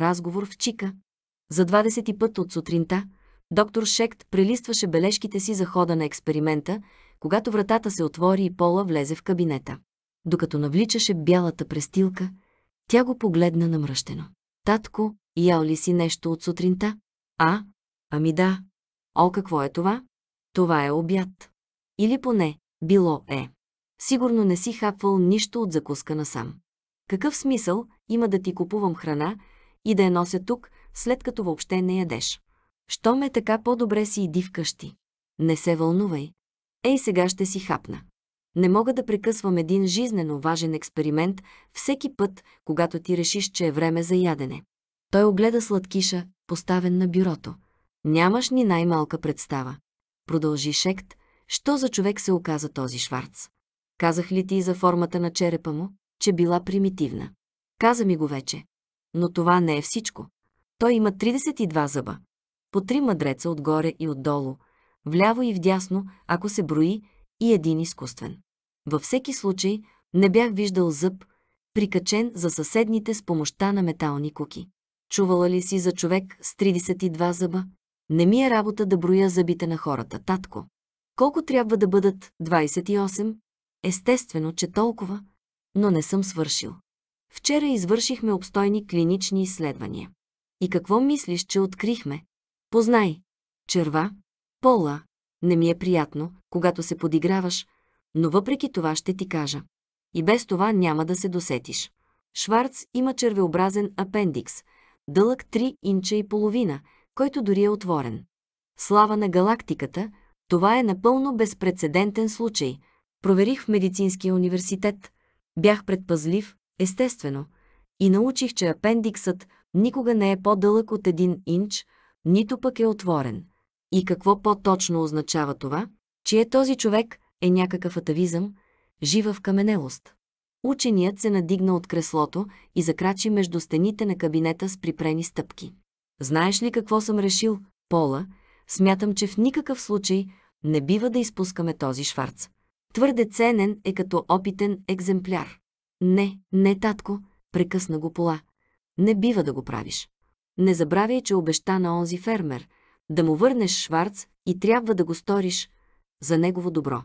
разговор в Чика. За 20 път от сутринта доктор Шект прелистваше бележките си за хода на експеримента, когато вратата се отвори и Пола влезе в кабинета. Докато навличаше бялата престилка, тя го погледна намръщено. Татко, ял ли си нещо от сутринта? А? Ами да. О, какво е това? Това е обяд. Или поне, било е. Сигурно не си хапвал нищо от закуска насам. Какъв смисъл има да ти купувам храна, и да я нося тук, след като въобще не ядеш. Що ме така по-добре си иди вкъщи. Не се вълнувай. Ей, сега ще си хапна. Не мога да прекъсвам един жизнено важен експеримент всеки път, когато ти решиш, че е време за ядене. Той огледа сладкиша, поставен на бюрото. Нямаш ни най-малка представа. Продължи Шект, що за човек се оказа този Шварц. Казах ли ти за формата на черепа му, че била примитивна? Каза ми го вече. Но това не е всичко. Той има 32 зъба. По три мъдреца отгоре и отдолу, вляво и вдясно, ако се брои, и един изкуствен. Във всеки случай не бях виждал зъб, прикачен за съседните с помощта на метални куки. Чувала ли си за човек с 32 зъба? Не ми е работа да броя зъбите на хората, татко. Колко трябва да бъдат 28? Естествено, че толкова, но не съм свършил. Вчера извършихме обстойни клинични изследвания. И какво мислиш, че открихме? Познай. Черва, пола, не ми е приятно, когато се подиграваш, но въпреки това ще ти кажа. И без това няма да се досетиш. Шварц има червеобразен апендикс, дълъг 3 инча и половина, който дори е отворен. Слава на галактиката, това е напълно безпредседентен случай. Проверих в Медицинския университет. Бях предпазлив, естествено, и научих, че апендиксът никога не е по-дълъг от един инч, нито пък е отворен. И какво по-точно означава това? Че е този човек е някакъв атавизъм, жива в каменелост. Ученият се надигна от креслото и закрачи между стените на кабинета с припрени стъпки. Знаеш ли какво съм решил, Пола? Смятам, че в никакъв случай не бива да изпускаме този шварц. Твърде ценен е като опитен екземпляр. Не, не, татко, прекъсна го пола. Не бива да го правиш. Не забравяй, че обеща на онзи фермер да му върнеш Шварц и трябва да го сториш за негово добро.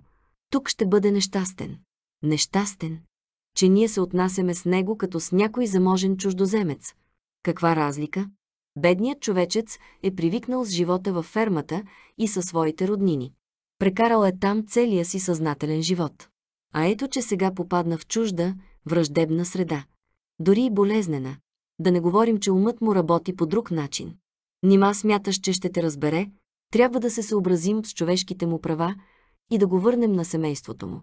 Тук ще бъде нещастен. Нещастен, че ние се отнасяме с него като с някой заможен чуждоземец. Каква разлика? Бедният човечец е привикнал с живота във фермата и със своите роднини. Прекарал е там целия си съзнателен живот. А ето, че сега попадна в чужда, враждебна среда, дори и болезнена. Да не говорим, че умът му работи по друг начин. Нима смяташ, че ще те разбере, трябва да се съобразим с човешките му права и да го върнем на семейството му.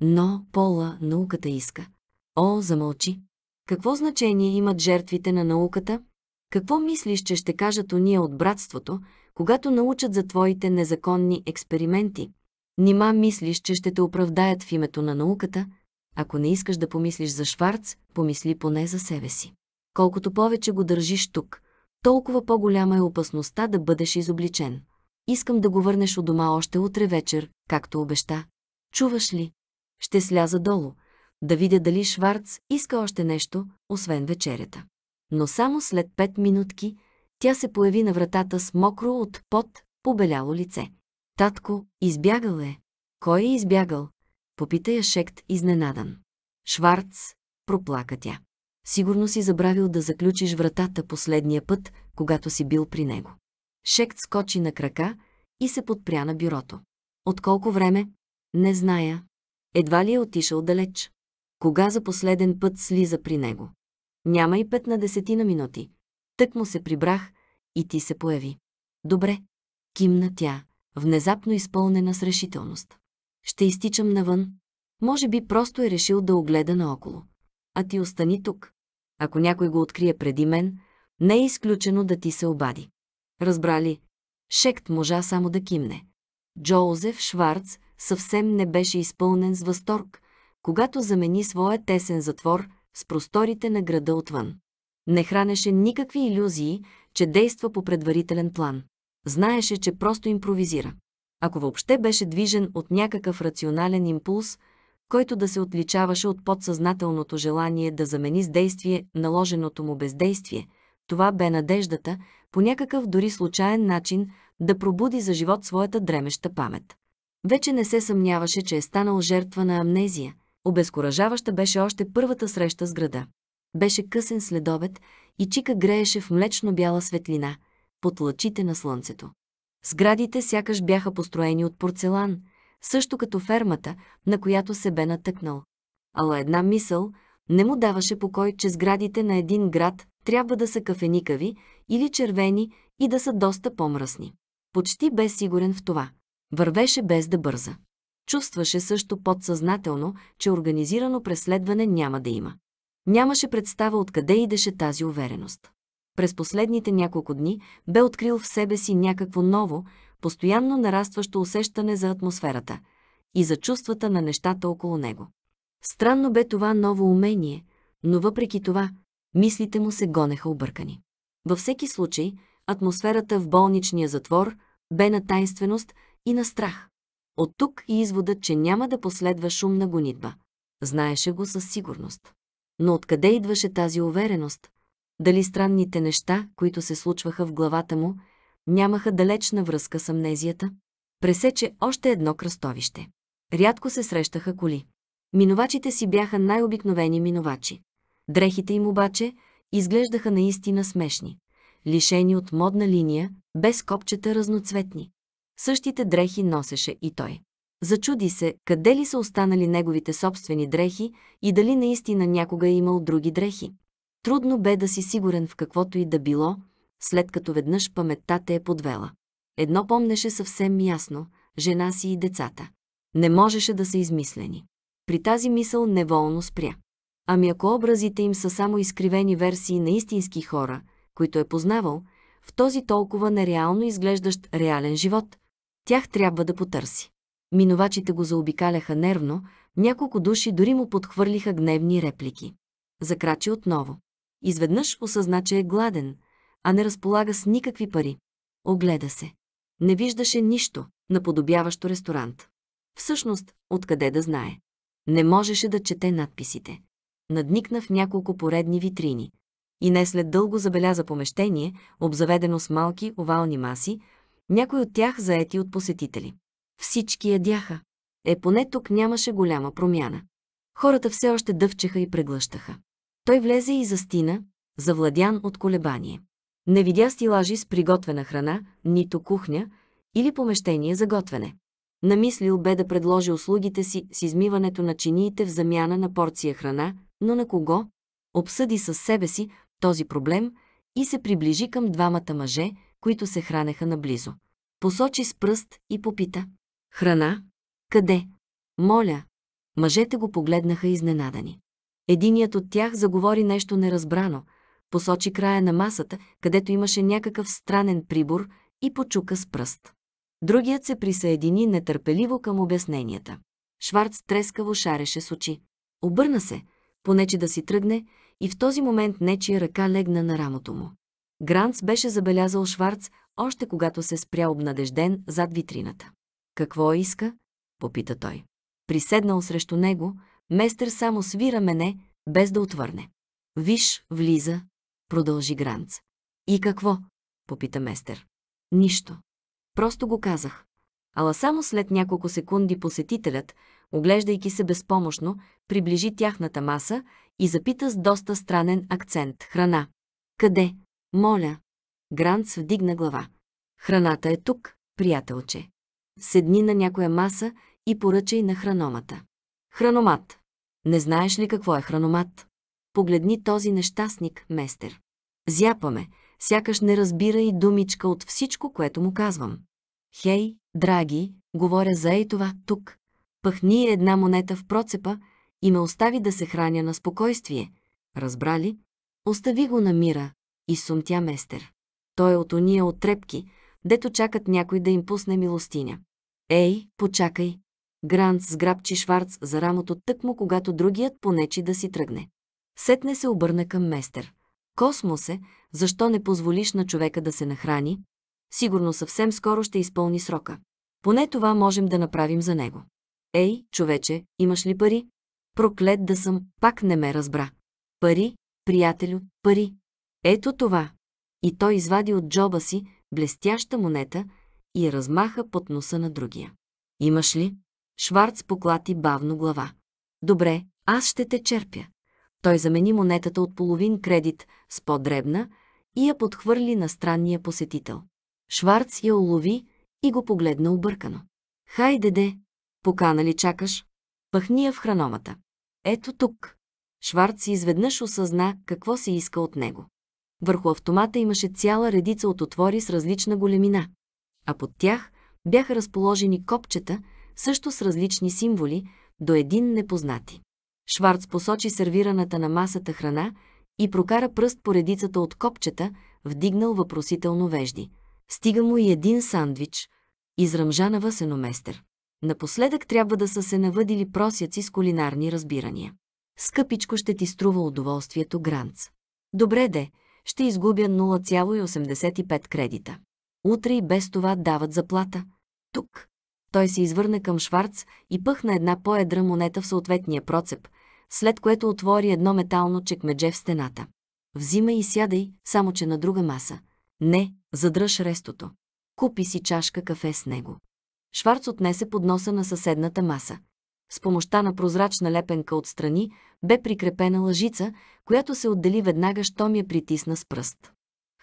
Но, Пола, науката иска. О, замълчи! Какво значение имат жертвите на науката? Какво мислиш, че ще кажат уния от братството, когато научат за твоите незаконни експерименти? Нима мислиш, че ще те оправдаят в името на науката – ако не искаш да помислиш за Шварц, помисли поне за себе си. Колкото повече го държиш тук, толкова по-голяма е опасността да бъдеш изобличен. Искам да го върнеш от дома още утре вечер, както обеща. Чуваш ли? Ще сляза долу, да видя дали Шварц иска още нещо, освен вечерята. Но само след пет минутки тя се появи на вратата с мокро от пот, побеляло лице. Татко, избягал е. Кой е избягал? Попита я Шект изненадан. Шварц, проплака тя. Сигурно си забравил да заключиш вратата последния път, когато си бил при него. Шект скочи на крака и се подпря на бюрото. От колко време? Не зная. Едва ли е отишъл далеч. Кога за последен път слиза при него? Няма и пет на десетина минути. Тък му се прибрах и ти се появи. Добре. Кимна тя, внезапно изпълнена с решителност. Ще изтичам навън. Може би просто е решил да огледа наоколо. А ти остани тук. Ако някой го открие преди мен, не е изключено да ти се обади. Разбрали? Шект можа само да кимне. Джоузеф Шварц съвсем не беше изпълнен с възторг, когато замени своя тесен затвор с просторите на града отвън. Не хранеше никакви иллюзии, че действа по предварителен план. Знаеше, че просто импровизира ако въобще беше движен от някакъв рационален импулс, който да се отличаваше от подсъзнателното желание да замени с действие наложеното му бездействие. Това бе надеждата, по някакъв дори случайен начин, да пробуди за живот своята дремеща памет. Вече не се съмняваше, че е станал жертва на амнезия. Обезкуражаваща беше още първата среща с града. Беше късен следобед и Чика грееше в млечно-бяла светлина, под лъчите на слънцето. Сградите сякаш бяха построени от порцелан, също като фермата, на която се бе натъкнал. Ала една мисъл не му даваше покой, че сградите на един град трябва да са кафеникави или червени и да са доста по-мръсни. Почти бе сигурен в това. Вървеше без да бърза. Чувстваше също подсъзнателно, че организирано преследване няма да има. Нямаше представа откъде идеше тази увереност. През последните няколко дни бе открил в себе си някакво ново, постоянно нарастващо усещане за атмосферата и за чувствата на нещата около него. Странно бе това ново умение, но въпреки това, мислите му се гонеха объркани. Във всеки случай, атмосферата в болничния затвор бе на тайнственост и на страх. От тук и изводът, че няма да последва шумна гонитба. Знаеше го със сигурност. Но откъде идваше тази увереност? Дали странните неща, които се случваха в главата му, нямаха далечна връзка с амнезията? Пресече още едно кръстовище. Рядко се срещаха коли. Минувачите си бяха най-обикновени минувачи. Дрехите им обаче изглеждаха наистина смешни, лишени от модна линия, без копчета разноцветни. Същите дрехи носеше и той. Зачуди се, къде ли са останали неговите собствени дрехи и дали наистина някога е имал други дрехи. Трудно бе да си сигурен в каквото и да било, след като веднъж паметта те е подвела. Едно помнеше съвсем ясно – жена си и децата. Не можеше да са измислени. При тази мисъл неволно спря. Ами ако образите им са само изкривени версии на истински хора, които е познавал, в този толкова нереално изглеждащ реален живот, тях трябва да потърси. Минувачите го заобикаляха нервно, няколко души дори му подхвърлиха гневни реплики. Закрачи отново. Изведнъж осъзна, че е гладен, а не разполага с никакви пари. Огледа се. Не виждаше нищо, наподобяващо ресторант. Всъщност, откъде да знае? Не можеше да чете надписите. Надникна в няколко поредни витрини. И не след дълго забеляза помещение, обзаведено с малки овални маси, някой от тях заети от посетители. Всички ядяха. Е, поне тук нямаше голяма промяна. Хората все още дъвчеха и преглъщаха. Той влезе и застина, завладян от колебание. Не видя стилажи с приготвена храна, нито кухня или помещение за готвене. Намислил бе да предложи услугите си с измиването на чиниите в замяна на порция храна, но на кого? Обсъди с себе си този проблем и се приближи към двамата мъже, които се хранеха наблизо. Посочи с пръст и попита. Храна? Къде? Моля. Мъжете го погледнаха изненадани. Единият от тях заговори нещо неразбрано, посочи края на масата, където имаше някакъв странен прибор и почука с пръст. Другият се присъедини нетърпеливо към обясненията. Шварц трескаво шареше с очи. Обърна се, понече да си тръгне, и в този момент нечия ръка легна на рамото му. Гранц беше забелязал Шварц още когато се спря обнадежден зад витрината. «Какво иска?» – попита той. Приседнал срещу него – Местър само свира мене, без да отвърне. Виж, влиза, продължи Гранц. И какво? попита Местер. Нищо. Просто го казах. Ала само след няколко секунди посетителят, оглеждайки се безпомощно, приближи тяхната маса и запита с доста странен акцент. Храна. Къде? Моля. Гранц вдигна глава. Храната е тук, приятелче. Седни на някоя маса и поръчай на храномата. Храномат. Не знаеш ли какво е храномат? Погледни този нещастник, местер. Зяпаме, сякаш не разбира и думичка от всичко, което му казвам. Хей, драги, говоря за ей това, тук. Пъхни една монета в процепа и ме остави да се храня на спокойствие. Разбрали? Остави го на мира и сумтя местер. Той е от ония трепки, дето чакат някой да им пусне милостиня. Ей, почакай, Грант сграбчи Шварц за рамото тъкмо, когато другият понечи да си тръгне. Сетне се обърна към Местер. Космосе, защо не позволиш на човека да се нахрани? Сигурно съвсем скоро ще изпълни срока. Поне това можем да направим за него. Ей, човече, имаш ли пари? Проклет да съм, пак не ме разбра. Пари, приятелю, пари. Ето това. И той извади от джоба си блестяща монета и я размаха под носа на другия. Имаш ли? Шварц поклати бавно глава. Добре, аз ще те черпя. Той замени монетата от половин кредит с по-дребна и я подхвърли на странния посетител. Шварц я улови и го погледна объркано. Хай, деде, покана ли чакаш? Пъхни я в храномата. Ето тук. Шварц изведнъж осъзна какво се иска от него. Върху автомата имаше цяла редица от отвори с различна големина, а под тях бяха разположени копчета – също с различни символи, до един непознати. Шварц посочи сервираната на масата храна и прокара пръст по редицата от копчета, вдигнал въпросително вежди. Стига му и един сандвич, изръмжана сеноместер. Напоследък трябва да са се навъдили просяци с кулинарни разбирания. Скъпичко ще ти струва удоволствието, Гранц. Добре де, ще изгубя 0,85 кредита. Утре и без това дават заплата. Тук той се извърна към Шварц и пъхна една поедра монета в съответния процеп, след което отвори едно метално чекмедже в стената. Взимай и сядай, само че на друга маса. Не, задръж рестото. Купи си чашка кафе с него. Шварц отнесе подноса на съседната маса. С помощта на прозрачна лепенка отстрани бе прикрепена лъжица, която се отдели веднага, щом я притисна с пръст.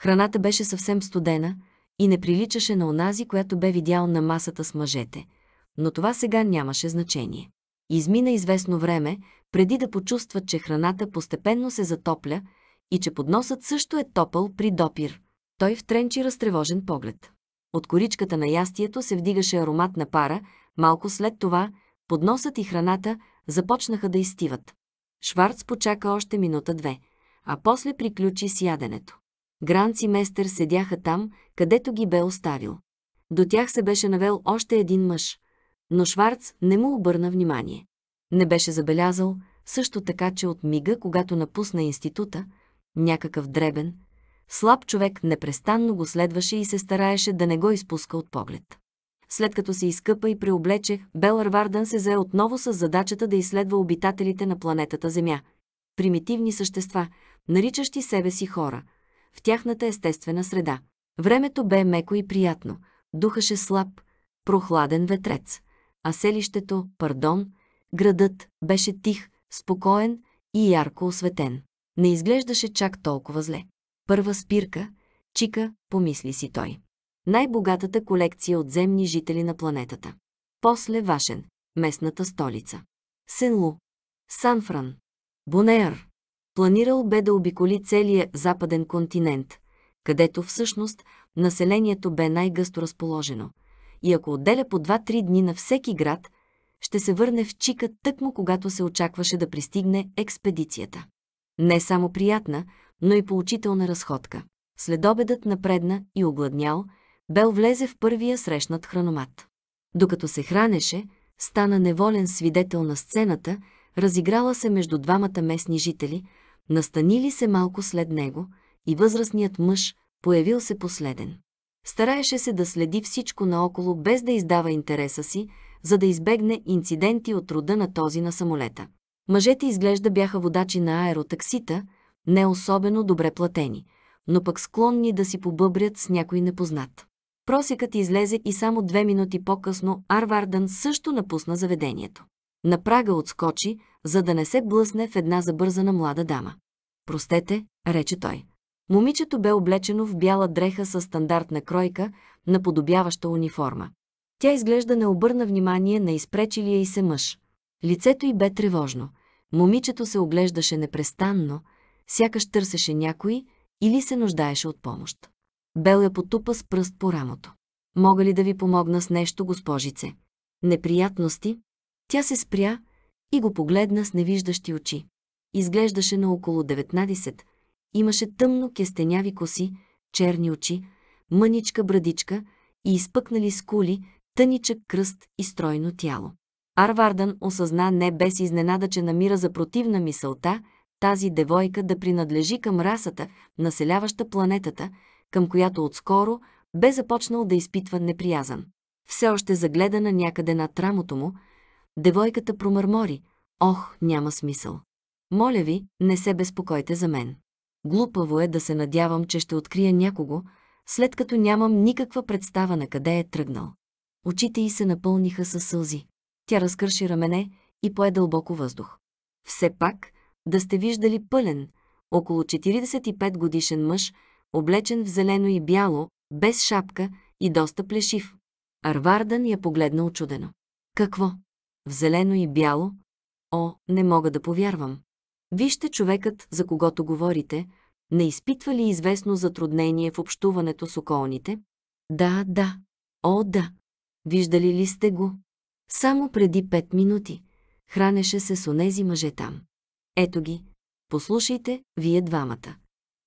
Храната беше съвсем студена, и не приличаше на онази, която бе видял на масата с мъжете, но това сега нямаше значение. Измина известно време, преди да почувстват, че храната постепенно се затопля и че подносът също е топъл при допир. Той втренчи разтревожен поглед. От коричката на ястието се вдигаше аромат на пара, малко след това подносът и храната започнаха да изтиват. Шварц почака още минута-две, а после приключи с яденето. Гранц и Местер седяха там, където ги бе оставил. До тях се беше навел още един мъж, но Шварц не му обърна внимание. Не беше забелязал също така, че от мига, когато напусна института, някакъв дребен, слаб човек непрестанно го следваше и се стараеше да не го изпуска от поглед. След като се изкъпа и преоблечех, Белър Вардън се зае отново с задачата да изследва обитателите на планетата Земя. Примитивни същества, наричащи себе си хора – в тяхната естествена среда. Времето бе меко и приятно, духаше слаб, прохладен ветрец, а селището, пардон, градът беше тих, спокоен и ярко осветен. Не изглеждаше чак толкова зле. Първа спирка, чика, помисли си той. Най-богатата колекция от земни жители на планетата. После Вашен, местната столица. Сенлу, Санфран, Бонеър. Планирал бе да обиколи целия западен континент, където всъщност населението бе най-гъсто разположено. И ако отделя по 2-3 дни на всеки град, ще се върне в Чика тъкмо когато се очакваше да пристигне експедицията. Не само приятна, но и поучителна разходка. Следобедът напредна и огладнял, Бел влезе в първия срещнат храномат. Докато се хранеше, стана неволен свидетел на сцената, разиграла се между двамата местни жители – Настанили се малко след него и възрастният мъж появил се последен. Стараеше се да следи всичко наоколо, без да издава интереса си, за да избегне инциденти от рода на този на самолета. Мъжете изглежда бяха водачи на аеротаксита, не особено добре платени, но пък склонни да си побъбрят с някой непознат. Просекът излезе и само две минути по-късно Арвардън също напусна заведението. На прага отскочи, за да не се блъсне в една забързана млада дама. Простете, рече той. Момичето бе облечено в бяла дреха със стандартна кройка, наподобяваща униформа. Тя изглежда не обърна внимание на изпречилия и се мъж. Лицето й бе тревожно. Момичето се оглеждаше непрестанно, сякаш търсеше някой или се нуждаеше от помощ. Бел я потупа с пръст по рамото. Мога ли да ви помогна с нещо, госпожице? Неприятности? Тя се спря, и го погледна с невиждащи очи. Изглеждаше на около 19, имаше тъмно кестеняви коси, черни очи, мъничка брадичка и изпъкнали скули, тъничък кръст и стройно тяло. Арвардан осъзна не без изненада, че намира за противна мисълта тази девойка да принадлежи към расата, населяваща планетата, към която отскоро бе започнал да изпитва неприязан. Все още загледана някъде над рамото му, Девойката промърмори. Ох, няма смисъл. Моля ви, не се безпокойте за мен. Глупаво е да се надявам, че ще открия някого, след като нямам никаква представа на къде е тръгнал. Очите й се напълниха със сълзи. Тя разкърши рамене и пое дълбоко въздух. Все пак, да сте виждали пълен, около 45 годишен мъж, облечен в зелено и бяло, без шапка и доста плешив. Арвардън я погледна очудено. Какво? в зелено и бяло. О, не мога да повярвам. Вижте човекът, за когото говорите, не изпитва ли известно затруднение в общуването с околните? Да, да. О, да. Виждали ли сте го? Само преди пет минути. Хранеше се с онези мъже там. Ето ги. Послушайте, вие двамата.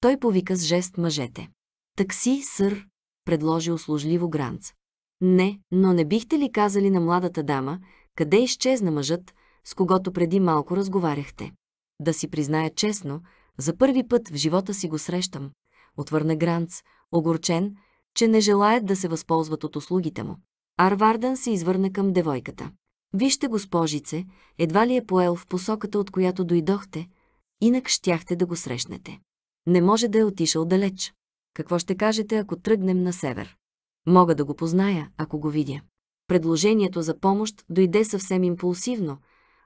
Той повика с жест мъжете. Такси, сър, предложи услужливо Гранц. Не, но не бихте ли казали на младата дама, къде изчезна мъжът, с когото преди малко разговаряхте? Да си призная честно, за първи път в живота си го срещам. Отвърна Гранц, огорчен, че не желаят да се възползват от услугите му. Арвардън се извърна към девойката. Вижте, госпожице, едва ли е поел в посоката, от която дойдохте, инак щяхте да го срещнете. Не може да е отишъл далеч. Какво ще кажете, ако тръгнем на север? Мога да го позная, ако го видя. Предложението за помощ дойде съвсем импулсивно,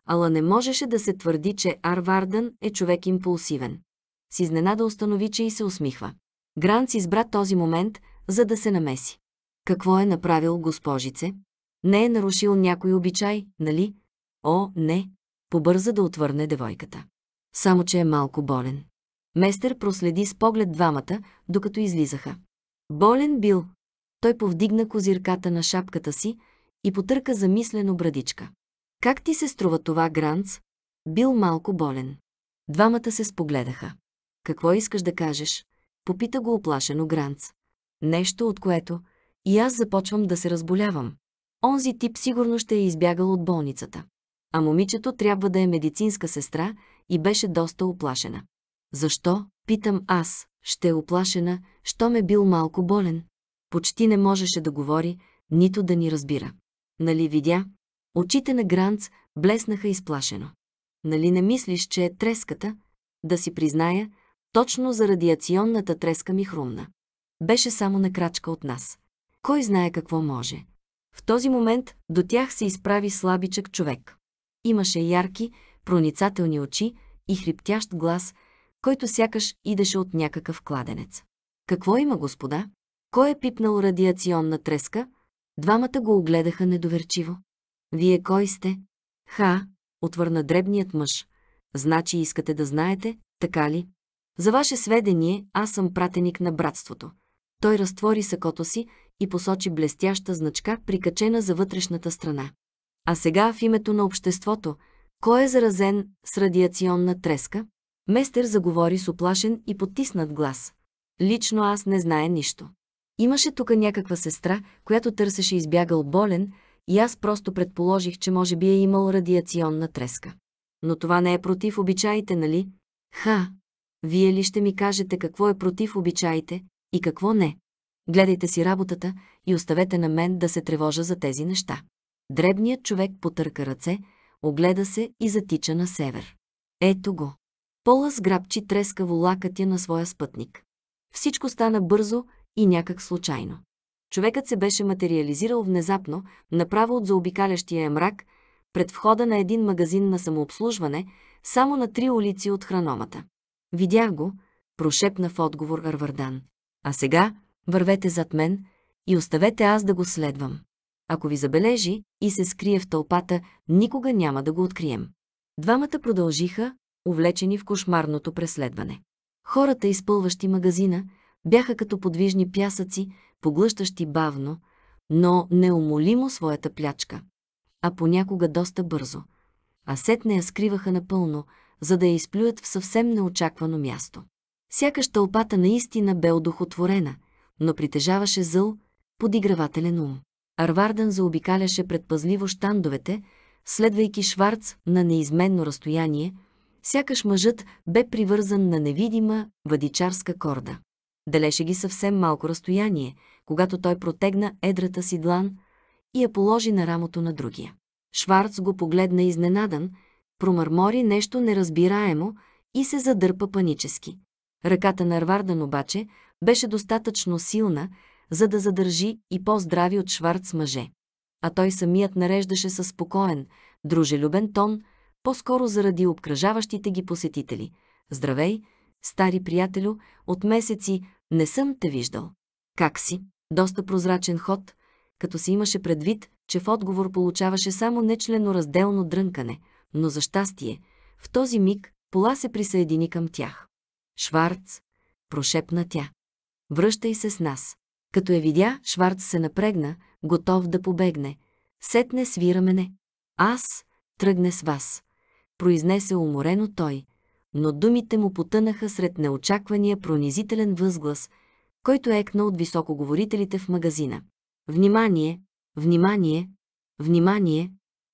ала не можеше да се твърди, че Арвардън е човек импулсивен. С изненада установи, че и се усмихва. Гранц избра този момент, за да се намеси. Какво е направил госпожице? Не е нарушил някой обичай, нали? О, не! Побърза да отвърне девойката. Само, че е малко болен. Местер проследи с поглед двамата, докато излизаха. Болен бил. Той повдигна козирката на шапката си, и потърка замислено брадичка. Как ти се струва това, Гранц? Бил малко болен. Двамата се спогледаха. Какво искаш да кажеш? Попита го оплашено Гранц. Нещо, от което и аз започвам да се разболявам. Онзи тип сигурно ще е избягал от болницата. А момичето трябва да е медицинска сестра и беше доста оплашена. Защо? Питам аз. Ще е оплашена, що ме бил малко болен. Почти не можеше да говори, нито да ни разбира. Нали видя? Очите на Гранц блеснаха изплашено. Нали не мислиш, че е треската? Да си призная, точно за радиационната треска ми хрумна. Беше само на крачка от нас. Кой знае какво може? В този момент до тях се изправи слабичък човек. Имаше ярки, проницателни очи и хриптящ глас, който сякаш идеше от някакъв кладенец. Какво има, господа? Кой е пипнал радиационна треска? Двамата го огледаха недоверчиво. Вие кой сте? Ха, отвърна дребният мъж. Значи искате да знаете, така ли? За ваше сведение, аз съм пратеник на братството. Той разтвори сакото си и посочи блестяща значка, прикачена за вътрешната страна. А сега в името на обществото, кой е заразен с радиационна треска? Местер заговори с оплашен и потиснат глас. Лично аз не знае нищо. Имаше тук някаква сестра, която търсеше избягал болен, и аз просто предположих, че може би е имал радиационна треска. Но това не е против обичаите, нали? Ха! Вие ли ще ми кажете какво е против обичаите и какво не? Гледайте си работата и оставете на мен да се тревожа за тези неща. Дребният човек потърка ръце, огледа се и затича на север. Ето го. Пола сграбчи трескаво лакътя на своя спътник. Всичко стана бързо и някак случайно. Човекът се беше материализирал внезапно, направо от заобикалящия мрак, пред входа на един магазин на самообслужване, само на три улици от храномата. Видях го, прошепна в отговор Арвардан. А сега вървете зад мен и оставете аз да го следвам. Ако ви забележи и се скрие в тълпата, никога няма да го открием. Двамата продължиха, увлечени в кошмарното преследване. Хората, изпълващи магазина, бяха като подвижни пясъци, поглъщащи бавно, но неумолимо своята плячка, а понякога доста бързо. А сетне я скриваха напълно, за да я изплюят в съвсем неочаквано място. Сякаш тълпата наистина бе одухотворена, но притежаваше зъл, подигравателен ум. Арварден заобикаляше предпазливо щандовете, следвайки Шварц на неизменно разстояние, сякаш мъжът бе привързан на невидима въдичарска корда. Далеше ги съвсем малко разстояние, когато той протегна едрата си длан и я положи на рамото на другия. Шварц го погледна изненадан, промърмори нещо неразбираемо и се задърпа панически. Ръката на Рвардан, обаче беше достатъчно силна, за да задържи и по-здрави от Шварц мъже. А той самият нареждаше със спокоен, дружелюбен тон, по-скоро заради обкръжаващите ги посетители. Здравей, стари приятелю, от месеци не съм те виждал. Как си? Доста прозрачен ход, като си имаше предвид, че в отговор получаваше само нечлено разделно дрънкане, но за щастие, в този миг Пола се присъедини към тях. Шварц, прошепна тя. Връщай се с нас. Като я видя, Шварц се напрегна, готов да побегне. Сетне свира мене. Аз тръгне с вас. Произнесе уморено той но думите му потънаха сред неочаквания пронизителен възглас, който екна от високоговорителите в магазина. Внимание! Внимание! Внимание!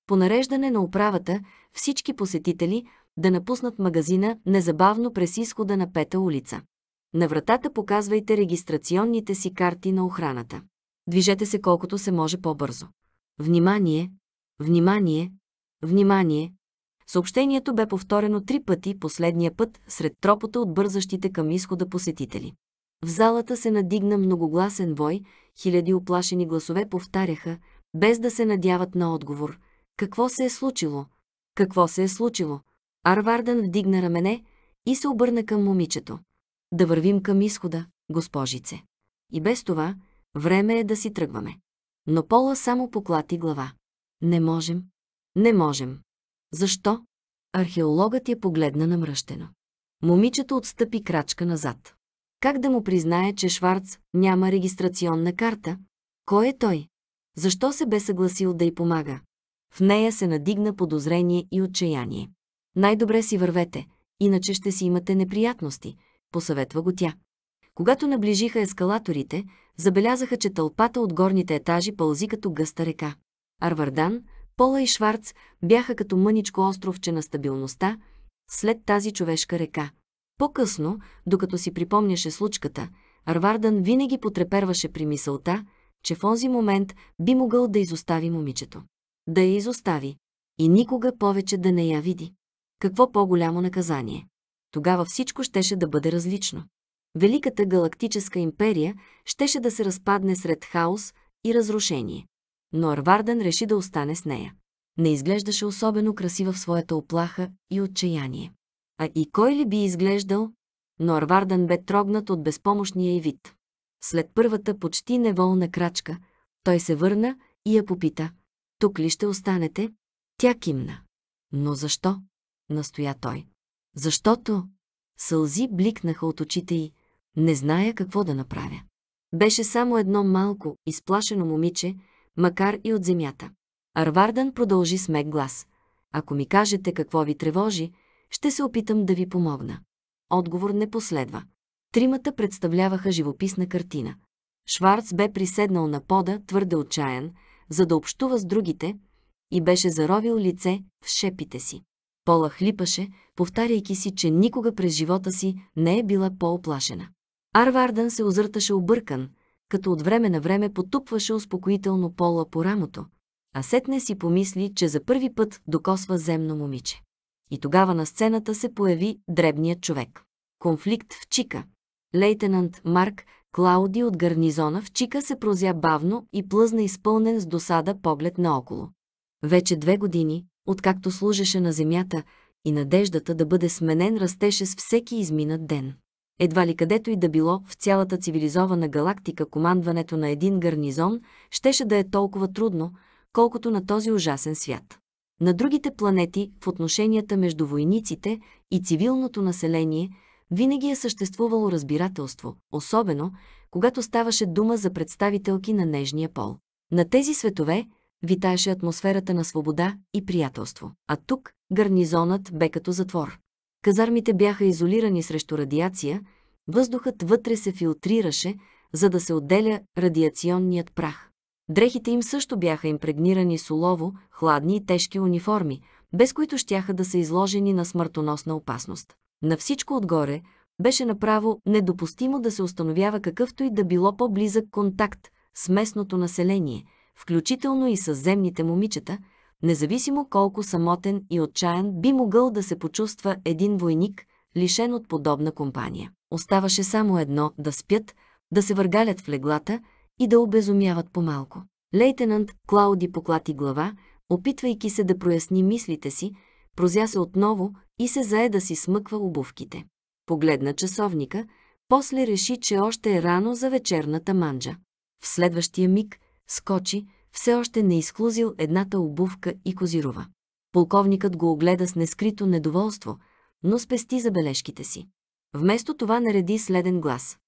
По нареждане на управата всички посетители да напуснат магазина незабавно през изхода на пета улица. На вратата показвайте регистрационните си карти на охраната. Движете се колкото се може по-бързо. Внимание! Внимание! Внимание! Съобщението бе повторено три пъти, последния път, сред тропата от бързащите към изхода посетители. В залата се надигна многогласен вой, хиляди оплашени гласове повтаряха, без да се надяват на отговор. Какво се е случило? Какво се е случило? Арвардън вдигна рамене и се обърна към момичето. Да вървим към изхода, госпожице. И без това, време е да си тръгваме. Но Пола само поклати глава. Не можем. Не можем. Защо? Археологът я погледна намръщено. Момичето отстъпи крачка назад. Как да му признае, че Шварц няма регистрационна карта? Кой е той? Защо се бе съгласил да й помага? В нея се надигна подозрение и отчаяние. Най-добре си вървете, иначе ще си имате неприятности, посъветва го тя. Когато наближиха ескалаторите, забелязаха, че тълпата от горните етажи пълзи като гъста река. Арвардан, Пола и Шварц бяха като мъничко островче на стабилността след тази човешка река. По-късно, докато си припомняше случката, Арвардън винаги потреперваше при мисълта, че в онзи момент би могъл да изостави момичето. Да я изостави и никога повече да не я види. Какво по-голямо наказание? Тогава всичко щеше да бъде различно. Великата галактическа империя щеше да се разпадне сред хаос и разрушение но Арварден реши да остане с нея. Не изглеждаше особено красива в своята оплаха и отчаяние. А и кой ли би изглеждал? Но Арварден бе трогнат от безпомощния й вид. След първата почти неволна крачка, той се върна и я попита. Тук ли ще останете? Тя кимна. Но защо? Настоя той. Защото? Сълзи бликнаха от очите й. Не зная какво да направя. Беше само едно малко, изплашено момиче, макар и от земята. Арвардан продължи с мек глас. Ако ми кажете какво ви тревожи, ще се опитам да ви помогна. Отговор не последва. Тримата представляваха живописна картина. Шварц бе приседнал на пода, твърде отчаян, за да общува с другите, и беше заровил лице в шепите си. Пола хлипаше, повтаряйки си, че никога през живота си не е била по-оплашена. Арвардън се озърташе объркан – като от време на време потупваше успокоително пола по рамото, а сетне си помисли, че за първи път докосва земно момиче. И тогава на сцената се появи дребният човек. Конфликт в Чика. Лейтенант Марк Клауди от гарнизона в Чика се прозя бавно и плъзна изпълнен с досада поглед наоколо. Вече две години, откакто служеше на земята и надеждата да бъде сменен растеше с всеки изминат ден. Едва ли където и да било в цялата цивилизована галактика командването на един гарнизон щеше да е толкова трудно, колкото на този ужасен свят. На другите планети, в отношенията между войниците и цивилното население, винаги е съществувало разбирателство, особено когато ставаше дума за представителки на нежния пол. На тези светове витаеше атмосферата на свобода и приятелство, а тук гарнизонът бе като затвор. Казармите бяха изолирани срещу радиация, въздухът вътре се филтрираше, за да се отделя радиационният прах. Дрехите им също бяха импрегнирани с улово, хладни и тежки униформи, без които щяха да са изложени на смъртоносна опасност. На всичко отгоре беше направо недопустимо да се установява какъвто и да било по-близък контакт с местното население, включително и с земните момичета – независимо колко самотен и отчаян би могъл да се почувства един войник, лишен от подобна компания. Оставаше само едно – да спят, да се въргалят в леглата и да обезумяват по-малко. Лейтенант Клауди поклати глава, опитвайки се да проясни мислите си, прозя се отново и се зае да си смъква обувките. Погледна часовника, после реши, че още е рано за вечерната манджа. В следващия миг скочи, все още не изклузил едната обувка и козирова. Полковникът го огледа с нескрито недоволство, но спести забележките си. Вместо това нареди следен глас.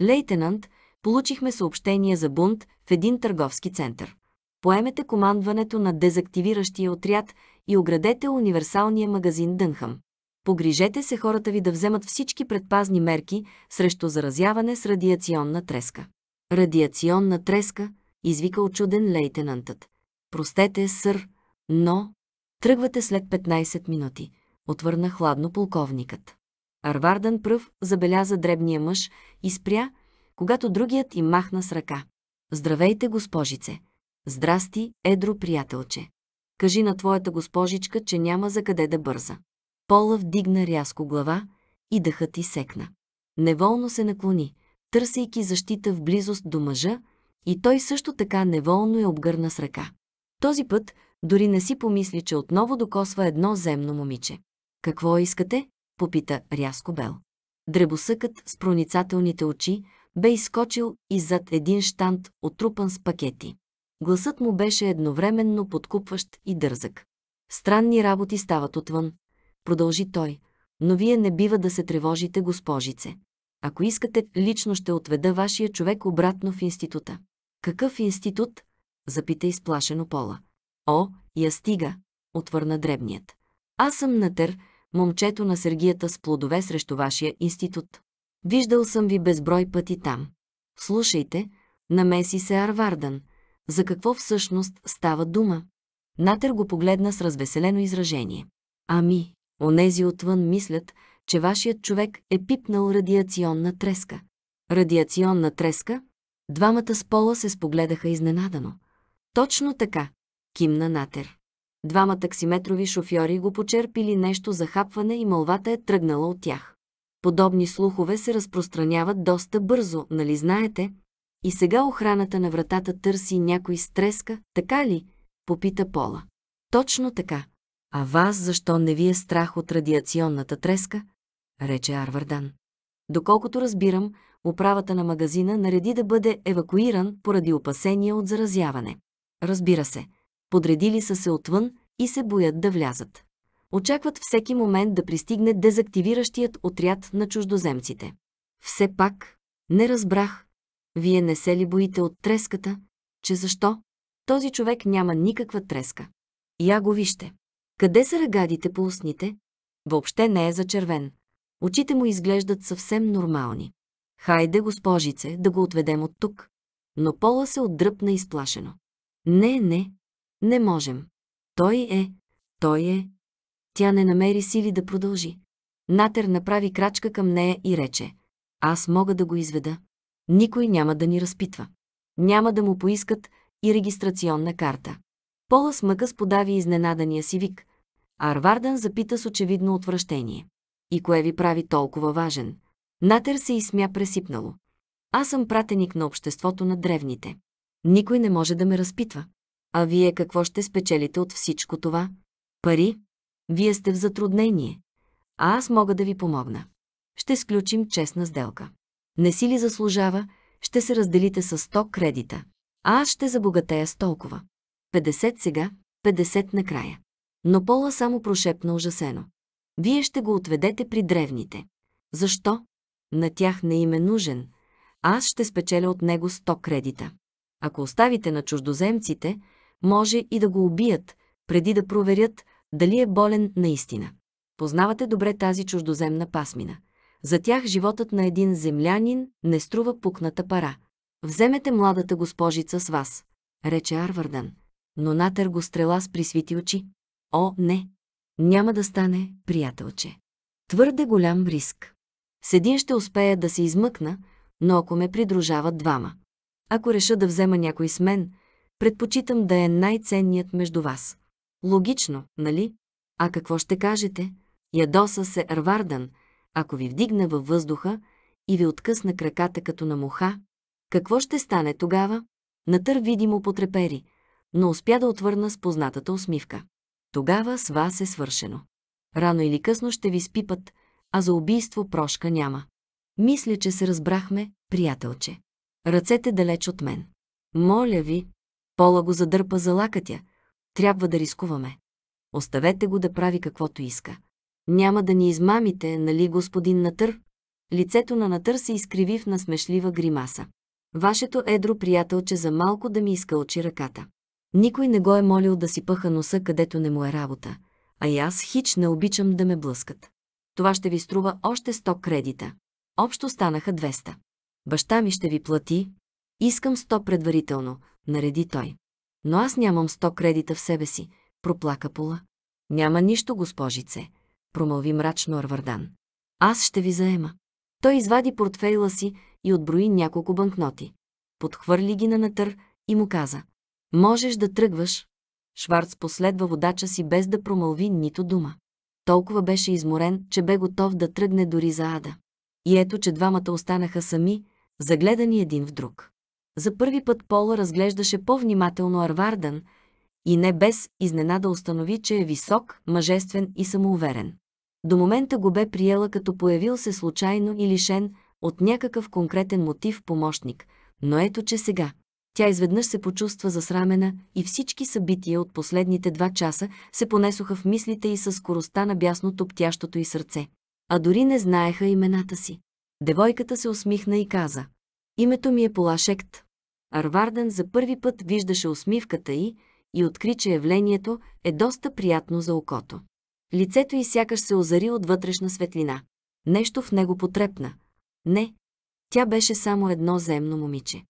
Лейтенант, получихме съобщение за бунт в един търговски център. Поемете командването на дезактивиращия отряд и оградете универсалния магазин Дънхъм. Погрижете се хората ви да вземат всички предпазни мерки срещу заразяване с радиационна треска. Радиационна треска – извика очуден лейтенантът. Простете, сър, но... Тръгвате след 15 минути, отвърна хладно полковникът. Арварден пръв забеляза дребния мъж и спря, когато другият им махна с ръка. Здравейте, госпожице! Здрасти, едро приятелче! Кажи на твоята госпожичка, че няма за къде да бърза. Пола вдигна рязко глава и дъхът и секна. Неволно се наклони, търсейки защита в близост до мъжа, и той също така неволно я обгърна с ръка. Този път дори не си помисли, че отново докосва едно земно момиче. «Какво искате?» – попита рязко Бел. Дребосъкът с проницателните очи бе изскочил и зад един штант, отрупан с пакети. Гласът му беше едновременно подкупващ и дързък. «Странни работи стават отвън», продължи той, «но вие не бива да се тревожите, госпожице. Ако искате, лично ще отведа вашия човек обратно в института. Какъв институт? Запита изплашено Пола. О, я стига, отвърна дребният. Аз съм Натер, момчето на сергията с плодове срещу вашия институт. Виждал съм ви безброй пъти там. Слушайте, намеси се Арвардан. За какво всъщност става дума? Натер го погледна с развеселено изражение. Ами, онези отвън мислят, че вашият човек е пипнал радиационна треска. Радиационна треска? Двамата с пола се спогледаха изненадано. Точно така, кимна Натер. Двама таксиметрови шофьори го почерпили нещо за хапване и мълвата е тръгнала от тях. Подобни слухове се разпространяват доста бързо, нали знаете? И сега охраната на вратата търси някой стреска, така ли? Попита Пола. Точно така. А вас защо не ви е страх от радиационната треска? Рече Арвардан. Доколкото разбирам, управата на магазина нареди да бъде евакуиран поради опасения от заразяване. Разбира се, подредили са се отвън и се боят да влязат. Очакват всеки момент да пристигне дезактивиращият отряд на чуждоземците. Все пак, не разбрах. Вие не се ли боите от треската? Че защо? Този човек няма никаква треска. Я го вижте. Къде са ръгадите по устните? Въобще не е зачервен. Очите му изглеждат съвсем нормални. Хайде, госпожице, да го отведем от тук. Но Пола се отдръпна изплашено. Не, не, не можем. Той е, той е. Тя не намери сили да продължи. Натер направи крачка към нея и рече. Аз мога да го изведа. Никой няма да ни разпитва. Няма да му поискат и регистрационна карта. Пола с мъка сподави изненадания си вик. Арварден запита с очевидно отвращение. И кое ви прави толкова важен? Натер се изсмя пресипнало. Аз съм пратеник на обществото на древните. Никой не може да ме разпитва. А вие какво ще спечелите от всичко това? Пари? Вие сте в затруднение. А аз мога да ви помогна. Ще сключим честна сделка. Не си ли заслужава, ще се разделите с 100 кредита. А аз ще забогатея с толкова. 50 сега, 50 накрая. Но Пола само прошепна ужасено. Вие ще го отведете при древните. Защо? на тях не им е нужен, а аз ще спечеля от него 100 кредита. Ако оставите на чуждоземците, може и да го убият, преди да проверят дали е болен наистина. Познавате добре тази чуждоземна пасмина. За тях животът на един землянин не струва пукната пара. Вземете младата госпожица с вас, рече Арвардан. Но Натър го стрела с присвити очи. О, не! Няма да стане, приятелче. Твърде голям риск. С един ще успея да се измъкна, но ако ме придружават двама. Ако реша да взема някой с мен, предпочитам да е най-ценният между вас. Логично, нали? А какво ще кажете? Ядоса се Арвардан, ако ви вдигна във въздуха и ви откъсна краката като на муха. Какво ще стане тогава? Натър видимо потрепери, но успя да отвърна с познатата усмивка. Тогава с вас е свършено. Рано или късно ще ви спипат – а за убийство прошка няма. Мисля, че се разбрахме, приятелче. Ръцете далеч от мен. Моля ви, Пола го задърпа за лакътя. Трябва да рискуваме. Оставете го да прави каквото иска. Няма да ни измамите, нали, господин Натър? Лицето на Натър се изкриви в насмешлива гримаса. Вашето едро приятелче за малко да ми изкълчи ръката. Никой не го е молил да си пъха носа, където не му е работа, а и аз хич не обичам да ме блъскат това ще ви струва още 100 кредита. Общо станаха 200. Баща ми ще ви плати. Искам 100 предварително, нареди той. Но аз нямам 100 кредита в себе си, проплака Пола. Няма нищо, госпожице, промълви мрачно Арвардан. Аз ще ви заема. Той извади портфейла си и отброи няколко банкноти. Подхвърли ги на натър и му каза. Можеш да тръгваш. Шварц последва водача си без да промълви нито дума толкова беше изморен, че бе готов да тръгне дори за ада. И ето, че двамата останаха сами, загледани един в друг. За първи път Пола разглеждаше по-внимателно Арвардан и не без изненада установи, че е висок, мъжествен и самоуверен. До момента го бе приела като появил се случайно и лишен от някакъв конкретен мотив помощник, но ето че сега, тя изведнъж се почувства засрамена и всички събития от последните два часа се понесоха в мислите и със скоростта на бясно топтящото й сърце. А дори не знаеха имената си. Девойката се усмихна и каза. Името ми е Полашект. Арварден за първи път виждаше усмивката й и откри, че явлението е доста приятно за окото. Лицето й сякаш се озари от вътрешна светлина. Нещо в него потрепна. Не, тя беше само едно земно момиче.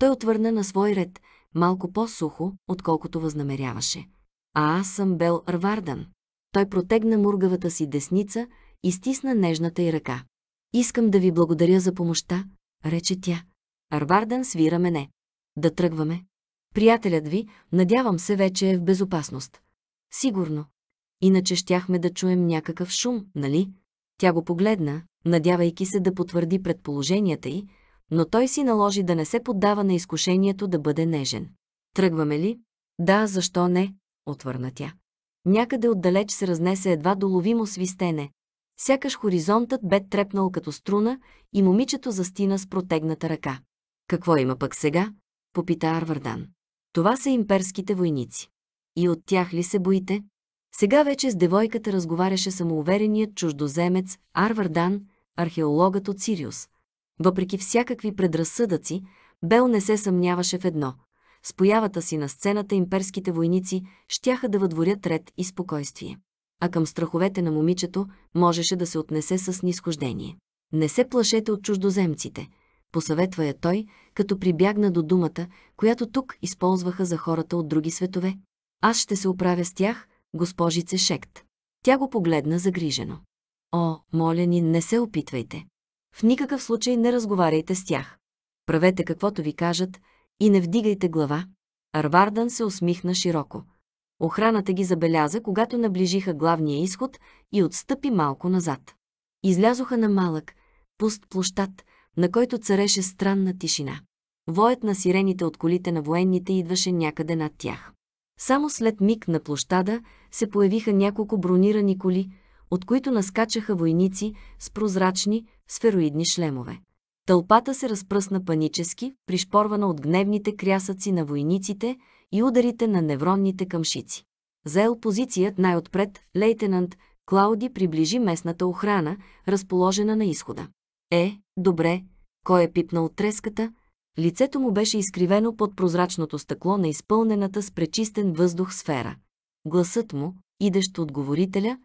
Той отвърна на свой ред, малко по-сухо, отколкото възнамеряваше. А аз съм Бел Рвардан. Той протегна мургавата си десница и стисна нежната й ръка. Искам да ви благодаря за помощта, рече тя. Арварден свира мене. Да тръгваме. Приятелят ви, надявам се, вече е в безопасност. Сигурно. Иначе щяхме да чуем някакъв шум, нали? Тя го погледна, надявайки се да потвърди предположенията й, но той си наложи да не се поддава на изкушението да бъде нежен. Тръгваме ли? Да, защо не? отвърна тя. Някъде отдалеч се разнесе едва доловимо свистене. Сякаш хоризонтът бе трепнал като струна и момичето застина с протегната ръка. Какво има пък сега? попита Арвардан. Това са имперските войници. И от тях ли се боите? Сега вече с девойката разговаряше самоувереният чуждоземец Арвардан, археологът от Сириус – въпреки всякакви предразсъдъци, Бел не се съмняваше в едно. С появата си на сцената имперските войници щяха да въдворят ред и спокойствие. А към страховете на момичето можеше да се отнесе с нисхождение. Не се плашете от чуждоземците, посъветва я той, като прибягна до думата, която тук използваха за хората от други светове. Аз ще се оправя с тях, госпожице Шект. Тя го погледна загрижено. О, моля ни, не се опитвайте. В никакъв случай не разговаряйте с тях. Правете каквото ви кажат и не вдигайте глава. Арвардан се усмихна широко. Охраната ги забеляза, когато наближиха главния изход и отстъпи малко назад. Излязоха на малък, пуст площад, на който цареше странна тишина. Воят на сирените от колите на военните идваше някъде над тях. Само след миг на площада се появиха няколко бронирани коли, от които наскачаха войници с прозрачни, сфероидни шлемове. Тълпата се разпръсна панически, пришпорвана от гневните крясъци на войниците и ударите на невронните къмшици. Заел позицият най-отпред, лейтенант Клауди приближи местната охрана, разположена на изхода. Е, добре, кой е пипнал треската? Лицето му беше изкривено под прозрачното стъкло на изпълнената с пречистен въздух сфера. Гласът му, идещ от говорителя,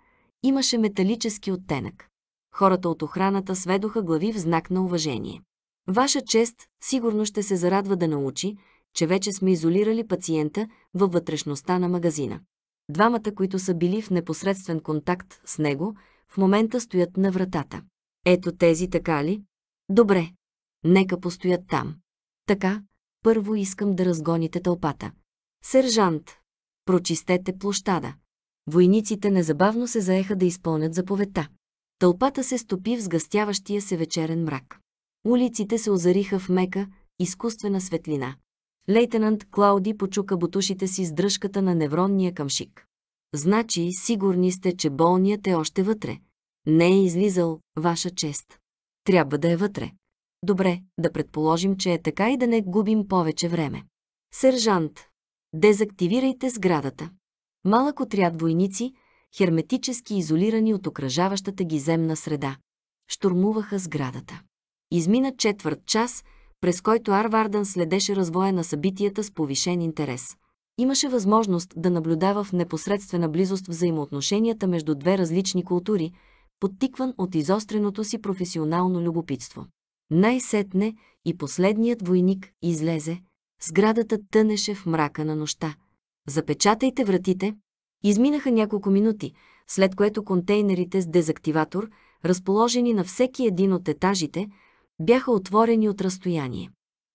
имаше металически оттенък. Хората от охраната сведоха глави в знак на уважение. Ваша чест сигурно ще се зарадва да научи, че вече сме изолирали пациента във вътрешността на магазина. Двамата, които са били в непосредствен контакт с него, в момента стоят на вратата. Ето тези така ли? Добре. Нека постоят там. Така, първо искам да разгоните тълпата. Сержант, прочистете площада. Войниците незабавно се заеха да изпълнят заповедта. Тълпата се стопи в сгъстяващия се вечерен мрак. Улиците се озариха в мека, изкуствена светлина. Лейтенант Клауди почука бутушите си с дръжката на невронния камшик. Значи, сигурни сте, че болният е още вътре. Не е излизал, ваша чест. Трябва да е вътре. Добре, да предположим, че е така и да не губим повече време. Сержант, дезактивирайте сградата малък отряд войници, херметически изолирани от окръжаващата ги земна среда. Штурмуваха сградата. Измина четвърт час, през който Арвардън следеше развоя на събитията с повишен интерес. Имаше възможност да наблюдава в непосредствена близост взаимоотношенията между две различни култури, подтикван от изостреното си професионално любопитство. Най-сетне и последният войник излезе, сградата тънеше в мрака на нощта – Запечатайте вратите. Изминаха няколко минути, след което контейнерите с дезактиватор, разположени на всеки един от етажите, бяха отворени от разстояние.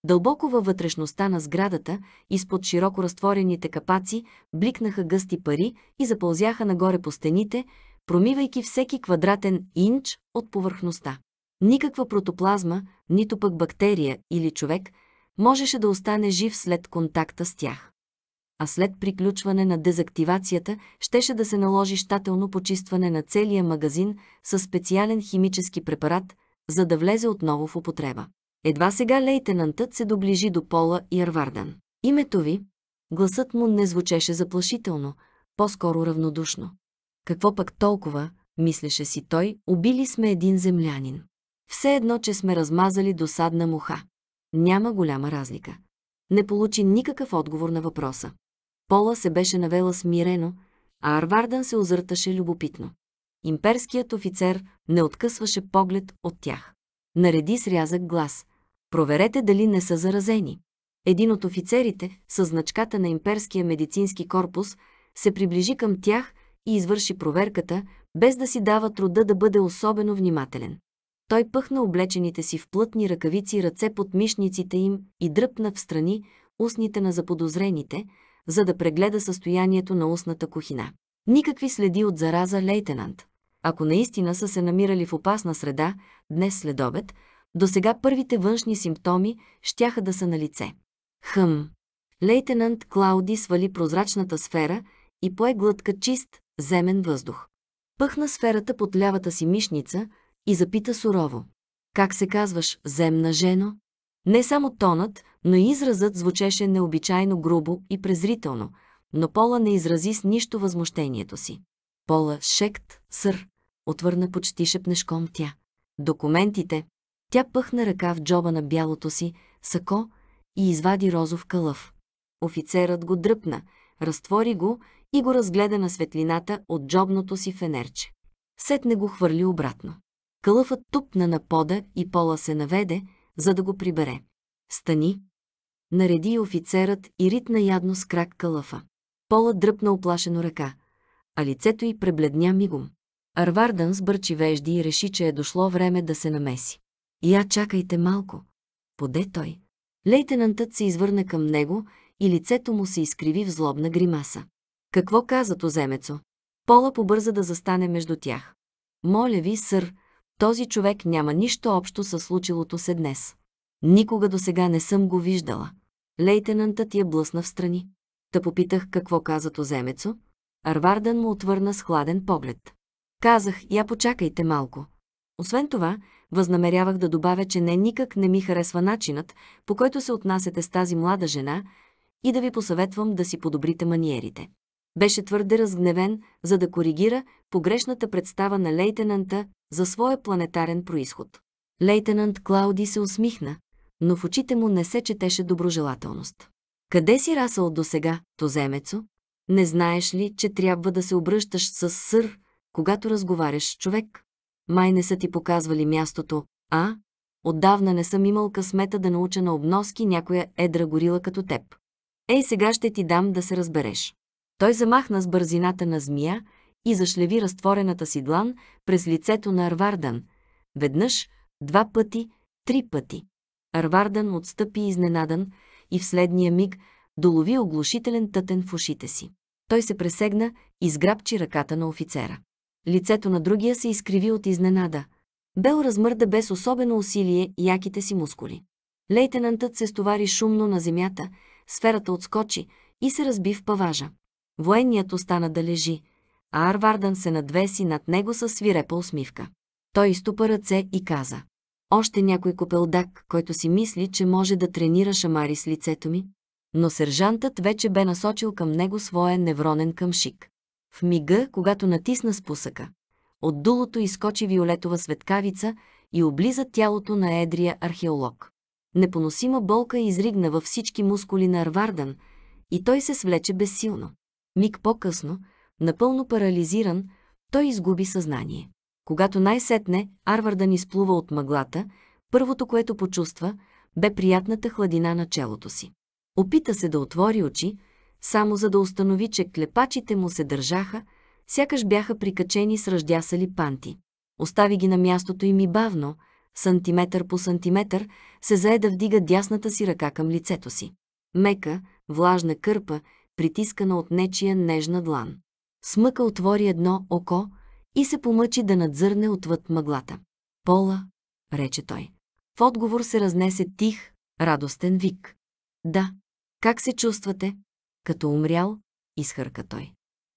Дълбоко във вътрешността на сградата, изпод широко разтворените капаци, бликнаха гъсти пари и запълзяха нагоре по стените, промивайки всеки квадратен инч от повърхността. Никаква протоплазма, нито пък бактерия или човек можеше да остане жив след контакта с тях а след приключване на дезактивацията щеше да се наложи щателно почистване на целия магазин със специален химически препарат, за да влезе отново в употреба. Едва сега лейтенантът се доближи до Пола и Арвардан. Името ви? Гласът му не звучеше заплашително, по-скоро равнодушно. Какво пък толкова, мислеше си той, убили сме един землянин. Все едно, че сме размазали досадна муха. Няма голяма разлика. Не получи никакъв отговор на въпроса. Пола се беше навела смирено, а Арвардън се озърташе любопитно. Имперският офицер не откъсваше поглед от тях. Нареди с рязък глас. Проверете дали не са заразени. Един от офицерите, със значката на Имперския медицински корпус, се приближи към тях и извърши проверката, без да си дава труда да бъде особено внимателен. Той пъхна облечените си в плътни ръкавици ръце под мишниците им и дръпна в страни устните на заподозрените – за да прегледа състоянието на устната кухина. Никакви следи от зараза, лейтенант. Ако наистина са се намирали в опасна среда, днес след обед, до сега първите външни симптоми щяха да са на лице. Хъм. Лейтенант Клауди свали прозрачната сфера и пое глътка чист, земен въздух. Пъхна сферата под лявата си мишница и запита сурово. Как се казваш, земна жено? Не само тонът, но изразът звучеше необичайно грубо и презрително, но Пола не изрази с нищо възмущението си. Пола, шект, сър, отвърна почти шепнешком тя. Документите. Тя пъхна ръка в джоба на бялото си, сако и извади розов кълъв. Офицерът го дръпна, разтвори го и го разгледа на светлината от джобното си фенерче. Сетне го хвърли обратно. Кълъфът тупна на пода и пола се наведе, за да го прибере. Стани, нареди офицерът и ритна ядно с крак калъфа. Пола дръпна оплашено ръка, а лицето й пребледня мигом. Арвардън сбърчи вежди и реши, че е дошло време да се намеси. Я чакайте малко. Поде той. Лейтенантът се извърна към него и лицето му се изкриви в злобна гримаса. Какво каза земецо? Пола побърза да застане между тях. Моля ви, сър, този човек няма нищо общо със случилото се днес. Никога до сега не съм го виждала. Лейтенантът я блъсна в страни. Та попитах какво каза тоземецо. Арварден му отвърна с хладен поглед. Казах, я почакайте малко. Освен това, възнамерявах да добавя, че не никак не ми харесва начинът, по който се отнасяте с тази млада жена и да ви посъветвам да си подобрите маниерите. Беше твърде разгневен, за да коригира погрешната представа на лейтенанта за своя планетарен происход. Лейтенант Клауди се усмихна, но в очите му не се четеше доброжелателност. Къде си расъл досега, тоземецо? Не знаеш ли, че трябва да се обръщаш с сър, когато разговаряш с човек? Май не са ти показвали мястото, а? Отдавна не съм имал късмета да науча на обноски някоя едра горила като теб. Ей, сега ще ти дам да се разбереш. Той замахна с бързината на змия и зашлеви разтворената си длан през лицето на Арвардан. Веднъж, два пъти, три пъти. Арвардан отстъпи изненадан и в следния миг долови оглушителен тътен в ушите си. Той се пресегна и сграбчи ръката на офицера. Лицето на другия се изкриви от изненада. Бел размърда без особено усилие яките си мускули. Лейтенантът се стовари шумно на земята, сферата отскочи и се разби в паважа. Военният остана да лежи, а Арвардан се надвеси над него със свирепа усмивка. Той изтупа ръце и каза. Още някой копелдак, който си мисли, че може да тренира шамари с лицето ми, но сержантът вече бе насочил към него своя невронен къмшик. В мига, когато натисна спусъка, от дулото изкочи виолетова светкавица и облиза тялото на едрия археолог. Непоносима болка изригна във всички мускули на Арвардан и той се свлече безсилно. Миг по-късно, напълно парализиран, той изгуби съзнание. Когато най-сетне Арварда ни сплува от мъглата, първото, което почувства, бе приятната хладина на челото си. Опита се да отвори очи, само за да установи, че клепачите му се държаха, сякаш бяха прикачени с ръждясали панти. Остави ги на мястото им и бавно, сантиметър по сантиметър, се зае да вдига дясната си ръка към лицето си. Мека, влажна кърпа, притискана от нечия нежна длан. Смъка отвори едно око, и се помъчи да надзърне отвъд мъглата. Пола, рече той. В отговор се разнесе тих, радостен вик. Да, как се чувствате? Като умрял, изхърка той.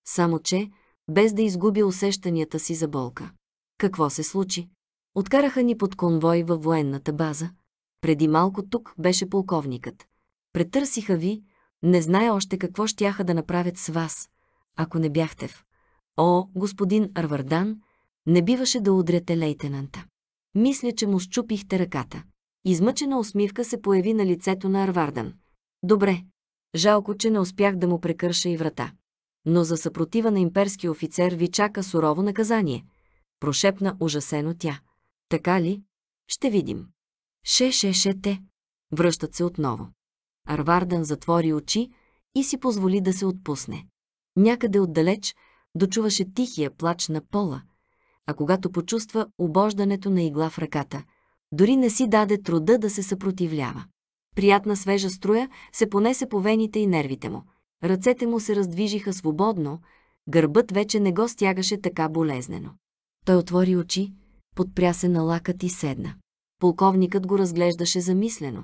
Само че, без да изгуби усещанията си за болка. Какво се случи? Откараха ни под конвой във военната база. Преди малко тук беше полковникът. Претърсиха ви, не знае още какво щяха да направят с вас, ако не бяхте в О, господин Арвардан, не биваше да удряте лейтенанта. Мисля, че му щупихте ръката. Измъчена усмивка се появи на лицето на Арвардан. Добре. Жалко, че не успях да му прекърша и врата. Но за съпротива на имперски офицер ви чака сурово наказание. Прошепна ужасено тя. Така ли? Ще видим. Ше-ше-ше те. Връщат се отново. Арвардан затвори очи и си позволи да се отпусне. Някъде отдалеч, дочуваше тихия плач на пола, а когато почувства обождането на игла в ръката, дори не си даде труда да се съпротивлява. Приятна свежа струя се понесе по вените и нервите му. Ръцете му се раздвижиха свободно, гърбът вече не го стягаше така болезнено. Той отвори очи, подпря се на лакът и седна. Полковникът го разглеждаше замислено,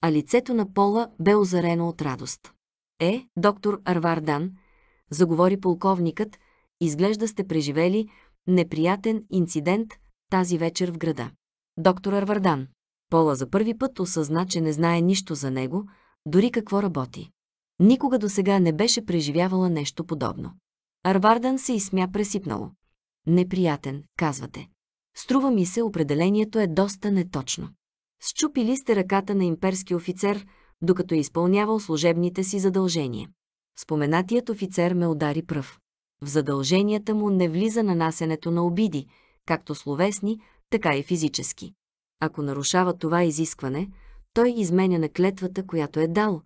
а лицето на Пола бе озарено от радост. Е, доктор Арвардан, заговори полковникът, Изглежда сте преживели неприятен инцидент тази вечер в града. Доктор Арвардан. Пола за първи път осъзна, че не знае нищо за него, дори какво работи. Никога до сега не беше преживявала нещо подобно. Арвардан се изсмя пресипнало. Неприятен, казвате. Струва ми се, определението е доста неточно. Счупили сте ръката на имперски офицер, докато е изпълнявал служебните си задължения. Споменатият офицер ме удари пръв. В задълженията му не влиза нанасенето на обиди, както словесни, така и физически. Ако нарушава това изискване, той изменя на клетвата, която е дал,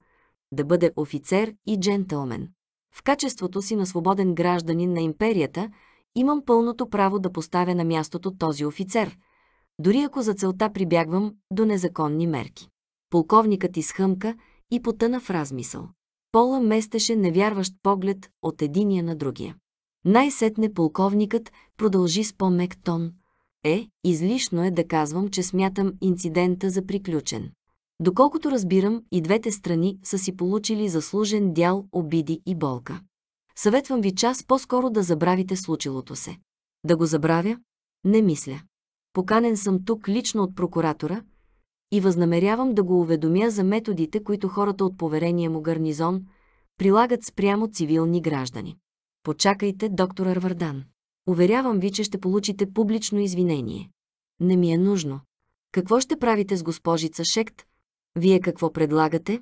да бъде офицер и джентълмен. В качеството си на свободен гражданин на империята имам пълното право да поставя на мястото този офицер, дори ако за целта прибягвам до незаконни мерки. Полковникът изхъмка и потъна в размисъл. Пола местеше невярващ поглед от единия на другия. Най-сетне полковникът продължи с по-мек тон. Е, излишно е да казвам, че смятам инцидента за приключен. Доколкото разбирам, и двете страни са си получили заслужен дял обиди и болка. Съветвам ви час по-скоро да забравите случилото се. Да го забравя? Не мисля. Поканен съм тук лично от прокуратора и възнамерявам да го уведомя за методите, които хората от поверения му гарнизон прилагат спрямо цивилни граждани. Почакайте, доктор Арвардан. Уверявам ви, че ще получите публично извинение. Не ми е нужно. Какво ще правите с госпожица Шект? Вие какво предлагате?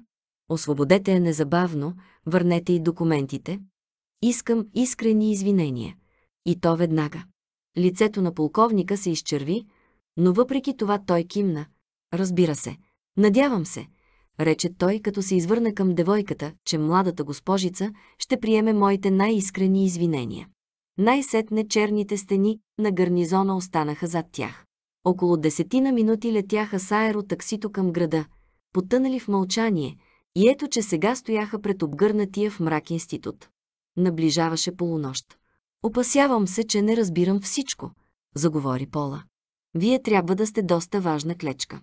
Освободете я незабавно, върнете и документите. Искам искрени извинения. И то веднага. Лицето на полковника се изчерви, но въпреки това той кимна. Разбира се. Надявам се, рече той, като се извърна към девойката, че младата госпожица ще приеме моите най-искрени извинения. Най-сетне черните стени на гарнизона останаха зад тях. Около десетина минути летяха с аеротаксито към града, потънали в мълчание, и ето, че сега стояха пред обгърнатия в мрак институт. Наближаваше полунощ. Опасявам се, че не разбирам всичко, заговори Пола. Вие трябва да сте доста важна клечка.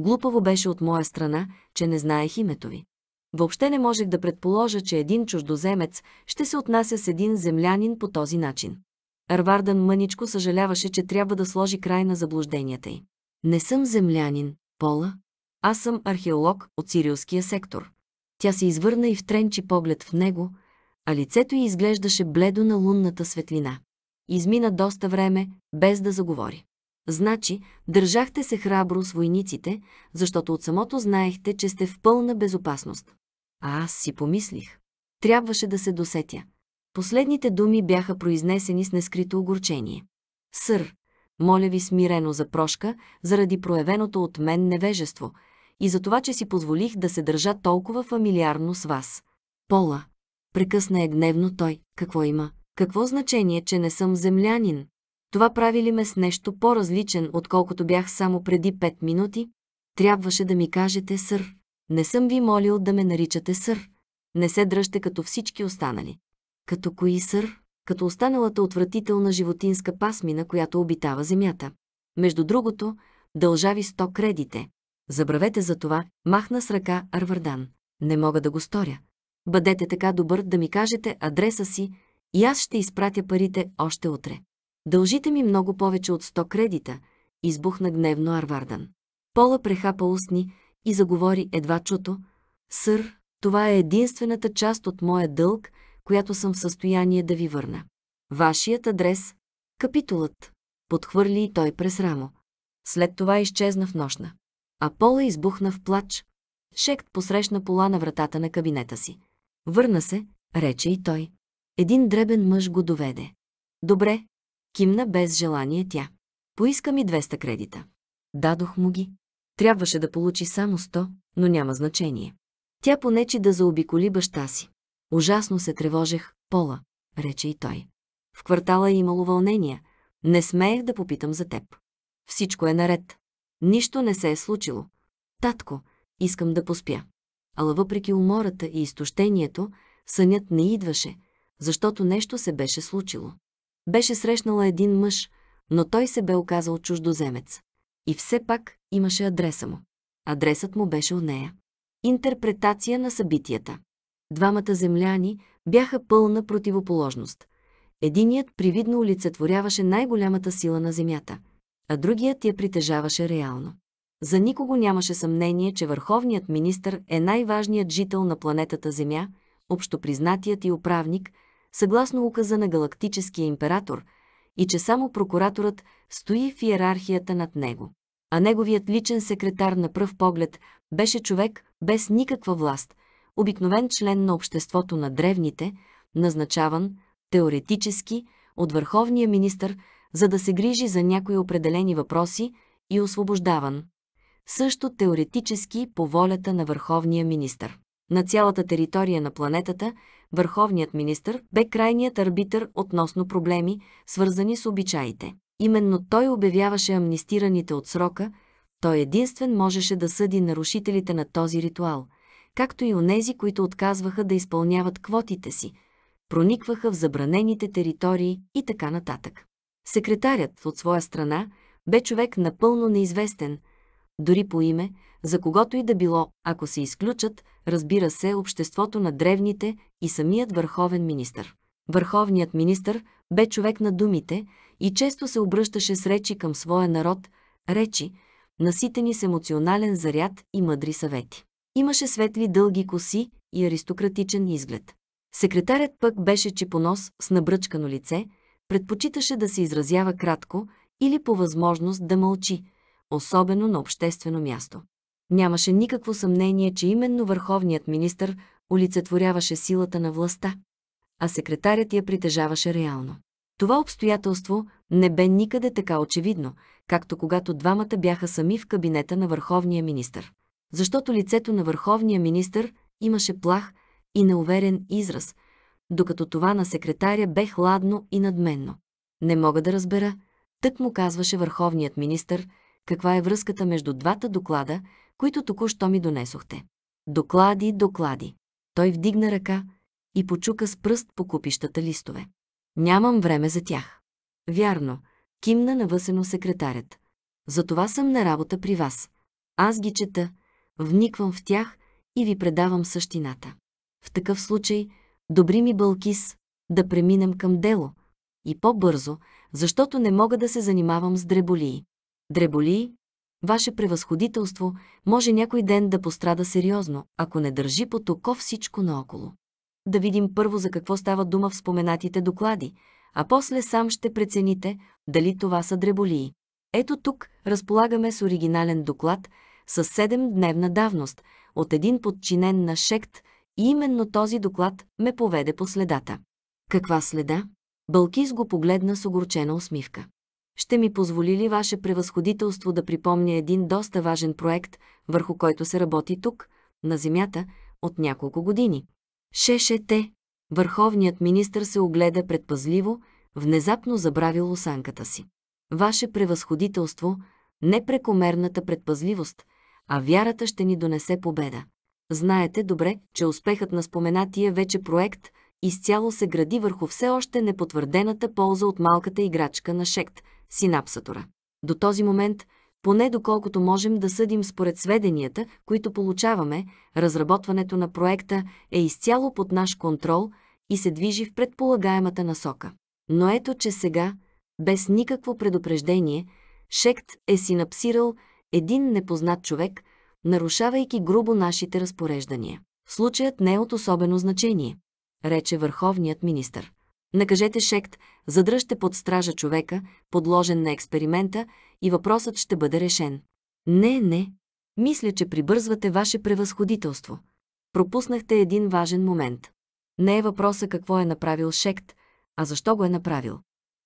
Глупаво беше от моя страна, че не знаех името ви. Въобще не можех да предположа, че един чуждоземец ще се отнася с един землянин по този начин. Арвардан мъничко съжаляваше, че трябва да сложи край на заблужденията й. Не съм землянин, Пола. Аз съм археолог от сирилския сектор. Тя се извърна и втренчи поглед в него, а лицето й изглеждаше бледо на лунната светлина. Измина доста време, без да заговори. Значи, държахте се храбро с войниците, защото от самото знаехте, че сте в пълна безопасност. А аз си помислих. Трябваше да се досетя. Последните думи бяха произнесени с нескрито огорчение. Сър, моля ви смирено за прошка, заради проявеното от мен невежество и за това, че си позволих да се държа толкова фамилиарно с вас. Пола. Прекъсна е гневно той. Какво има? Какво значение, че не съм землянин? Това прави ли ме с нещо по-различен, отколкото бях само преди 5 минути? Трябваше да ми кажете сър. Не съм ви молил да ме наричате сър. Не се дръжте като всички останали. Като кои сър? Като останалата отвратителна животинска пасмина, която обитава земята. Между другото, дължави 100 кредите. Забравете за това, махна с ръка Арвардан. Не мога да го сторя. Бъдете така добър да ми кажете адреса си и аз ще изпратя парите още утре. Дължите ми много повече от 100 кредита, избухна гневно Арвардан. Пола прехапа устни и заговори едва чуто. Сър, това е единствената част от моя дълг, която съм в състояние да ви върна. Вашият адрес – капитулът. Подхвърли и той през рамо. След това изчезна в нощна. А Пола избухна в плач. Шект посрещна пола на вратата на кабинета си. Върна се, рече и той. Един дребен мъж го доведе. Добре, Кимна без желание тя. Поиска ми 200 кредита. Дадох му ги. Трябваше да получи само 100, но няма значение. Тя понечи да заобиколи баща си. Ужасно се тревожех, Пола, рече и той. В квартала е имало вълнения. Не смеех да попитам за теб. Всичко е наред. Нищо не се е случило. Татко, искам да поспя. Ала въпреки умората и изтощението, сънят не идваше, защото нещо се беше случило беше срещнала един мъж, но той се бе оказал чуждоземец. И все пак имаше адреса му. Адресът му беше у нея. Интерпретация на събитията. Двамата земляни бяха пълна противоположност. Единият привидно олицетворяваше най-голямата сила на Земята, а другият я притежаваше реално. За никого нямаше съмнение, че върховният министр е най-важният жител на планетата Земя, общопризнатият и управник – съгласно указа на галактическия император, и че само прокураторът стои в иерархията над него. А неговият личен секретар на пръв поглед беше човек без никаква власт, обикновен член на обществото на древните, назначаван, теоретически, от върховния министър, за да се грижи за някои определени въпроси и освобождаван. Също теоретически по волята на върховния министър. На цялата територия на планетата Върховният министр бе крайният арбитър относно проблеми, свързани с обичаите. Именно той обявяваше амнистираните от срока, той единствен можеше да съди нарушителите на този ритуал, както и онези, които отказваха да изпълняват квотите си, проникваха в забранените територии и така нататък. Секретарят, от своя страна, бе човек напълно неизвестен – дори по име, за когото и да било, ако се изключат, разбира се, обществото на древните и самият върховен министър. Върховният министър бе човек на думите и често се обръщаше с речи към своя народ, речи, наситени с емоционален заряд и мъдри съвети. Имаше светли дълги коси и аристократичен изглед. Секретарят пък беше чипонос с набръчкано лице, предпочиташе да се изразява кратко или по възможност да мълчи – особено на обществено място. Нямаше никакво съмнение, че именно върховният министр олицетворяваше силата на властта, а секретарят я притежаваше реално. Това обстоятелство не бе никъде така очевидно, както когато двамата бяха сами в кабинета на върховния министр. Защото лицето на върховния министр имаше плах и неуверен израз, докато това на секретаря бе хладно и надменно. Не мога да разбера, тък му казваше върховният министр – каква е връзката между двата доклада, които току-що ми донесохте. Доклади, доклади. Той вдигна ръка и почука с пръст по купищата листове. Нямам време за тях. Вярно, кимна навъсено секретарят. Затова съм на работа при вас. Аз ги чета, вниквам в тях и ви предавам същината. В такъв случай, добри ми бълкис, да преминем към дело. И по-бързо, защото не мога да се занимавам с дреболии дреболии, Ваше превъзходителство може някой ден да пострада сериозно, ако не държи по токо всичко наоколо. Да видим първо за какво става дума в споменатите доклади, а после сам ще прецените дали това са дреболии. Ето тук разполагаме с оригинален доклад с 7-дневна давност от един подчинен на Шект и именно този доклад ме поведе по следата. Каква следа? Бълкис го погледна с огорчена усмивка ще ми позволи ли ваше превъзходителство да припомня един доста важен проект, върху който се работи тук, на Земята, от няколко години. Шеше те. Върховният министр се огледа предпазливо, внезапно забравил лосанката си. Ваше превъзходителство, не прекомерната предпазливост, а вярата ще ни донесе победа. Знаете добре, че успехът на споменатия вече проект изцяло се гради върху все още непотвърдената полза от малката играчка на Шект – синапсатора. До този момент, поне доколкото можем да съдим според сведенията, които получаваме, разработването на проекта е изцяло под наш контрол и се движи в предполагаемата насока. Но ето, че сега, без никакво предупреждение, Шект е синапсирал един непознат човек, нарушавайки грубо нашите разпореждания. Случаят не е от особено значение, рече върховният министр. Накажете Шект, задръжте под стража човека, подложен на експеримента и въпросът ще бъде решен. Не, не. Мисля, че прибързвате ваше превъзходителство. Пропуснахте един важен момент. Не е въпроса какво е направил Шект, а защо го е направил.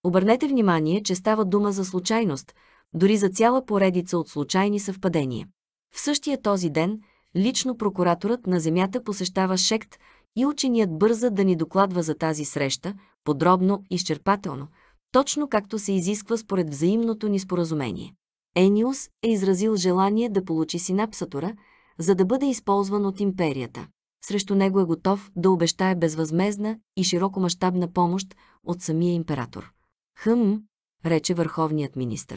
Обърнете внимание, че става дума за случайност, дори за цяла поредица от случайни съвпадения. В същия този ден, лично прокураторът на Земята посещава Шект и ученият бърза да ни докладва за тази среща, подробно, изчерпателно, точно както се изисква според взаимното ни споразумение. Ениус е изразил желание да получи синапсатора, за да бъде използван от империята. Срещу него е готов да обещае безвъзмезна и широкомащабна помощ от самия император. Хъм, рече върховният министр.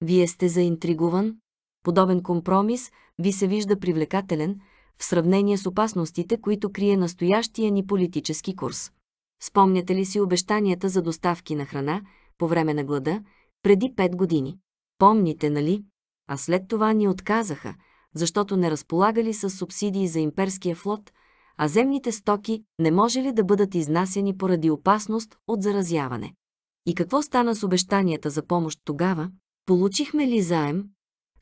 Вие сте заинтригуван? Подобен компромис ви се вижда привлекателен в сравнение с опасностите, които крие настоящия ни политически курс. Спомняте ли си обещанията за доставки на храна по време на глада преди 5 години? Помните, нали? А след това ни отказаха, защото не разполагали с субсидии за имперския флот, а земните стоки не може ли да бъдат изнасяни поради опасност от заразяване. И какво стана с обещанията за помощ тогава? Получихме ли заем?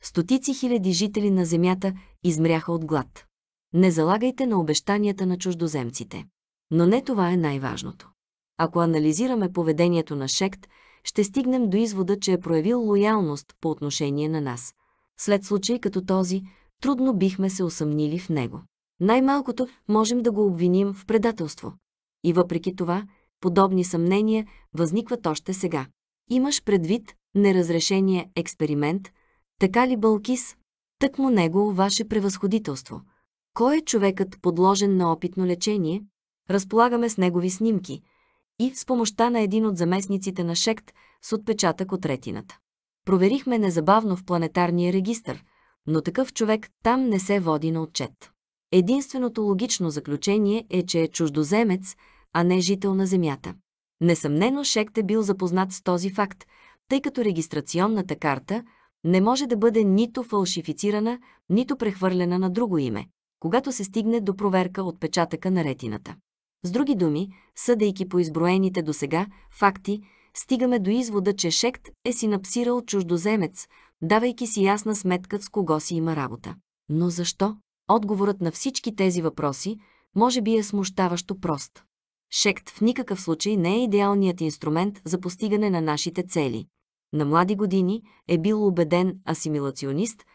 Стотици хиляди жители на земята измряха от глад. Не залагайте на обещанията на чуждоземците но не това е най-важното. Ако анализираме поведението на Шект, ще стигнем до извода, че е проявил лоялност по отношение на нас. След случай като този, трудно бихме се усъмнили в него. Най-малкото можем да го обвиним в предателство. И въпреки това, подобни съмнения възникват още сега. Имаш предвид неразрешение експеримент, така ли Балкис? Тък му него, ваше превъзходителство. Кой е човекът подложен на опитно лечение, Разполагаме с негови снимки и с помощта на един от заместниците на Шект с отпечатък от ретината. Проверихме незабавно в планетарния регистр, но такъв човек там не се води на отчет. Единственото логично заключение е, че е чуждоземец, а не жител на Земята. Несъмнено Шект е бил запознат с този факт, тъй като регистрационната карта не може да бъде нито фалшифицирана, нито прехвърлена на друго име, когато се стигне до проверка отпечатъка на ретината. С други думи, съдейки по изброените до сега факти, стигаме до извода, че Шект е си напсирал чуждоземец, давайки си ясна сметка с кого си има работа. Но защо? Отговорът на всички тези въпроси може би е смущаващо прост. Шект в никакъв случай не е идеалният инструмент за постигане на нашите цели. На млади години е бил убеден асимилационист,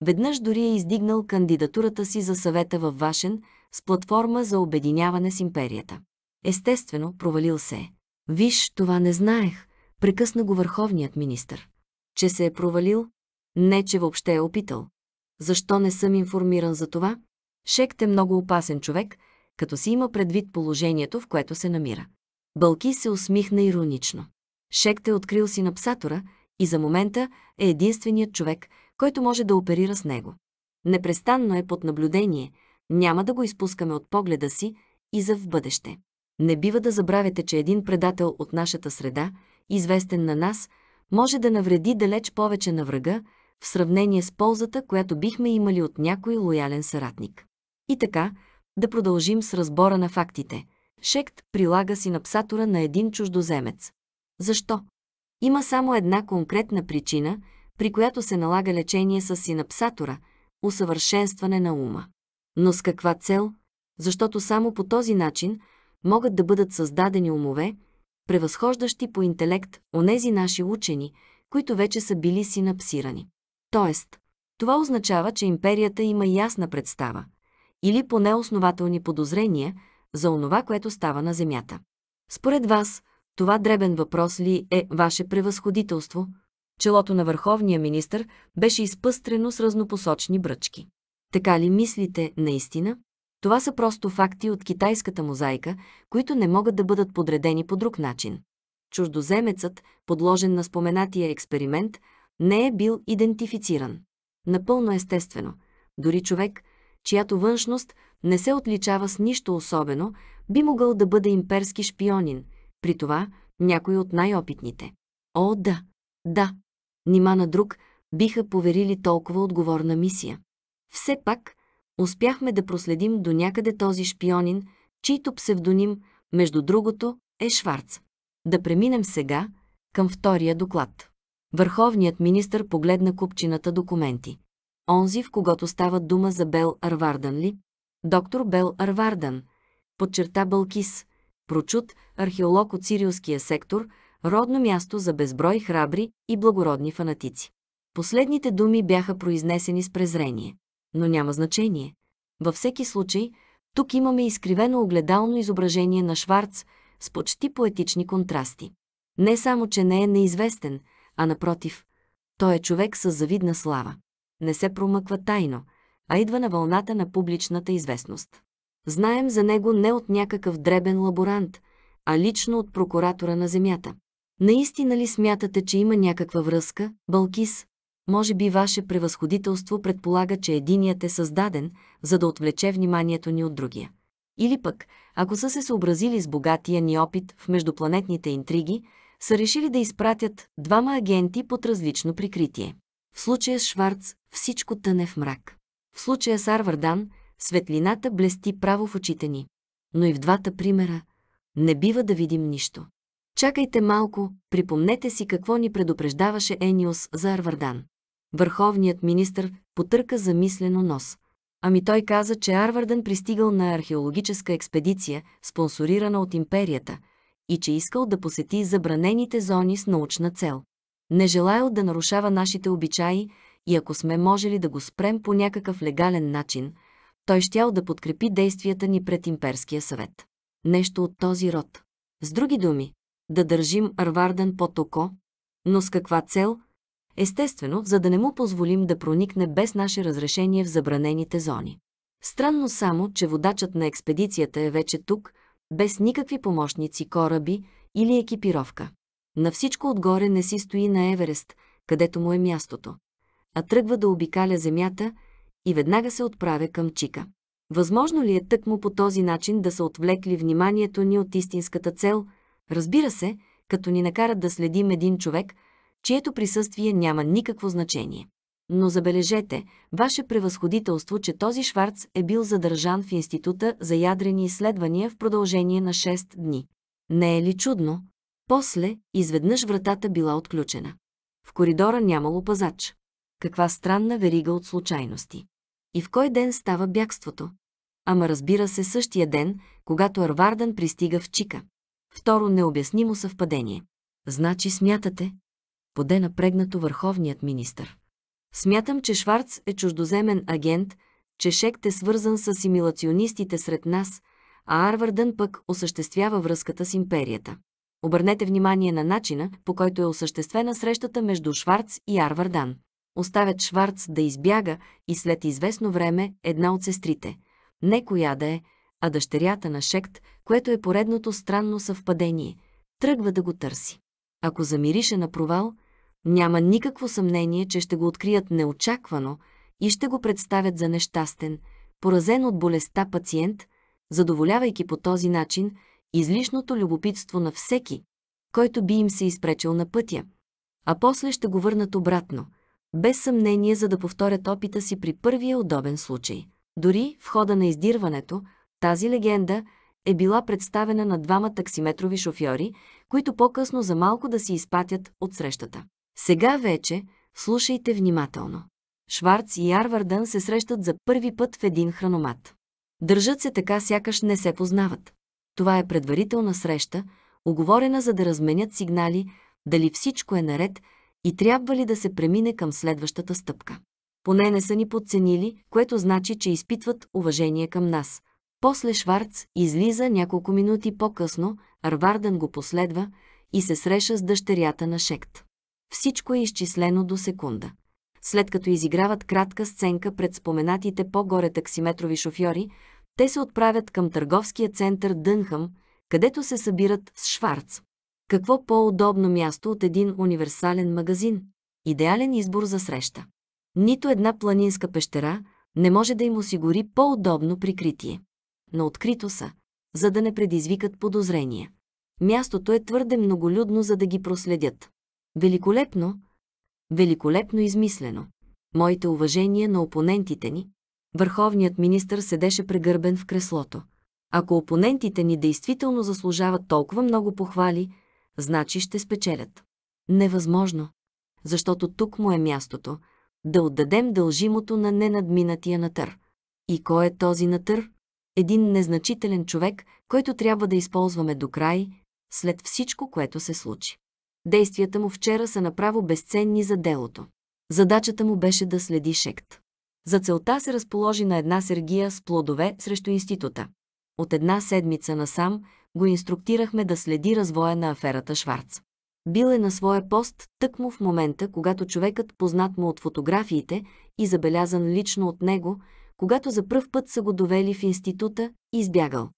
веднъж дори е издигнал кандидатурата си за съвета във Вашен – с платформа за обединяване с империята. Естествено, провалил се е. Виж, това не знаех, прекъсна го върховният министр. Че се е провалил? Не, че въобще е опитал. Защо не съм информиран за това? Шект е много опасен човек, като си има предвид положението, в което се намира. Бълки се усмихна иронично. Шект е открил псатора и за момента е единственият човек, който може да оперира с него. Непрестанно е под наблюдение – няма да го изпускаме от погледа си и за в бъдеще. Не бива да забравяте, че един предател от нашата среда, известен на нас, може да навреди далеч повече на врага, в сравнение с ползата, която бихме имали от някой лоялен съратник. И така, да продължим с разбора на фактите. Шект прилага синапсатора на един чуждоземец. Защо? Има само една конкретна причина, при която се налага лечение с синапсатора – усъвършенстване на ума. Но с каква цел? Защото само по този начин могат да бъдат създадени умове, превъзхождащи по интелект онези наши учени, които вече са били синапсирани. Тоест, това означава, че империята има ясна представа, или поне основателни подозрения за онова, което става на Земята. Според вас, това дребен въпрос ли е ваше превъзходителство? Челото на върховния министр беше изпъстрено с разнопосочни бръчки. Така ли мислите, наистина? Това са просто факти от китайската мозайка, които не могат да бъдат подредени по друг начин. Чуждоземецът, подложен на споменатия експеримент, не е бил идентифициран. Напълно естествено, дори човек, чиято външност не се отличава с нищо особено, би могъл да бъде имперски шпионин, при това някой от най-опитните. О, да, да, нима на друг биха поверили толкова отговорна мисия. Все пак, успяхме да проследим до някъде този шпионин, чийто псевдоним, между другото, е Шварц. Да преминем сега към втория доклад. Върховният министр погледна купчината документи. Онзи, в когото става дума за Бел Арвардан ли? Доктор Бел Арвардан, подчерта Балкис, прочут археолог от Сириуския сектор, родно място за безброй храбри и благородни фанатици. Последните думи бяха произнесени с презрение но няма значение. Във всеки случай, тук имаме изкривено огледално изображение на Шварц с почти поетични контрасти. Не само, че не е неизвестен, а напротив, той е човек с завидна слава. Не се промъква тайно, а идва на вълната на публичната известност. Знаем за него не от някакъв дребен лаборант, а лично от прокуратора на Земята. Наистина ли смятате, че има някаква връзка, Балкис, може би ваше превъзходителство предполага, че единият е създаден, за да отвлече вниманието ни от другия. Или пък, ако са се съобразили с богатия ни опит в междупланетните интриги, са решили да изпратят двама агенти под различно прикритие. В случая с Шварц всичко тъне в мрак. В случая с Арвардан светлината блести право в очите ни. Но и в двата примера не бива да видим нищо. Чакайте малко, припомнете си какво ни предупреждаваше Ениус за Арвардан. Върховният министр потърка замислено нос. Ами той каза, че Арварден пристигал на археологическа експедиция, спонсорирана от империята, и че искал да посети забранените зони с научна цел. Не желаял да нарушава нашите обичаи и ако сме можели да го спрем по някакъв легален начин, той щял да подкрепи действията ни пред Имперския съвет. Нещо от този род. С други думи, да държим Арварден под око, но с каква цел – естествено, за да не му позволим да проникне без наше разрешение в забранените зони. Странно само, че водачът на експедицията е вече тук, без никакви помощници, кораби или екипировка. На всичко отгоре не си стои на Еверест, където му е мястото, а тръгва да обикаля земята и веднага се отправя към Чика. Възможно ли е тъкмо по този начин да са отвлекли вниманието ни от истинската цел? Разбира се, като ни накарат да следим един човек – чието присъствие няма никакво значение. Но забележете, ваше превъзходителство, че този Шварц е бил задържан в Института за ядрени изследвания в продължение на 6 дни. Не е ли чудно? После, изведнъж вратата била отключена. В коридора нямало пазач. Каква странна верига от случайности. И в кой ден става бягството? Ама разбира се същия ден, когато Арварден пристига в Чика. Второ необяснимо съвпадение. Значи смятате, поде напрегнато върховният министър. Смятам, че Шварц е чуждоземен агент, че Шект е свързан с симилационистите сред нас, а Арвардън пък осъществява връзката с империята. Обърнете внимание на начина, по който е осъществена срещата между Шварц и Арвардан. Оставят Шварц да избяга и след известно време една от сестрите, не коя да е, а дъщерята на Шект, което е поредното странно съвпадение, тръгва да го търси. Ако замирише на провал – няма никакво съмнение, че ще го открият неочаквано и ще го представят за нещастен, поразен от болестта пациент, задоволявайки по този начин излишното любопитство на всеки, който би им се изпречил на пътя. А после ще го върнат обратно, без съмнение, за да повторят опита си при първия удобен случай. Дори в хода на издирването, тази легенда е била представена на двама таксиметрови шофьори, които по-късно за малко да си изпатят от срещата. Сега вече слушайте внимателно. Шварц и Арвардън се срещат за първи път в един храномат. Държат се така, сякаш не се познават. Това е предварителна среща, оговорена за да разменят сигнали, дали всичко е наред и трябва ли да се премине към следващата стъпка. Поне не са ни подценили, което значи, че изпитват уважение към нас. После Шварц излиза няколко минути по-късно, Арварден го последва и се среща с дъщерята на Шект. Всичко е изчислено до секунда. След като изиграват кратка сценка пред споменатите по-горе таксиметрови шофьори, те се отправят към търговския център Дънхъм, където се събират с Шварц. Какво по-удобно място от един универсален магазин? Идеален избор за среща. Нито една планинска пещера не може да им осигури по-удобно прикритие. Но открито са, за да не предизвикат подозрения. Мястото е твърде многолюдно, за да ги проследят. Великолепно, великолепно измислено. Моите уважения на опонентите ни. Върховният министр седеше прегърбен в креслото. Ако опонентите ни действително заслужават толкова много похвали, значи ще спечелят. Невъзможно, защото тук му е мястото да отдадем дължимото на ненадминатия натър. И кой е този натър? Един незначителен човек, който трябва да използваме до край, след всичко, което се случи. Действията му вчера са направо безценни за делото. Задачата му беше да следи шект. За целта се разположи на една сергия с плодове срещу института. От една седмица насам го инструктирахме да следи развоя на аферата Шварц. Бил е на своя пост тъкмо в момента, когато човекът, познат му от фотографиите и забелязан лично от него, когато за пръв път са го довели в института, избягал.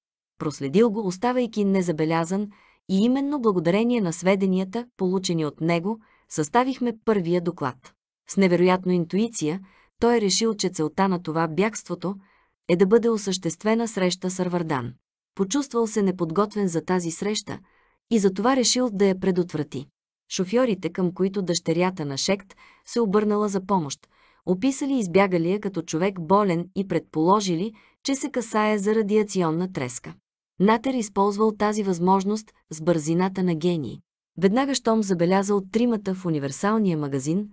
Проследил го, оставайки незабелязан, и именно благодарение на сведенията, получени от него, съставихме първия доклад. С невероятно интуиция, той е решил, че целта на това бягството е да бъде осъществена среща с Арвардан. Почувствал се неподготвен за тази среща и затова решил да я предотврати. Шофьорите, към които дъщерята на Шект се обърнала за помощ, описали избягалия като човек болен и предположили, че се касае за радиационна треска. Натер използвал тази възможност с бързината на гений. Веднага щом забелязал тримата в универсалния магазин,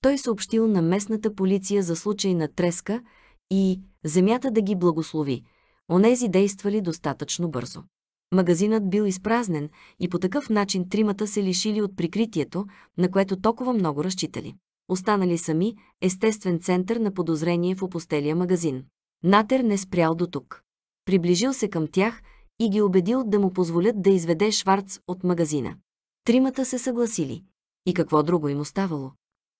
той съобщил на местната полиция за случай на треска и земята да ги благослови. Онези действали достатъчно бързо. Магазинът бил изпразнен и по такъв начин тримата се лишили от прикритието, на което толкова много разчитали. Останали сами, естествен център на подозрение в опостелия магазин. Натер не спрял до тук. Приближил се към тях – и ги убедил да му позволят да изведе Шварц от магазина. Тримата се съгласили. И какво друго им оставало?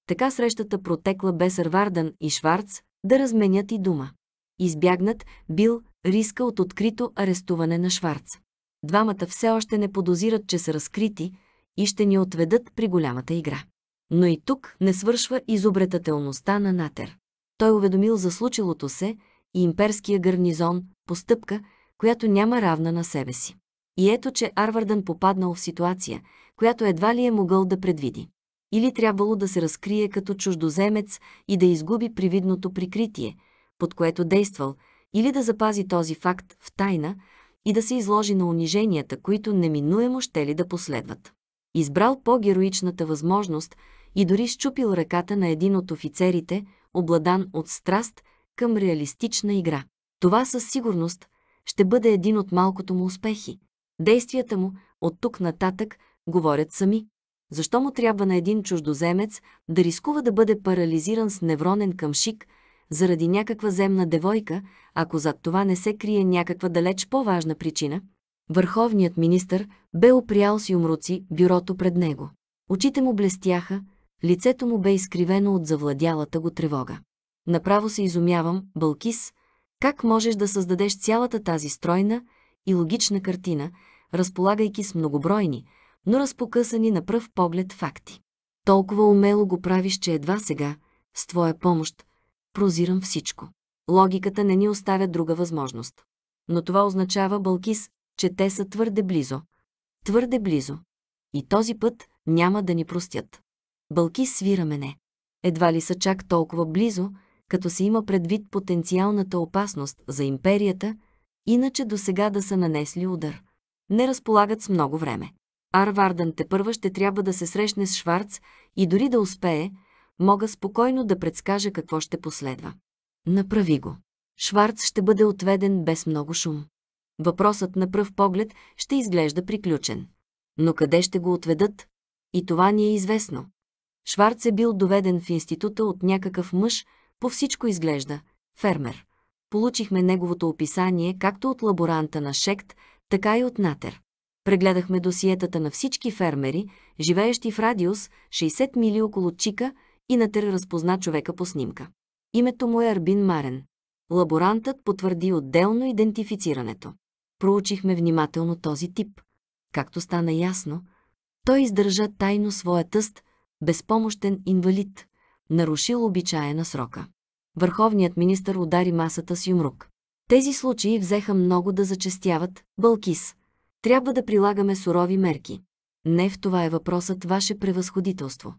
Така срещата протекла без Арвардан и Шварц да разменят и дума. Избягнат бил риска от открито арестуване на Шварц. Двамата все още не подозират, че са разкрити и ще ни отведат при голямата игра. Но и тук не свършва изобретателността на Натер. Той уведомил за случилото се и имперския гарнизон, постъпка, която няма равна на себе си. И ето, че Арвардън попаднал в ситуация, която едва ли е могъл да предвиди. Или трябвало да се разкрие като чуждоземец и да изгуби привидното прикритие, под което действал, или да запази този факт в тайна и да се изложи на униженията, които неминуемо ще ли да последват. Избрал по-героичната възможност и дори щупил ръката на един от офицерите, обладан от страст към реалистична игра. Това със сигурност – ще бъде един от малкото му успехи. Действията му от тук нататък говорят сами. Защо му трябва на един чуждоземец да рискува да бъде парализиран с невронен къмшик заради някаква земна девойка, ако зад това не се крие някаква далеч по-важна причина? Върховният министр бе опрял с юмруци бюрото пред него. Очите му блестяха, лицето му бе изкривено от завладялата го тревога. Направо се изумявам, Балкис, как можеш да създадеш цялата тази стройна и логична картина, разполагайки с многобройни, но разпокъсани на пръв поглед факти? Толкова умело го правиш, че едва сега, с твоя помощ, прозирам всичко. Логиката не ни оставя друга възможност. Но това означава, Балкис, че те са твърде близо. Твърде близо. И този път няма да ни простят. Балкис свира мене. Едва ли са чак толкова близо, като се има предвид потенциалната опасност за империята, иначе до сега да са нанесли удар. Не разполагат с много време. Арварден те първа ще трябва да се срещне с Шварц и дори да успее, мога спокойно да предскажа какво ще последва. Направи го. Шварц ще бъде отведен без много шум. Въпросът на пръв поглед ще изглежда приключен. Но къде ще го отведат? И това ни е известно. Шварц е бил доведен в института от някакъв мъж, по всичко изглежда – фермер. Получихме неговото описание както от лаборанта на Шект, така и от Натер. Прегледахме досиетата на всички фермери, живеещи в радиус 60 мили около Чика и Натер разпозна човека по снимка. Името му е Арбин Марен. Лаборантът потвърди отделно идентифицирането. Проучихме внимателно този тип. Както стана ясно, той издържа тайно своя тъст, безпомощен инвалид нарушил обичая на срока. Върховният министр удари масата с юмрук. Тези случаи взеха много да зачестяват, Балкис. Трябва да прилагаме сурови мерки. Не в това е въпросът ваше превъзходителство.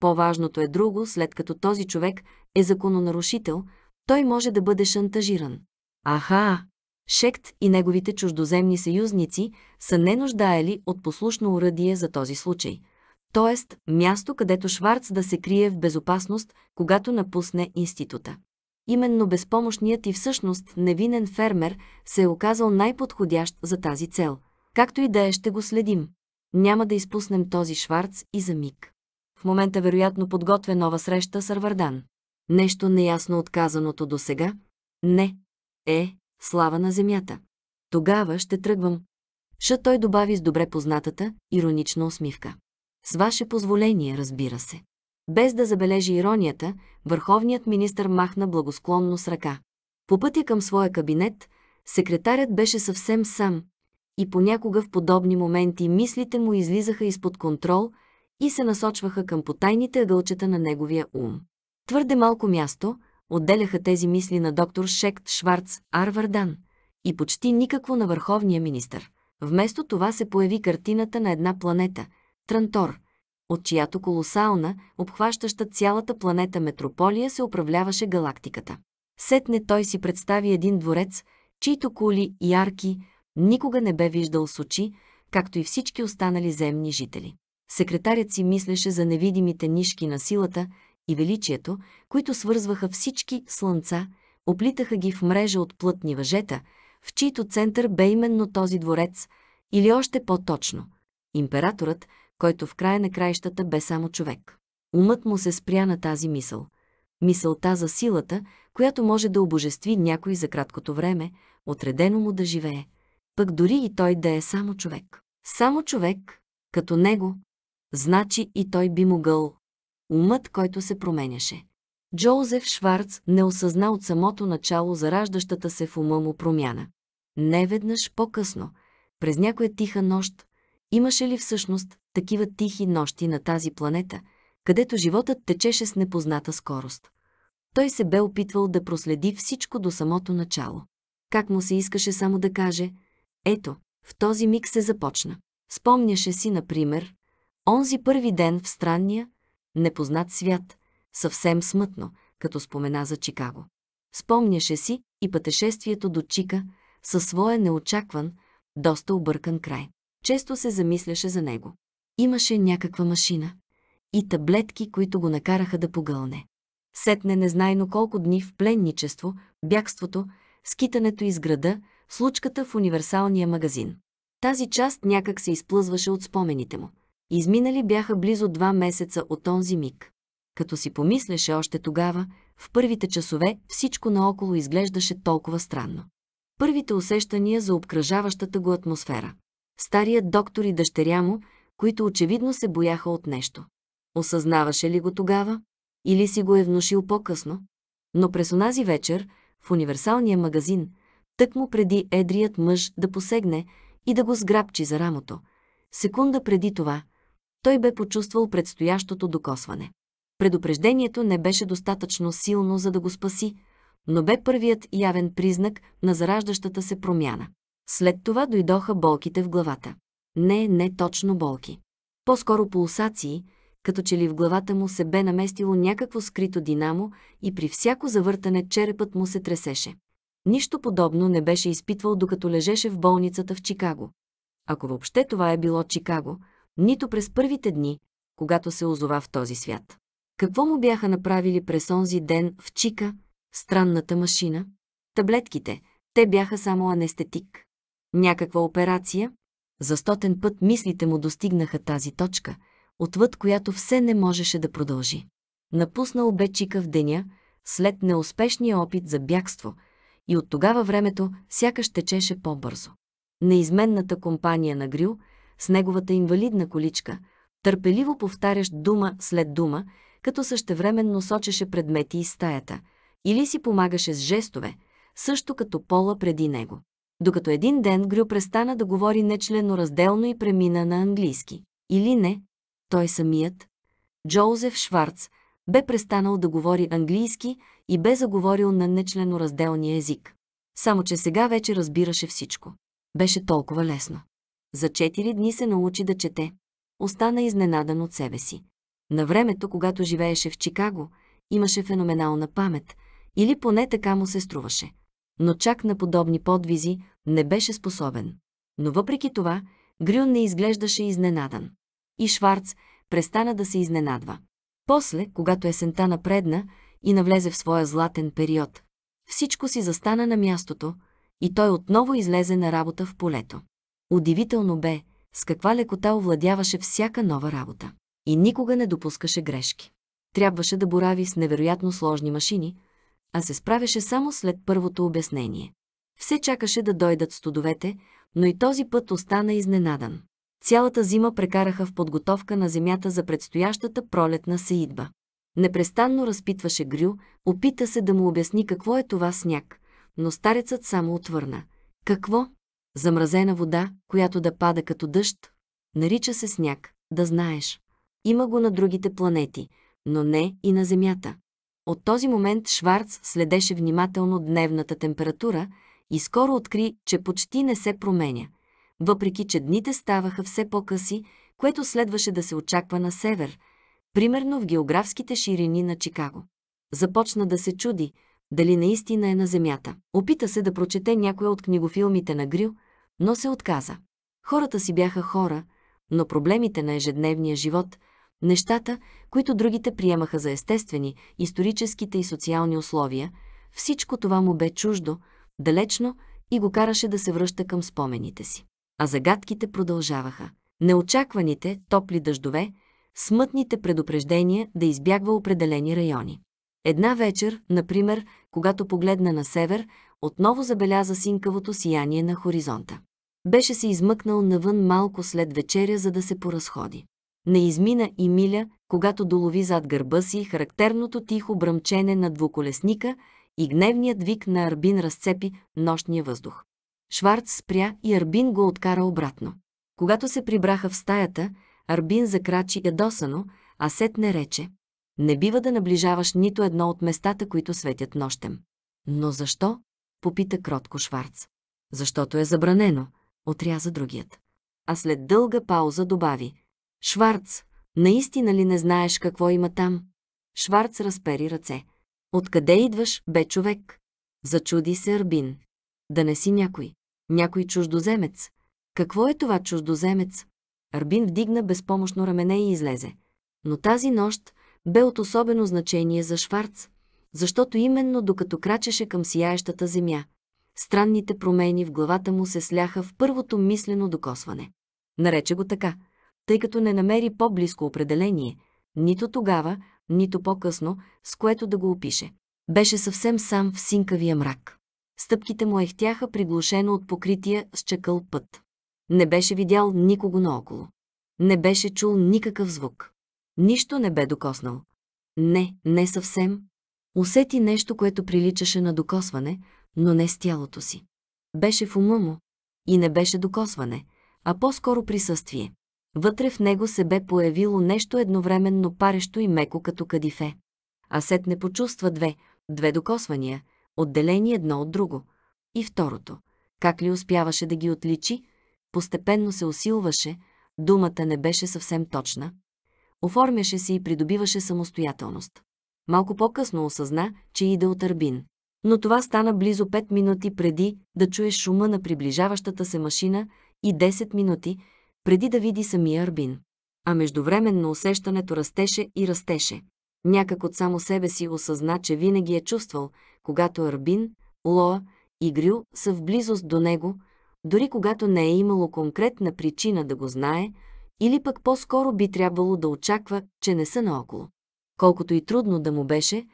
По-важното е друго, след като този човек е закононарушител, той може да бъде шантажиран. Аха! Шект и неговите чуждоземни съюзници са не нуждаели от послушно уръдие за този случай – т.е. място, където Шварц да се крие в безопасност, когато напусне института. Именно безпомощният и всъщност невинен фермер се е оказал най-подходящ за тази цел. Както и да е, ще го следим. Няма да изпуснем този Шварц и за миг. В момента вероятно подготвя нова среща с Арвардан. Нещо неясно отказаното до сега? Не. Е, слава на земята. Тогава ще тръгвам. Ша той добави с добре познатата, иронична усмивка. С ваше позволение, разбира се. Без да забележи иронията, върховният министр махна благосклонно с ръка. По пътя към своя кабинет, секретарят беше съвсем сам и понякога в подобни моменти мислите му излизаха изпод контрол и се насочваха към потайните ъгълчета на неговия ум. Твърде малко място отделяха тези мисли на доктор Шект Шварц Арвардан и почти никакво на върховния министр. Вместо това се появи картината на една планета – Трантор, от чиято колосална, обхващаща цялата планета метрополия се управляваше галактиката. Сетне той си представи един дворец, чието кули и арки никога не бе виждал с очи, както и всички останали земни жители. Секретарят си мислеше за невидимите нишки на силата и величието, които свързваха всички слънца, оплитаха ги в мрежа от плътни въжета, в чийто център бе именно този дворец, или още по-точно – императорът – който в края на краищата бе само човек. Умът му се спря на тази мисъл. Мисълта за силата, която може да обожестви някой за краткото време, отредено му да живее. Пък дори и той да е само човек. Само човек, като него, значи и той би могъл. Умът, който се променяше. Джозеф Шварц не осъзна от самото начало зараждащата се в ума му промяна. Неведнъж по-късно, през някоя тиха нощ, Имаше ли всъщност такива тихи нощи на тази планета, където животът течеше с непозната скорост? Той се бе опитвал да проследи всичко до самото начало. Как му се искаше само да каже «Ето, в този миг се започна». Спомняше си, например, онзи първи ден в странния, непознат свят, съвсем смътно, като спомена за Чикаго. Спомняше си и пътешествието до Чика със своя неочакван, доста объркан край често се замисляше за него. Имаше някаква машина и таблетки, които го накараха да погълне. Сетне незнайно колко дни в пленничество, бягството, скитането из града, случката в универсалния магазин. Тази част някак се изплъзваше от спомените му. Изминали бяха близо два месеца от онзи миг. Като си помисляше още тогава, в първите часове всичко наоколо изглеждаше толкова странно. Първите усещания за обкръжаващата го атмосфера старият доктор и дъщеря му, които очевидно се бояха от нещо. Осъзнаваше ли го тогава? Или си го е внушил по-късно? Но през онази вечер, в универсалния магазин, тък му преди едрият мъж да посегне и да го сграбчи за рамото. Секунда преди това, той бе почувствал предстоящото докосване. Предупреждението не беше достатъчно силно, за да го спаси, но бе първият явен признак на зараждащата се промяна. След това дойдоха болките в главата. Не, не точно болки. По-скоро пулсации, като че ли в главата му се бе наместило някакво скрито динамо и при всяко завъртане черепът му се тресеше. Нищо подобно не беше изпитвал, докато лежеше в болницата в Чикаго. Ако въобще това е било Чикаго, нито през първите дни, когато се озова в този свят. Какво му бяха направили през онзи ден в Чика, странната машина? Таблетките, те бяха само анестетик. Някаква операция? За стотен път мислите му достигнаха тази точка, отвъд която все не можеше да продължи. Напуснал бе Чика в деня, след неуспешния опит за бягство, и от тогава времето сякаш течеше по-бързо. Неизменната компания на Грил, с неговата инвалидна количка, търпеливо повтарящ дума след дума, като същевременно сочеше предмети из стаята, или си помагаше с жестове, също като пола преди него докато един ден Грю престана да говори нечленоразделно и премина на английски. Или не, той самият, Джозеф Шварц, бе престанал да говори английски и бе заговорил на нечленоразделния език. Само, че сега вече разбираше всичко. Беше толкова лесно. За четири дни се научи да чете. Остана изненадан от себе си. На времето, когато живееше в Чикаго, имаше феноменална памет, или поне така му се струваше – но чак на подобни подвизи не беше способен. Но въпреки това, Грюн не изглеждаше изненадан. И Шварц престана да се изненадва. После, когато есента напредна и навлезе в своя златен период, всичко си застана на мястото и той отново излезе на работа в полето. Удивително бе, с каква лекота овладяваше всяка нова работа. И никога не допускаше грешки. Трябваше да борави с невероятно сложни машини – а се справяше само след първото обяснение. Все чакаше да дойдат студовете, но и този път остана изненадан. Цялата зима прекараха в подготовка на земята за предстоящата пролетна сеидба. Непрестанно разпитваше Грю, опита се да му обясни какво е това сняг, но старецът само отвърна. Какво? Замразена вода, която да пада като дъжд? Нарича се сняг, да знаеш. Има го на другите планети, но не и на Земята. От този момент Шварц следеше внимателно дневната температура и скоро откри, че почти не се променя, въпреки че дните ставаха все по-къси, което следваше да се очаква на север, примерно в географските ширини на Чикаго. Започна да се чуди дали наистина е на Земята. Опита се да прочете някоя от книгофилмите на Грил, но се отказа. Хората си бяха хора, но проблемите на ежедневния живот – Нещата, които другите приемаха за естествени, историческите и социални условия, всичко това му бе чуждо, далечно и го караше да се връща към спомените си. А загадките продължаваха. Неочакваните, топли дъждове, смътните предупреждения да избягва определени райони. Една вечер, например, когато погледна на север, отново забеляза синкавото сияние на хоризонта. Беше се измъкнал навън малко след вечеря, за да се поразходи. Не измина и миля, когато долови зад гърба си характерното тихо бръмчене на двуколесника и гневният вик на Арбин разцепи нощния въздух. Шварц спря и Арбин го откара обратно. Когато се прибраха в стаята, Арбин закрачи ядосано, а Сет не рече. Не бива да наближаваш нито едно от местата, които светят нощем. Но защо? Попита кротко Шварц. Защото е забранено, отряза другият. А след дълга пауза добави. Шварц, наистина ли не знаеш какво има там? Шварц разпери ръце. Откъде идваш, бе човек? Зачуди се Арбин. Да не си някой. Някой чуждоземец. Какво е това чуждоземец? Арбин вдигна безпомощно рамене и излезе. Но тази нощ бе от особено значение за Шварц, защото именно докато крачеше към сияещата земя, странните промени в главата му се сляха в първото мислено докосване. Нарече го така – тъй като не намери по-близко определение, нито тогава, нито по-късно, с което да го опише. Беше съвсем сам в синкавия мрак. Стъпките му ехтяха приглушено от покрития с чакъл път. Не беше видял никого наоколо. Не беше чул никакъв звук. Нищо не бе докоснал. Не, не съвсем. Усети нещо, което приличаше на докосване, но не с тялото си. Беше в ума му и не беше докосване, а по-скоро присъствие. Вътре в него се бе появило нещо едновременно парещо и меко като кадифе. А сет не почувства две, две докосвания, отделени едно от друго. И второто. Как ли успяваше да ги отличи? Постепенно се усилваше, думата не беше съвсем точна. Оформяше се и придобиваше самостоятелност. Малко по-късно осъзна, че иде от Арбин. Но това стана близо 5 минути преди да чуе шума на приближаващата се машина и 10 минути, преди да види самия Арбин. А междувременно усещането растеше и растеше. Някак от само себе си осъзна, че винаги е чувствал, когато Арбин, Лоа и Грю са в близост до него, дори когато не е имало конкретна причина да го знае, или пък по-скоро би трябвало да очаква, че не са наоколо. Колкото и трудно да му беше,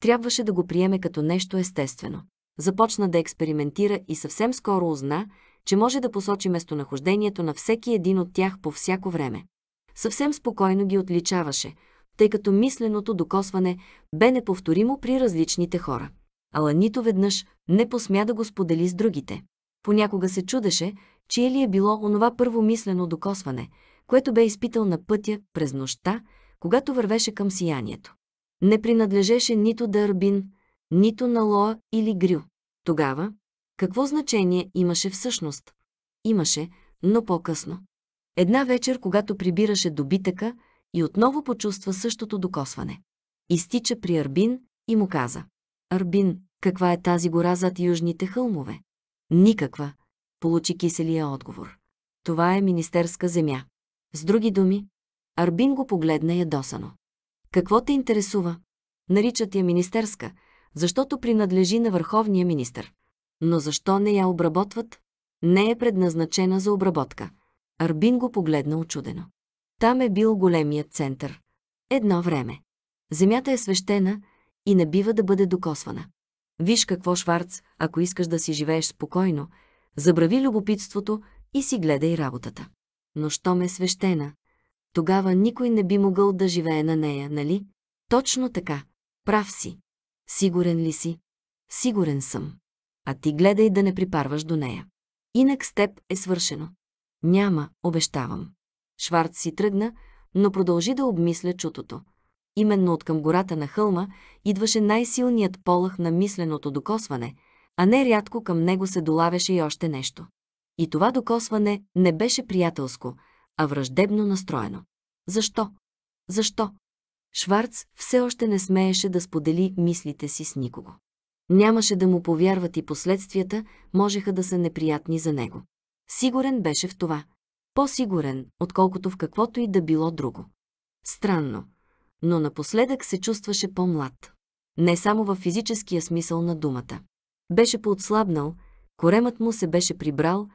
трябваше да го приеме като нещо естествено. Започна да експериментира и съвсем скоро узна, че може да посочи местонахождението на всеки един от тях по всяко време. Съвсем спокойно ги отличаваше, тъй като мисленото докосване бе неповторимо при различните хора. Ала нито веднъж не посмя да го сподели с другите. Понякога се чудеше, че ли е било онова първо мислено докосване, което бе изпитал на пътя през нощта, когато вървеше към сиянието. Не принадлежеше нито Дърбин, нито на Лоа или Грю. Тогава, какво значение имаше всъщност? Имаше, но по-късно. Една вечер, когато прибираше добитъка и отново почувства същото докосване. Изтича при Арбин и му каза. Арбин, каква е тази гора зад южните хълмове? Никаква, получи киселия отговор. Това е министерска земя. С други думи, Арбин го погледна ядосано. Какво те интересува? Наричат я министерска, защото принадлежи на върховния министър но защо не я обработват? Не е предназначена за обработка. Арбин го погледна очудено. Там е бил големият център. Едно време. Земята е свещена и не бива да бъде докосвана. Виж какво, Шварц, ако искаш да си живееш спокойно, забрави любопитството и си гледай работата. Но щом е свещена, тогава никой не би могъл да живее на нея, нали? Точно така. Прав си. Сигурен ли си? Сигурен съм а ти гледай да не припарваш до нея. Инак с теб е свършено. Няма, обещавам. Шварц си тръгна, но продължи да обмисля чутото. Именно от към гората на хълма идваше най-силният полъх на мисленото докосване, а не рядко към него се долавяше и още нещо. И това докосване не беше приятелско, а враждебно настроено. Защо? Защо? Шварц все още не смееше да сподели мислите си с никого. Нямаше да му повярват и последствията можеха да са неприятни за него. Сигурен беше в това. По-сигурен, отколкото в каквото и да било друго. Странно, но напоследък се чувстваше по-млад. Не само във физическия смисъл на думата. Беше поотслабнал, коремът му се беше прибрал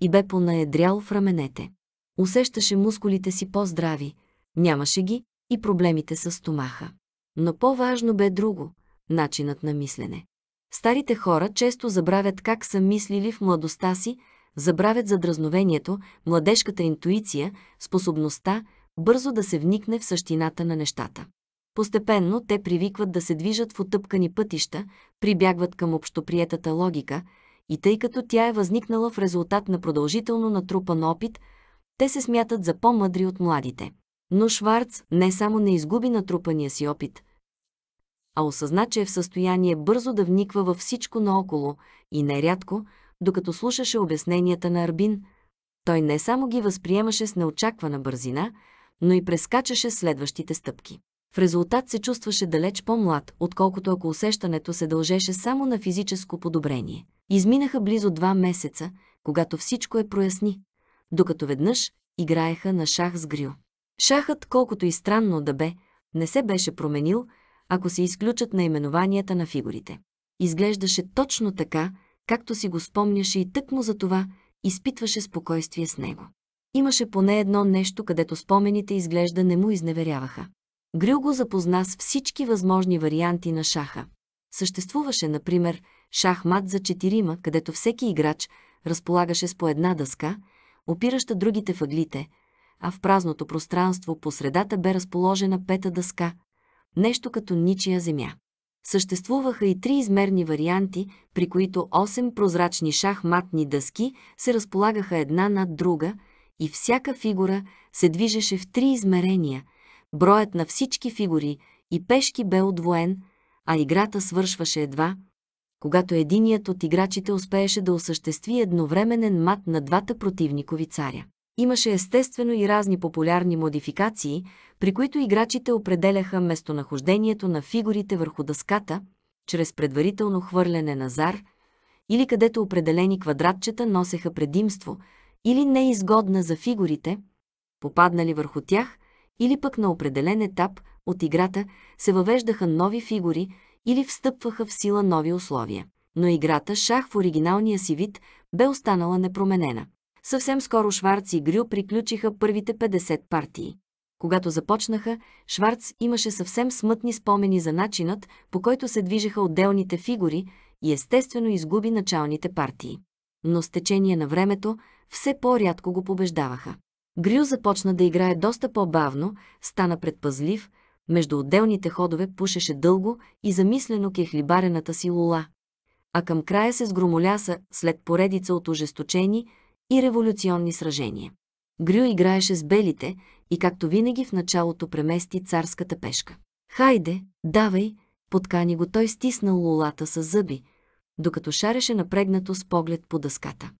и бе понаедрял в раменете. Усещаше мускулите си по-здрави, нямаше ги и проблемите с стомаха. Но по-важно бе друго – начинът на мислене. Старите хора често забравят как са мислили в младостта си, забравят за дразновението, младежката интуиция, способността бързо да се вникне в същината на нещата. Постепенно те привикват да се движат в отъпкани пътища, прибягват към общоприетата логика и тъй като тя е възникнала в резултат на продължително натрупан опит, те се смятат за по-мъдри от младите. Но Шварц не само не изгуби натрупания си опит – а осъзна, че е в състояние бързо да вниква във всичко наоколо и нерядко, докато слушаше обясненията на Арбин, той не само ги възприемаше с неочаквана бързина, но и прескачаше следващите стъпки. В резултат се чувстваше далеч по-млад, отколкото ако усещането се дължеше само на физическо подобрение. Изминаха близо два месеца, когато всичко е проясни, докато веднъж играеха на шах с Грил. Шахът, колкото и странно да бе, не се беше променил – ако се изключат наименованията на фигурите. Изглеждаше точно така, както си го спомняше и тъкмо за това изпитваше спокойствие с него. Имаше поне едно нещо, където спомените изглежда не му изневеряваха. Грил го запозна с всички възможни варианти на шаха. Съществуваше, например, шахмат за четирима, където всеки играч разполагаше с по една дъска, опираща другите въглите, а в празното пространство по средата бе разположена пета дъска, нещо като ничия земя. Съществуваха и три измерни варианти, при които 8 прозрачни шахматни дъски се разполагаха една над друга и всяка фигура се движеше в три измерения. Броят на всички фигури и пешки бе отвоен, а играта свършваше едва, когато единият от играчите успееше да осъществи едновременен мат на двата противникови царя. Имаше естествено и разни популярни модификации, при които играчите определяха местонахождението на фигурите върху дъската, чрез предварително хвърляне на зар, или където определени квадратчета носеха предимство, или неизгодна за фигурите, попаднали върху тях, или пък на определен етап от играта се въвеждаха нови фигури или встъпваха в сила нови условия. Но играта шах в оригиналния си вид бе останала непроменена. Съвсем скоро Шварц и Грю приключиха първите 50 партии. Когато започнаха, Шварц имаше съвсем смътни спомени за начинът, по който се движеха отделните фигури и естествено изгуби началните партии. Но с течение на времето все по-рядко го побеждаваха. Грю започна да играе доста по-бавно, стана предпазлив, между отделните ходове пушеше дълго и замислено кехлибарената си лула. А към края се сгромоляса след поредица от ожесточени, и революционни сражения. Грю играеше с белите и както винаги в началото премести царската пешка. Хайде, давай, подкани го той стиснал лулата с зъби, докато шареше напрегнато с поглед по дъската.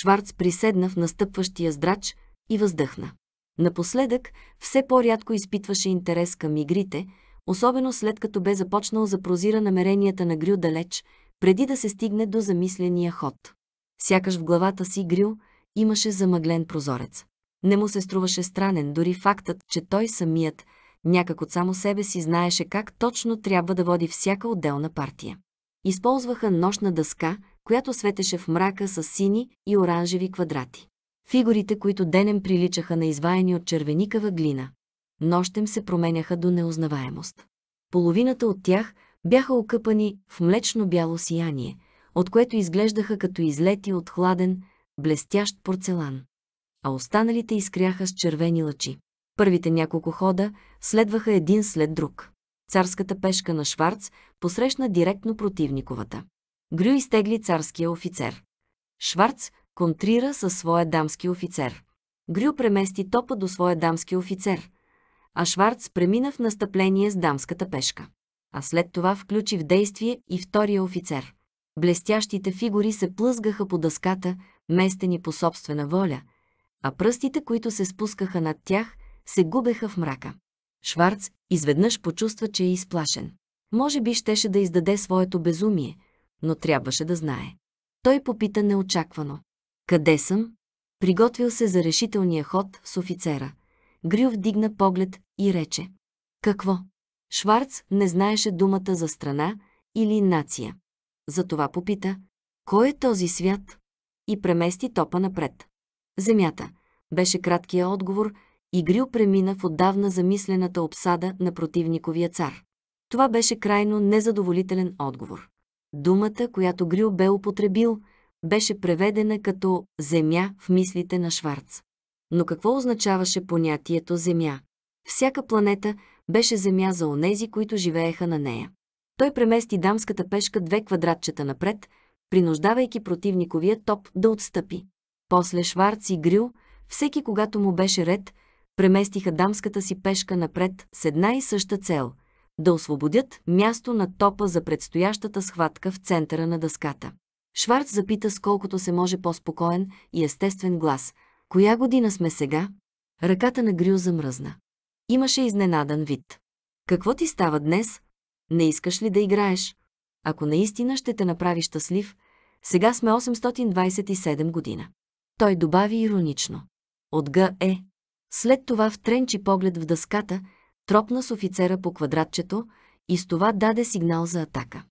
Шварц приседна в настъпващия здрач и въздъхна. Напоследък все по-рядко изпитваше интерес към игрите, особено след като бе започнал за прозира намеренията на Грю далеч, преди да се стигне до замисления ход. Сякаш в главата си Грю имаше замъглен прозорец. Не му се струваше странен дори фактът, че той самият, някак от само себе си, знаеше как точно трябва да води всяка отделна партия. Използваха нощна дъска, която светеше в мрака с сини и оранжеви квадрати. Фигурите, които денем приличаха на изваяни от червеникава глина, нощем се променяха до неузнаваемост. Половината от тях бяха окъпани в млечно-бяло сияние, от което изглеждаха като излети от хладен, блестящ порцелан. А останалите изкряха с червени лъчи. Първите няколко хода следваха един след друг. Царската пешка на Шварц посрещна директно противниковата. Грю изтегли царския офицер. Шварц контрира със своя дамски офицер. Грю премести топа до своя дамски офицер, а Шварц премина в настъпление с дамската пешка. А след това включи в действие и втория офицер. Блестящите фигури се плъзгаха по дъската, местени по собствена воля, а пръстите, които се спускаха над тях, се губеха в мрака. Шварц изведнъж почувства, че е изплашен. Може би щеше да издаде своето безумие, но трябваше да знае. Той попита неочаквано. Къде съм? Приготвил се за решителния ход с офицера. Грю вдигна поглед и рече. Какво? Шварц не знаеше думата за страна или нация. Затова попита. Кой е този свят? и премести топа напред. Земята беше краткия отговор и Грил премина в отдавна замислената обсада на противниковия цар. Това беше крайно незадоволителен отговор. Думата, която Грил бе употребил, беше преведена като «земя» в мислите на Шварц. Но какво означаваше понятието «земя»? Всяка планета беше земя за онези, които живееха на нея. Той премести дамската пешка две квадратчета напред – принуждавайки противниковия топ да отстъпи. После Шварц и Грил, всеки когато му беше ред, преместиха дамската си пешка напред с една и съща цел – да освободят място на топа за предстоящата схватка в центъра на дъската. Шварц запита с колкото се може по-спокоен и естествен глас – «Коя година сме сега?» Ръката на Грил замръзна. Имаше изненадан вид. «Какво ти става днес? Не искаш ли да играеш?» ако наистина ще те направи щастлив, сега сме 827 година. Той добави иронично. От Г. Е. След това втренчи поглед в дъската, тропна с офицера по квадратчето и с това даде сигнал за атака.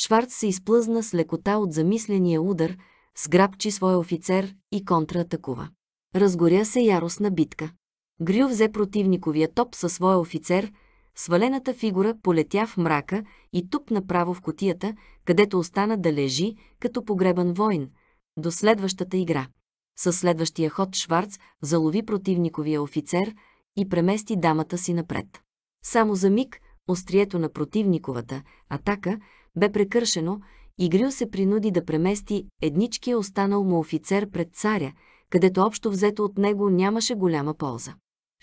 Шварц се изплъзна с лекота от замисления удар, сграбчи своя офицер и контратакува. Разгоря се яростна битка. Грю взе противниковия топ със своя офицер Свалената фигура полетя в мрака и тук направо в котията, където остана да лежи като погребан войн, до следващата игра. Със следващия ход Шварц залови противниковия офицер и премести дамата си напред. Само за миг острието на противниковата атака бе прекършено и Грил се принуди да премести едничкия останал му офицер пред царя, където общо взето от него нямаше голяма полза.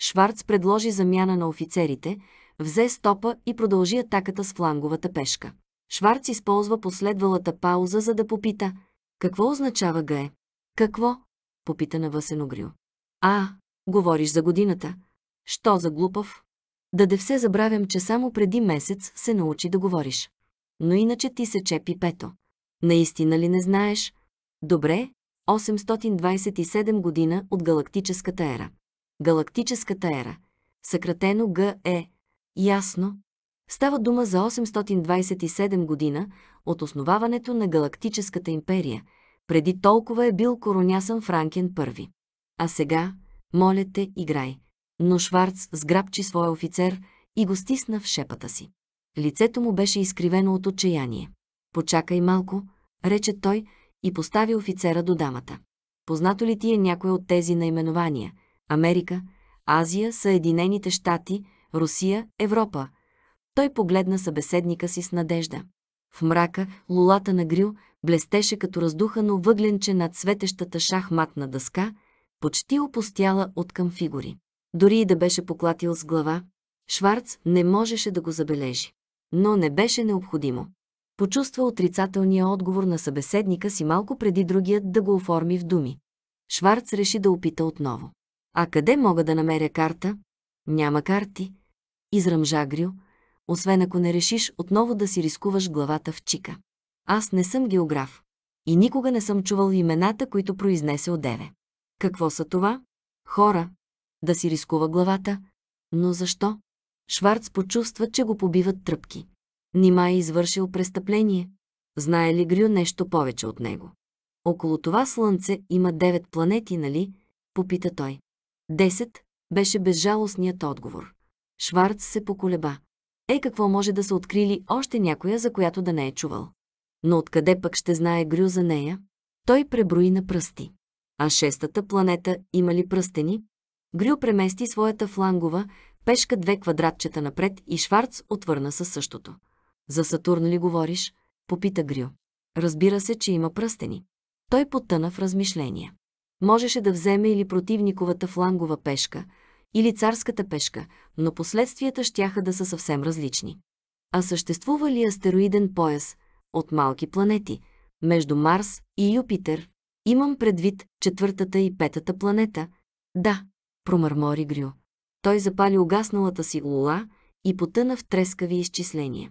Шварц предложи замяна на офицерите, взе стопа и продължи атаката с фланговата пешка. Шварц използва последвалата пауза, за да попита «Какво означава ГЕ?» «Какво?» – попита на Васеногрил. «А, говориш за годината. Що за глупав?» Да де все забравям, че само преди месец се научи да говориш. Но иначе ти се чепи пето. Наистина ли не знаеш? Добре, 827 година от галактическата ера. Галактическата ера, съкратено ГЕ, Ясно. Става дума за 827 година от основаването на Галактическата империя. Преди толкова е бил коронясан Франкен първи. А сега, моля те, играй. Но Шварц сграбчи своя офицер и го стисна в шепата си. Лицето му беше изкривено от отчаяние. «Почакай малко», рече той и постави офицера до дамата. Познато ли ти е някое от тези наименования? Америка, Азия, Съединените щати – Русия, Европа. Той погледна събеседника си с надежда. В мрака лулата на грил блестеше като раздухано въгленче над светещата шахматна дъска, почти опустяла от към фигури. Дори и да беше поклатил с глава, Шварц не можеше да го забележи. Но не беше необходимо. Почувства отрицателния отговор на събеседника си малко преди другият да го оформи в думи. Шварц реши да опита отново. А къде мога да намеря карта? Няма карти, изръмжа Грил, освен ако не решиш отново да си рискуваш главата в чика. Аз не съм географ и никога не съм чувал имената, които произнесе Одеве. Какво са това? Хора. Да си рискува главата. Но защо? Шварц почувства, че го побиват тръпки. Нима е извършил престъпление. Знае ли Грю нещо повече от него? Около това слънце има девет планети, нали? Попита той. Десет беше безжалостният отговор. Шварц се поколеба. Е, какво може да са открили още някоя, за която да не е чувал. Но откъде пък ще знае Грю за нея? Той преброи на пръсти. А шестата планета има ли пръстени? Грю премести своята флангова, пешка две квадратчета напред и Шварц отвърна със същото. За Сатурн ли говориш? Попита Грю. Разбира се, че има пръстени. Той потъна в размишления. Можеше да вземе или противниковата флангова пешка – или царската пешка, но последствията щяха да са съвсем различни. А съществува ли астероиден пояс от малки планети между Марс и Юпитер? Имам предвид четвъртата и петата планета. Да, промърмори Грю. Той запали угасналата си лула и потъна в трескави изчисления.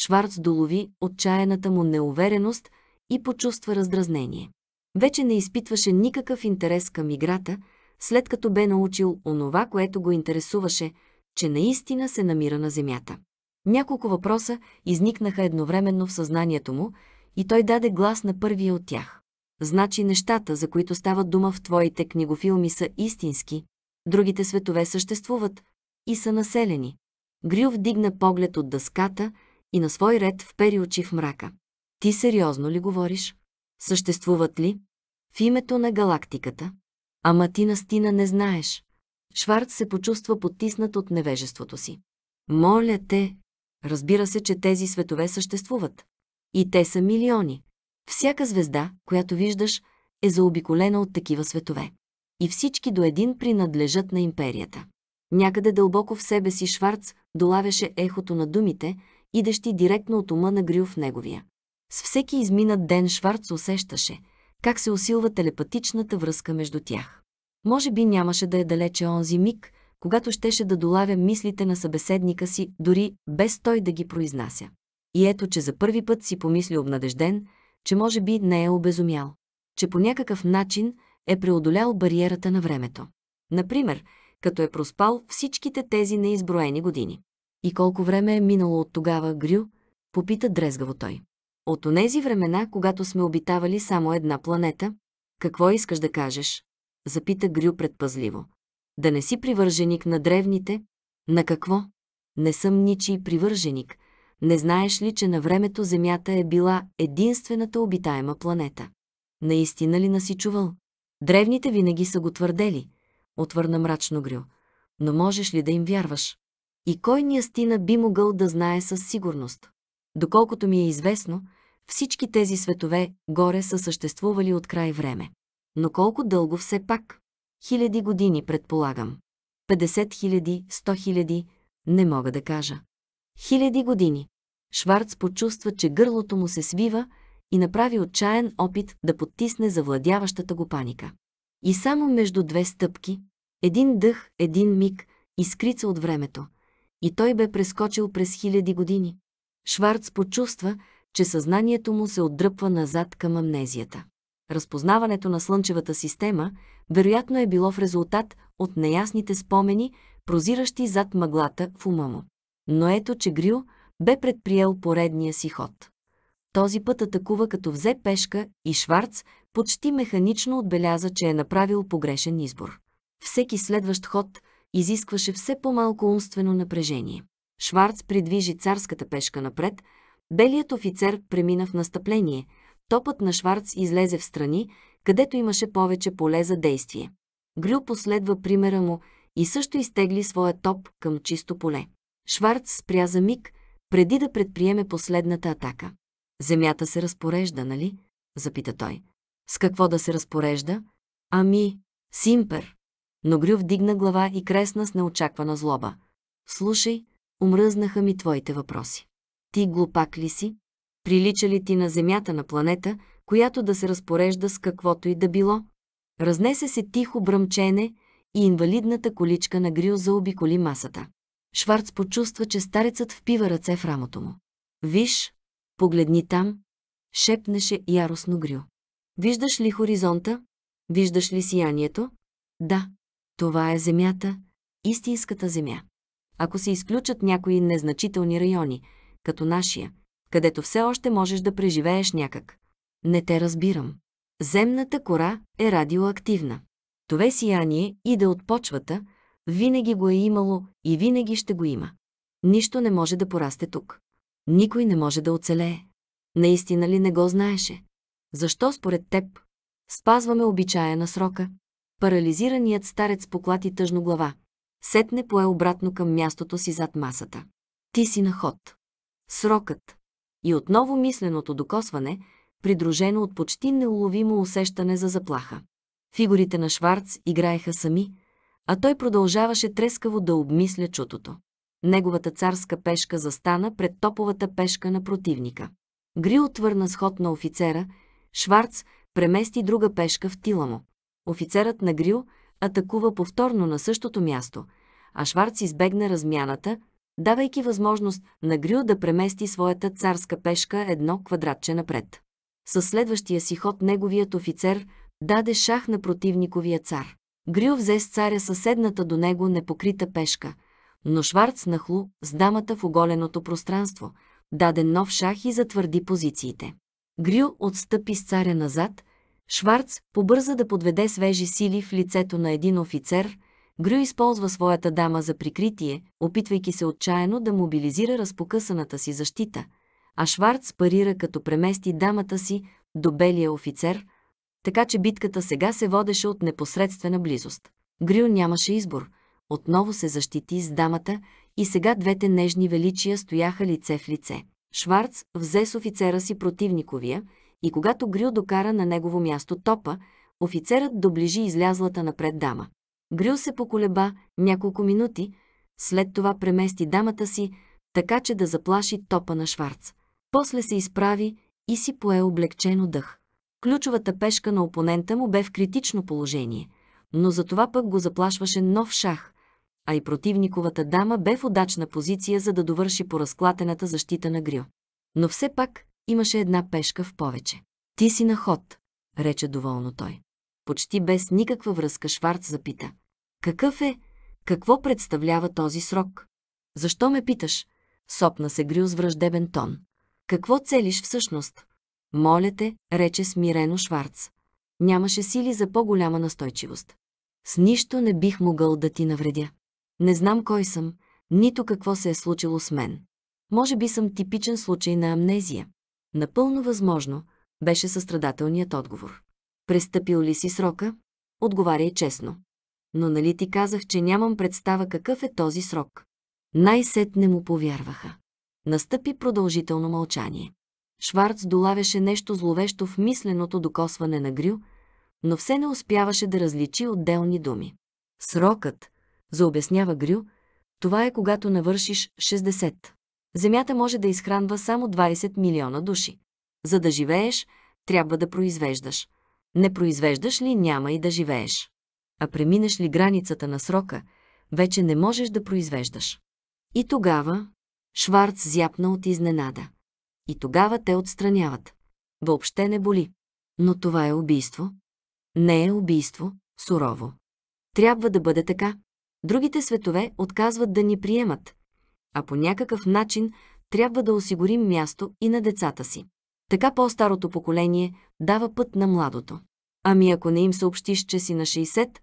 Шварц долови отчаяната му неувереност и почувства раздразнение. Вече не изпитваше никакъв интерес към играта, след като бе научил онова, което го интересуваше, че наистина се намира на Земята. Няколко въпроса изникнаха едновременно в съзнанието му и той даде глас на първия от тях. Значи нещата, за които става дума в твоите книгофилми са истински, другите светове съществуват и са населени. Грю вдигна поглед от дъската и на свой ред впери очи в мрака. Ти сериозно ли говориш? Съществуват ли? В името на галактиката? Ама ти настина не знаеш. Шварц се почувства потиснат от невежеството си. Моля те! Разбира се, че тези светове съществуват. И те са милиони. Всяка звезда, която виждаш, е заобиколена от такива светове. И всички до един принадлежат на империята. Някъде дълбоко в себе си Шварц долавяше ехото на думите, идещи директно от ума на Грил в неговия. С всеки изминат ден Шварц усещаше – как се усилва телепатичната връзка между тях. Може би нямаше да е далече онзи миг, когато щеше да долавя мислите на събеседника си, дори без той да ги произнася. И ето, че за първи път си помисли обнадежден, че може би не е обезумял, че по някакъв начин е преодолял бариерата на времето. Например, като е проспал всичките тези неизброени години. И колко време е минало от тогава, Грю, попита дрезгаво той. От онези времена, когато сме обитавали само една планета, какво искаш да кажеш? Запита Грю предпазливо. Да не си привърженик на древните? На какво? Не съм ничий привърженик. Не знаеш ли, че на времето Земята е била единствената обитаема планета? Наистина ли чувал? Древните винаги са го твърдели, отвърна мрачно Грю. Но можеш ли да им вярваш? И кой ни астина е би могъл да знае със сигурност? Доколкото ми е известно, всички тези светове горе са съществували от край време. Но колко дълго все пак? Хиляди години, предполагам. 50 хиляди, 100 хиляди, не мога да кажа. Хиляди години. Шварц почувства, че гърлото му се свива и направи отчаян опит да подтисне завладяващата го паника. И само между две стъпки, един дъх, един миг, изкрица от времето, и той бе прескочил през хиляди години. Шварц почувства, че съзнанието му се отдръпва назад към амнезията. Разпознаването на Слънчевата система вероятно е било в резултат от неясните спомени, прозиращи зад мъглата в ума му. Но ето, че Грил бе предприел поредния си ход. Този път атакува като взе пешка и Шварц почти механично отбеляза, че е направил погрешен избор. Всеки следващ ход изискваше все по-малко умствено напрежение. Шварц придвижи царската пешка напред – Белият офицер премина в настъпление. Топът на Шварц излезе в страни, където имаше повече поле за действие. Грю последва примера му и също изтегли своя топ към чисто поле. Шварц спря за миг, преди да предприеме последната атака. Земята се разпорежда, нали? запита той. С какво да се разпорежда? Ами, Симпер. Но Грю вдигна глава и кресна с неочаквана злоба. Слушай, умръзнаха ми твоите въпроси. Ти глупак ли си? Прилича ли ти на земята на планета, която да се разпорежда с каквото и да било? Разнесе се тихо бръмчене и инвалидната количка на грил заобиколи масата. Шварц почувства, че старецът впива ръце в рамото му. Виж, погледни там, шепнеше яростно грил. Виждаш ли хоризонта? Виждаш ли сиянието? Да, това е земята, истинската земя. Ако се изключат някои незначителни райони, като нашия, където все още можеш да преживееш някак. Не те разбирам. Земната кора е радиоактивна. Това сияние иде от почвата, винаги го е имало и винаги ще го има. Нищо не може да порасте тук. Никой не може да оцелее. Наистина ли не го знаеше? Защо според теб спазваме обичая на срока? Парализираният старец поклати тъжно глава. Сетне пое обратно към мястото си зад масата. Ти си на ход срокът и отново мисленото докосване, придружено от почти неуловимо усещане за заплаха. Фигурите на Шварц играеха сами, а той продължаваше трескаво да обмисля чутото. Неговата царска пешка застана пред топовата пешка на противника. Гри отвърна сход на офицера, Шварц премести друга пешка в тила му. Офицерът на Грил атакува повторно на същото място, а Шварц избегна размяната – давайки възможност на Грю да премести своята царска пешка едно квадратче напред. Със следващия си ход неговият офицер даде шах на противниковия цар. Грю взе с царя съседната до него непокрита пешка, но Шварц нахлу с дамата в оголеното пространство, даде нов шах и затвърди позициите. Грю отстъпи с царя назад, Шварц побърза да подведе свежи сили в лицето на един офицер, Грю използва своята дама за прикритие, опитвайки се отчаяно да мобилизира разпокъсаната си защита, а Шварц парира като премести дамата си до белия офицер, така че битката сега се водеше от непосредствена близост. Грю нямаше избор. Отново се защити с дамата и сега двете нежни величия стояха лице в лице. Шварц взе с офицера си противниковия и когато Грю докара на негово място топа, офицерът доближи излязлата напред дама. Грил се поколеба няколко минути, след това премести дамата си, така че да заплаши топа на Шварц. После се изправи и си пое облегчено дъх. Ключовата пешка на опонента му бе в критично положение, но за това пък го заплашваше нов шах, а и противниковата дама бе в удачна позиция, за да довърши по разклатената защита на Грил. Но все пак имаше една пешка в повече. Ти си на ход, рече доволно той почти без никаква връзка Шварц запита. Какъв е? Какво представлява този срок? Защо ме питаш? Сопна се Грил с враждебен тон. Какво целиш всъщност? Моля те, рече смирено Шварц. Нямаше сили за по-голяма настойчивост. С нищо не бих могъл да ти навредя. Не знам кой съм, нито какво се е случило с мен. Може би съм типичен случай на амнезия. Напълно възможно, беше състрадателният отговор. Престъпил ли си срока? Отговаряй честно. Но нали ти казах, че нямам представа какъв е този срок? Най-сетне му повярваха. Настъпи продължително мълчание. Шварц долавяше нещо зловещо в мисленото докосване на Грю, но все не успяваше да различи отделни думи. Срокът, заобяснява Грю, това е когато навършиш 60. Земята може да изхранва само 20 милиона души. За да живееш, трябва да произвеждаш. Не произвеждаш ли, няма и да живееш. А преминеш ли границата на срока, вече не можеш да произвеждаш. И тогава Шварц зяпна от изненада. И тогава те отстраняват. Въобще не боли. Но това е убийство. Не е убийство, сурово. Трябва да бъде така. Другите светове отказват да ни приемат, а по някакъв начин трябва да осигурим място и на децата си. Така по-старото поколение дава път на младото. Ами ако не им съобщиш, че си на 60,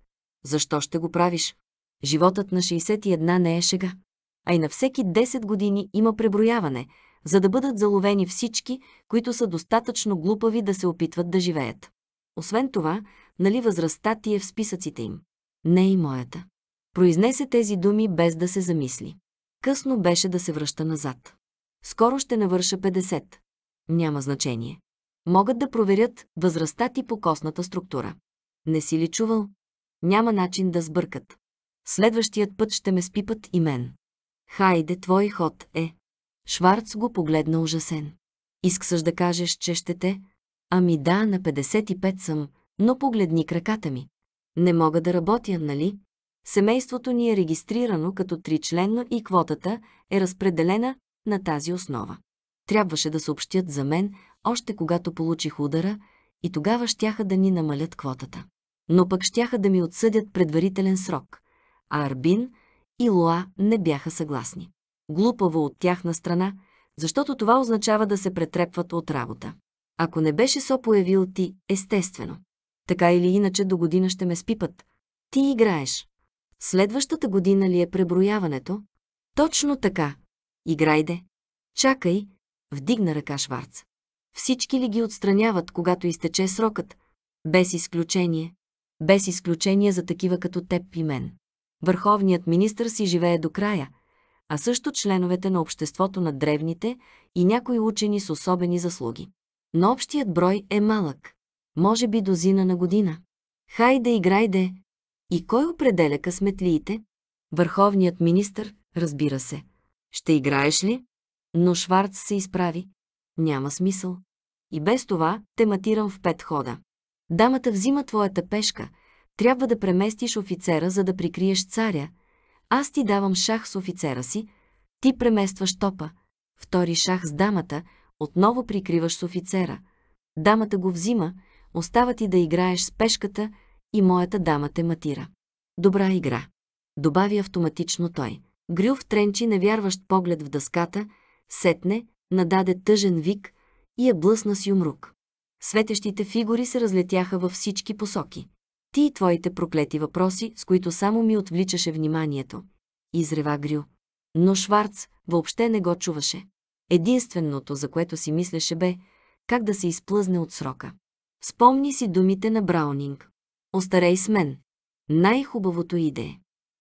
защо ще го правиш? Животът на 61 не е шега. А и на всеки 10 години има преброяване, за да бъдат заловени всички, които са достатъчно глупави да се опитват да живеят. Освен това, нали възрастта ти е в списъците им? Не и моята. Произнесе тези думи без да се замисли. Късно беше да се връща назад. Скоро ще навърша 50. Няма значение. Могат да проверят възрастта ти по костната структура. Не си ли чувал? Няма начин да сбъркат. Следващият път ще ме спипат и мен. Хайде, твой ход е. Шварц го погледна ужасен. Искаш да кажеш, че ще те? Ами да, на 55 съм, но погледни краката ми. Не мога да работя, нали? Семейството ни е регистрирано като тричленно и квотата е разпределена на тази основа трябваше да съобщят за мен, още когато получих удара, и тогава щяха да ни намалят квотата. Но пък щяха да ми отсъдят предварителен срок, а Арбин и Лоа не бяха съгласни. Глупаво от тяхна страна, защото това означава да се претрепват от работа. Ако не беше со появил ти, естествено. Така или иначе до година ще ме спипат. Ти играеш. Следващата година ли е преброяването? Точно така. Играйде. Чакай, вдигна ръка Шварц. Всички ли ги отстраняват, когато изтече срокът? Без изключение. Без изключение за такива като теб и мен. Върховният министр си живее до края, а също членовете на обществото на древните и някои учени с особени заслуги. Но общият брой е малък. Може би дозина на година. Хайде, играйде! И кой определя късметлиите? Върховният министр, разбира се. Ще играеш ли? Но Шварц се изправи. Няма смисъл. И без това те матирам в пет хода. Дамата взима твоята пешка. Трябва да преместиш офицера, за да прикриеш царя. Аз ти давам шах с офицера си. Ти преместваш топа. Втори шах с дамата. Отново прикриваш с офицера. Дамата го взима. Остава ти да играеш с пешката и моята дама те матира. Добра игра. Добави автоматично той. Грюв тренчи невярващ поглед в дъската – сетне, нададе тъжен вик и я е блъсна с юмрук. Светещите фигури се разлетяха във всички посоки. Ти и твоите проклети въпроси, с които само ми отвличаше вниманието. Изрева Грю. Но Шварц въобще не го чуваше. Единственото, за което си мислеше бе, как да се изплъзне от срока. Спомни си думите на Браунинг. Остарей с мен. Най-хубавото иде.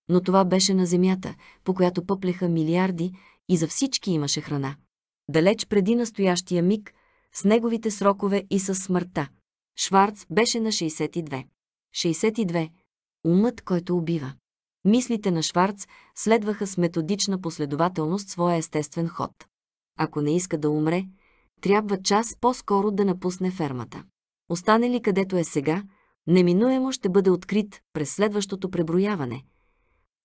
Но това беше на земята, по която пъплеха милиарди, и за всички имаше храна. Далеч преди настоящия миг, с неговите срокове и с смъртта. Шварц беше на 62. 62. Умът, който убива. Мислите на Шварц следваха с методична последователност своя естествен ход. Ако не иска да умре, трябва час по-скоро да напусне фермата. Остане ли където е сега, неминуемо ще бъде открит през следващото преброяване.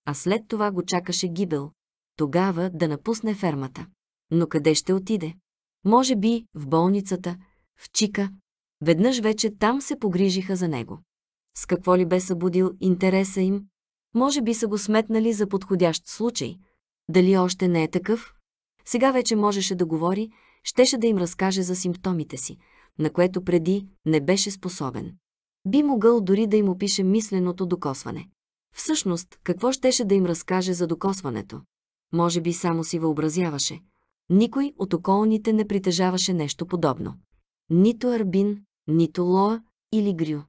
А след това го чакаше гибел, тогава да напусне фермата. Но къде ще отиде? Може би в болницата, в Чика. Веднъж вече там се погрижиха за него. С какво ли бе събудил интереса им? Може би са го сметнали за подходящ случай. Дали още не е такъв? Сега вече можеше да говори, щеше да им разкаже за симптомите си, на което преди не беше способен. Би могъл дори да им опише мисленото докосване. Всъщност, какво щеше да им разкаже за докосването? Може би само си въобразяваше. Никой от околните не притежаваше нещо подобно. Нито Арбин, нито Лоа или Грю.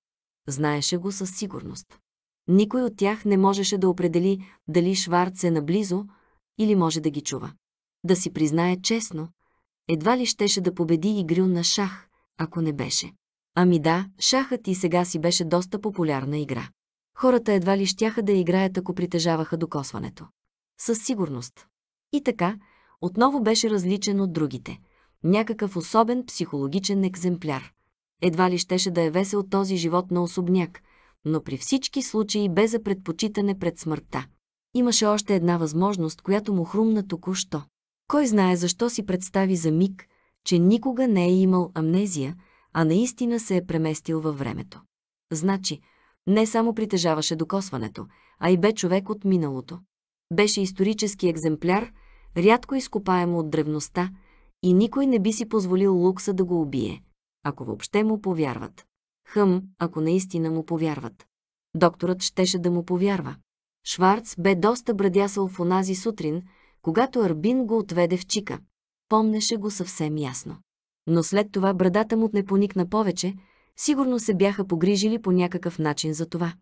Знаеше го със сигурност. Никой от тях не можеше да определи дали Шварц е наблизо или може да ги чува. Да си признае честно, едва ли щеше да победи и Грю на шах, ако не беше. Ами да, шахът и сега си беше доста популярна игра. Хората едва ли щяха да играят, ако притежаваха докосването със сигурност. И така, отново беше различен от другите. Някакъв особен психологичен екземпляр. Едва ли щеше да е весел този живот на особняк, но при всички случаи бе за предпочитане пред смъртта. Имаше още една възможност, която му хрумна току-що. Кой знае защо си представи за миг, че никога не е имал амнезия, а наистина се е преместил във времето. Значи, не само притежаваше докосването, а и бе човек от миналото беше исторически екземпляр, рядко изкопаемо от древността, и никой не би си позволил лукса да го убие, ако въобще му повярват. Хъм, ако наистина му повярват. Докторът щеше да му повярва. Шварц бе доста брадясал в онази сутрин, когато Арбин го отведе в чика. Помнеше го съвсем ясно. Но след това брадата му не поникна повече, сигурно се бяха погрижили по някакъв начин за това.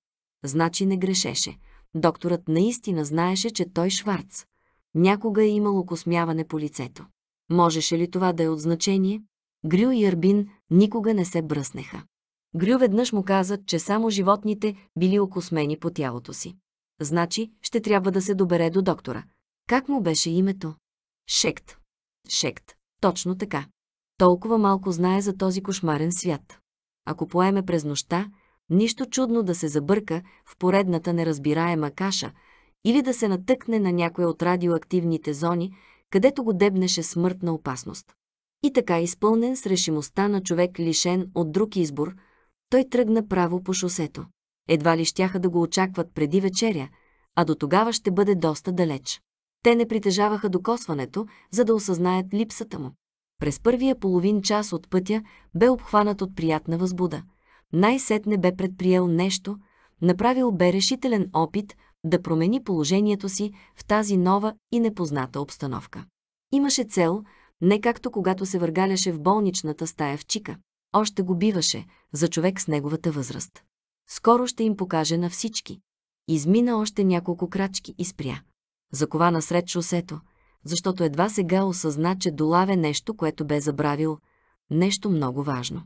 Значи не грешеше. Докторът наистина знаеше, че той Шварц. Някога е имало космяване по лицето. Можеше ли това да е от значение? Грю и Арбин никога не се бръснеха. Грю веднъж му каза, че само животните били окосмени по тялото си. Значи, ще трябва да се добере до доктора. Как му беше името? Шект. Шект. Точно така. Толкова малко знае за този кошмарен свят. Ако поеме през нощта, Нищо чудно да се забърка в поредната неразбираема каша или да се натъкне на някоя от радиоактивните зони, където го дебнеше смъртна опасност. И така изпълнен с решимостта на човек лишен от друг избор, той тръгна право по шосето. Едва ли щяха да го очакват преди вечеря, а до тогава ще бъде доста далеч. Те не притежаваха докосването, за да осъзнаят липсата му. През първия половин час от пътя бе обхванат от приятна възбуда – най-сетне бе предприел нещо, направил бе решителен опит да промени положението си в тази нова и непозната обстановка. Имаше цел, не както когато се въргаляше в болничната стая в Чика. Още го биваше за човек с неговата възраст. Скоро ще им покаже на всички. Измина още няколко крачки и спря. Закова насред шосето, защото едва сега осъзна, че долавя нещо, което бе забравил, нещо много важно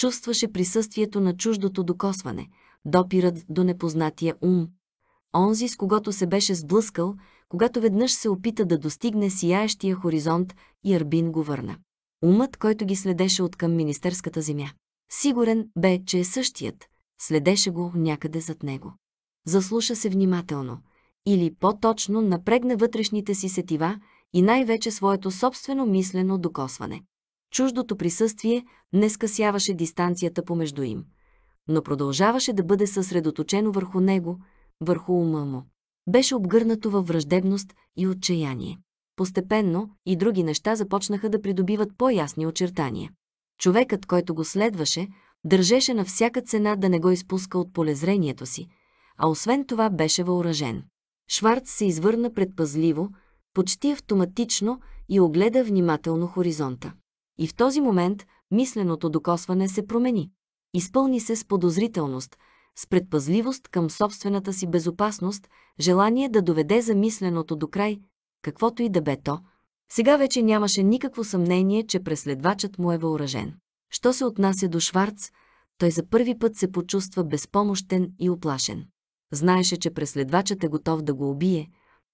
чувстваше присъствието на чуждото докосване, допират до непознатия ум. Онзи, с когото се беше сблъскал, когато веднъж се опита да достигне сияещия хоризонт, и Арбин го върна. Умът, който ги следеше от към министерската земя. Сигурен бе, че е същият. Следеше го някъде зад него. Заслуша се внимателно. Или по-точно напрегна вътрешните си сетива и най-вече своето собствено мислено докосване. Чуждото присъствие не скъсяваше дистанцията помежду им, но продължаваше да бъде съсредоточено върху него, върху ума му. Беше обгърнато във враждебност и отчаяние. Постепенно и други неща започнаха да придобиват по-ясни очертания. Човекът, който го следваше, държеше на всяка цена да не го изпуска от полезрението си, а освен това беше въоръжен. Шварц се извърна предпазливо, почти автоматично и огледа внимателно хоризонта. И в този момент мисленото докосване се промени. Изпълни се с подозрителност, с предпазливост към собствената си безопасност, желание да доведе замисленото до край, каквото и да бе то. Сега вече нямаше никакво съмнение, че преследвачът му е въоръжен. Що се отнася до Шварц, той за първи път се почувства безпомощен и оплашен. Знаеше, че преследвачът е готов да го убие,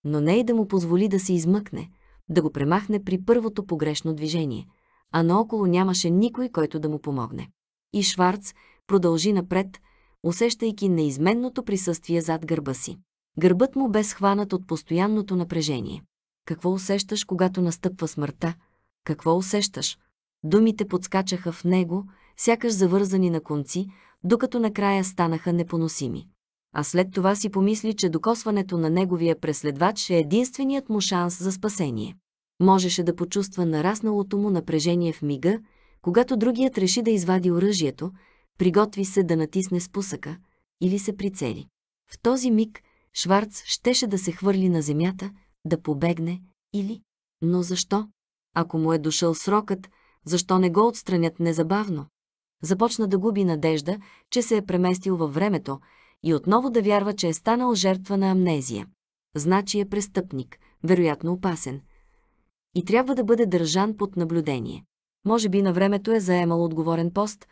но не и да му позволи да се измъкне, да го премахне при първото погрешно движение а наоколо нямаше никой, който да му помогне. И Шварц продължи напред, усещайки неизменното присъствие зад гърба си. Гърбът му бе схванат от постоянното напрежение. Какво усещаш, когато настъпва смъртта? Какво усещаш? Думите подскачаха в него, сякаш завързани на конци, докато накрая станаха непоносими. А след това си помисли, че докосването на неговия преследвач е единственият му шанс за спасение. Можеше да почувства нарасналото му напрежение в мига, когато другият реши да извади оръжието, приготви се да натисне спусъка или се прицели. В този миг Шварц щеше да се хвърли на земята, да побегне или... Но защо? Ако му е дошъл срокът, защо не го отстранят незабавно? Започна да губи надежда, че се е преместил във времето и отново да вярва, че е станал жертва на амнезия. Значи е престъпник, вероятно опасен – и трябва да бъде държан под наблюдение. Може би на времето е заемал отговорен пост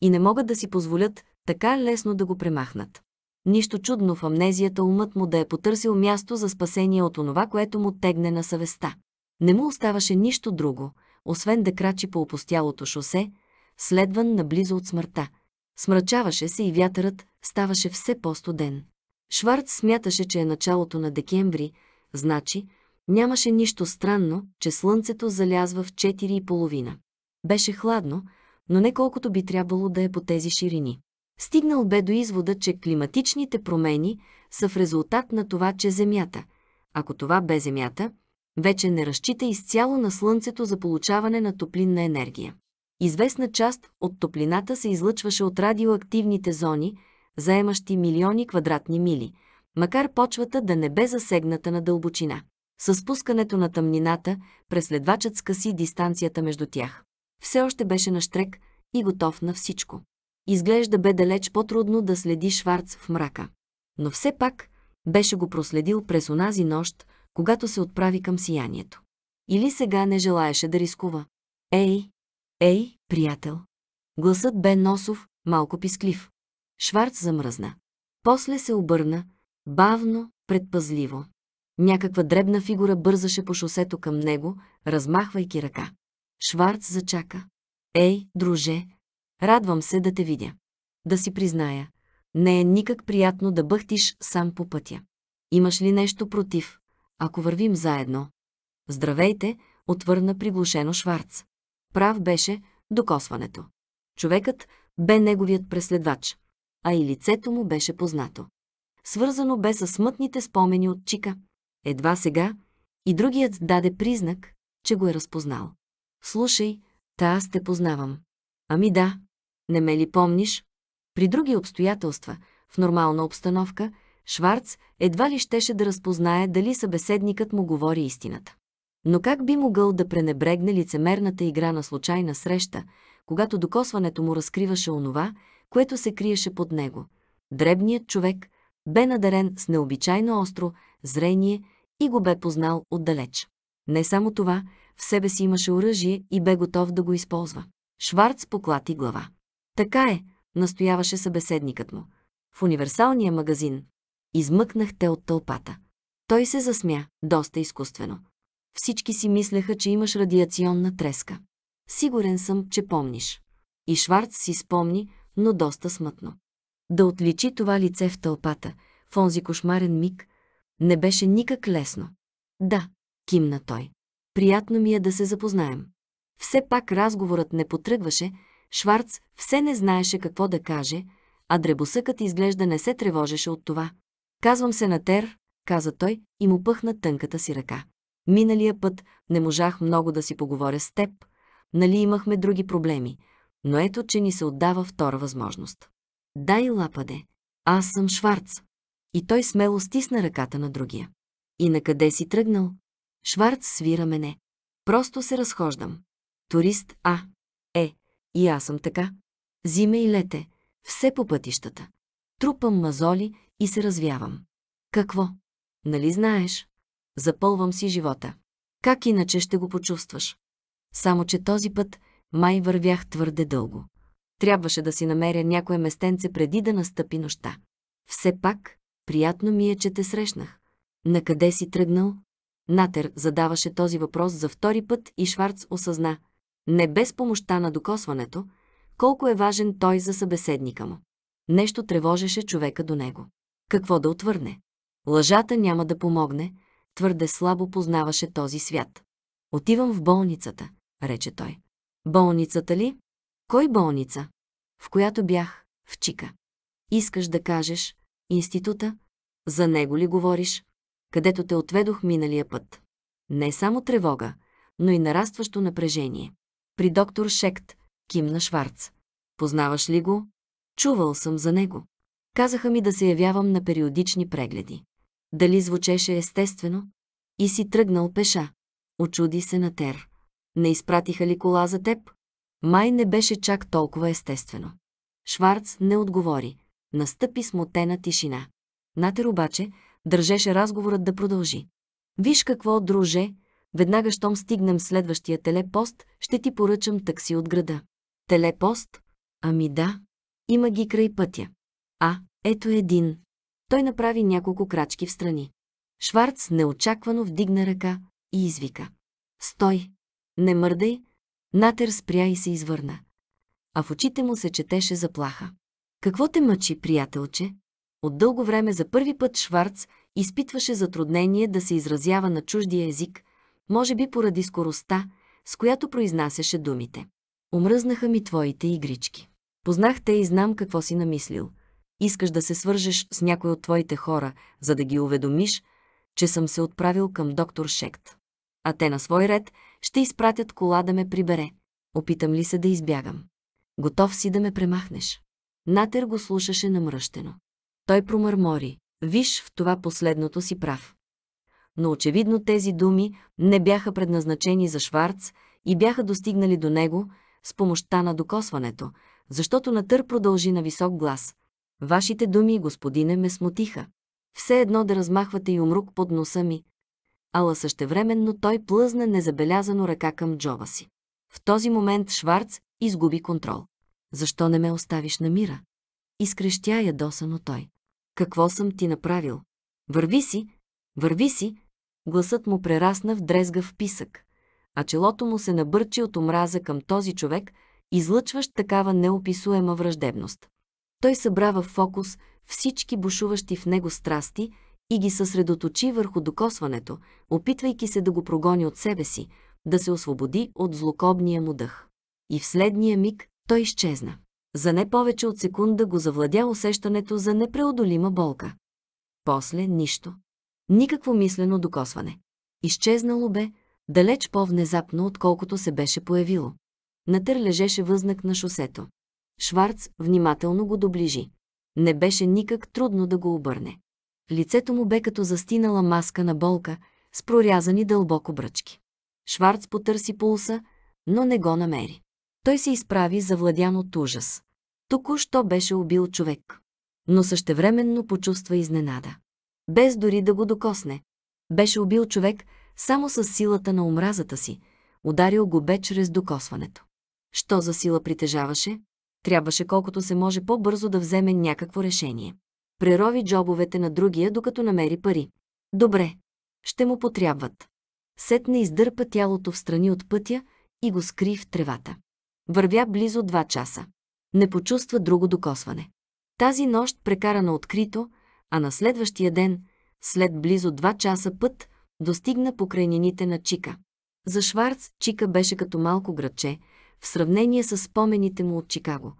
и не могат да си позволят така лесно да го премахнат. Нищо чудно в амнезията умът му да е потърсил място за спасение от онова, което му тегне на съвестта. Не му оставаше нищо друго, освен да крачи по опустялото шосе, следван наблизо от смъртта. Смрачаваше се и вятърът ставаше все по-студен. Шварц смяташе, че е началото на декември, значи – Нямаше нищо странно, че слънцето залязва в 4,5. и половина. Беше хладно, но не колкото би трябвало да е по тези ширини. Стигнал бе до извода, че климатичните промени са в резултат на това, че Земята, ако това бе Земята, вече не разчита изцяло на Слънцето за получаване на топлинна енергия. Известна част от топлината се излъчваше от радиоактивните зони, заемащи милиони квадратни мили, макар почвата да не бе засегната на дълбочина. Със спускането на тъмнината, преследвачът скъси дистанцията между тях. Все още беше на штрек и готов на всичко. Изглежда бе далеч по-трудно да следи Шварц в мрака. Но все пак беше го проследил през онази нощ, когато се отправи към сиянието. Или сега не желаеше да рискува. Ей, ей, приятел! Гласът бе носов, малко писклив. Шварц замръзна. После се обърна, бавно, предпазливо. Някаква дребна фигура бързаше по шосето към него, размахвайки ръка. Шварц зачака. Ей, друже, радвам се да те видя. Да си призная, не е никак приятно да бъхтиш сам по пътя. Имаш ли нещо против, ако вървим заедно? Здравейте, отвърна приглушено Шварц. Прав беше докосването. Човекът бе неговият преследвач, а и лицето му беше познато. Свързано бе с смътните спомени от Чика, едва сега и другият даде признак, че го е разпознал. Слушай, та аз те познавам. Ами да, не ме ли помниш? При други обстоятелства, в нормална обстановка, Шварц едва ли щеше да разпознае дали събеседникът му говори истината. Но как би могъл да пренебрегне лицемерната игра на случайна среща, когато докосването му разкриваше онова, което се криеше под него? Дребният човек бе надарен с необичайно остро, зрение и го бе познал отдалеч. Не само това, в себе си имаше оръжие и бе готов да го използва. Шварц поклати глава. Така е, настояваше събеседникът му. В универсалния магазин. Измъкнах те от тълпата. Той се засмя, доста изкуствено. Всички си мислеха, че имаш радиационна треска. Сигурен съм, че помниш. И Шварц си спомни, но доста смътно. Да отличи това лице в тълпата, в онзи кошмарен миг, не беше никак лесно. Да, кимна той. Приятно ми е да се запознаем. Все пак разговорът не потръгваше, Шварц все не знаеше какво да каже, а дребосъкът изглежда не се тревожеше от това. Казвам се на Тер, каза той и му пъхна тънката си ръка. Миналия път не можах много да си поговоря с теб, нали имахме други проблеми, но ето, че ни се отдава втора възможност. Дай лападе, аз съм Шварц. И той смело стисна ръката на другия. И на къде си тръгнал? Шварц свира мене. Просто се разхождам. Турист А. Е, и аз съм така. Зиме и лете. Все по пътищата. Трупам мазоли и се развявам. Какво? Нали знаеш? Запълвам си живота. Как иначе ще го почувстваш? Само, че този път май вървях твърде дълго. Трябваше да си намеря някое местенце преди да настъпи нощта. Все пак, Приятно ми е, че те срещнах. На къде си тръгнал? Натер задаваше този въпрос за втори път и Шварц осъзна, не без помощта на докосването, колко е важен той за събеседника му. Нещо тревожеше човека до него. Какво да отвърне? Лъжата няма да помогне, твърде слабо познаваше този свят. Отивам в болницата, рече той. Болницата ли? Кой болница? В която бях, в Чика. Искаш да кажеш, Института? За него ли говориш? Където те отведох миналия път. Не само тревога, но и нарастващо напрежение. При доктор Шект, кимна Шварц. Познаваш ли го? Чувал съм за него. Казаха ми да се явявам на периодични прегледи. Дали звучеше естествено? И си тръгнал пеша. Очуди се на Тер. Не изпратиха ли кола за теб? Май не беше чак толкова естествено. Шварц не отговори. Настъпи смутена тишина. Натер обаче държеше разговорът да продължи. Виж какво, друже, веднага щом стигнем следващия телепост, ще ти поръчам такси от града. Телепост? Ами да. Има ги край пътя. А, ето един. Той направи няколко крачки в страни. Шварц неочаквано вдигна ръка и извика. Стой! Не мърдай! Натер спря и се извърна. А в очите му се четеше заплаха. Какво те мъчи, приятелче? От дълго време за първи път Шварц изпитваше затруднение да се изразява на чуждия език, може би поради скоростта, с която произнасяше думите. Омръзнаха ми твоите игрички. Познах те и знам какво си намислил. Искаш да се свържеш с някой от твоите хора, за да ги уведомиш, че съм се отправил към доктор Шект. А те на свой ред ще изпратят кола да ме прибере. Опитам ли се да избягам? Готов си да ме премахнеш. Натер го слушаше намръщено. Той промърмори. Виж в това последното си прав. Но очевидно тези думи не бяха предназначени за Шварц и бяха достигнали до него с помощта на докосването, защото Натър продължи на висок глас. Вашите думи, господине, ме смутиха. Все едно да размахвате и умрук под носа ми. Ала същевременно той плъзна незабелязано ръка към джоба си. В този момент Шварц изгуби контрол. Защо не ме оставиш на мира? Изкрещя ядосано той. Какво съм ти направил? Върви си, върви си! Гласът му прерасна в дрезгав писък, а челото му се набърчи от омраза към този човек, излъчващ такава неописуема враждебност. Той събра в фокус всички бушуващи в него страсти и ги съсредоточи върху докосването, опитвайки се да го прогони от себе си, да се освободи от злокобния му дъх. И в следния миг той изчезна. За не повече от секунда го завладя усещането за непреодолима болка. После нищо. Никакво мислено докосване. Изчезнало бе, далеч по-внезапно, отколкото се беше появило. Натър лежеше възнак на шосето. Шварц внимателно го доближи. Не беше никак трудно да го обърне. Лицето му бе като застинала маска на болка, с прорязани дълбоко бръчки. Шварц потърси пулса, но не го намери. Той се изправи завладян от ужас. Току-що беше убил човек. Но същевременно почувства изненада. Без дори да го докосне. Беше убил човек само с силата на омразата си, ударил го бе чрез докосването. Що за сила притежаваше? Трябваше колкото се може по-бързо да вземе някакво решение. Прерови джобовете на другия, докато намери пари. Добре, ще му потрябват. Сетне издърпа тялото в страни от пътя и го скри в тревата. Вървя близо два часа. Не почувства друго докосване. Тази нощ прекара на открито, а на следващия ден, след близо два часа път, достигна покрайнините на Чика. За Шварц Чика беше като малко градче, в сравнение с спомените му от Чикаго.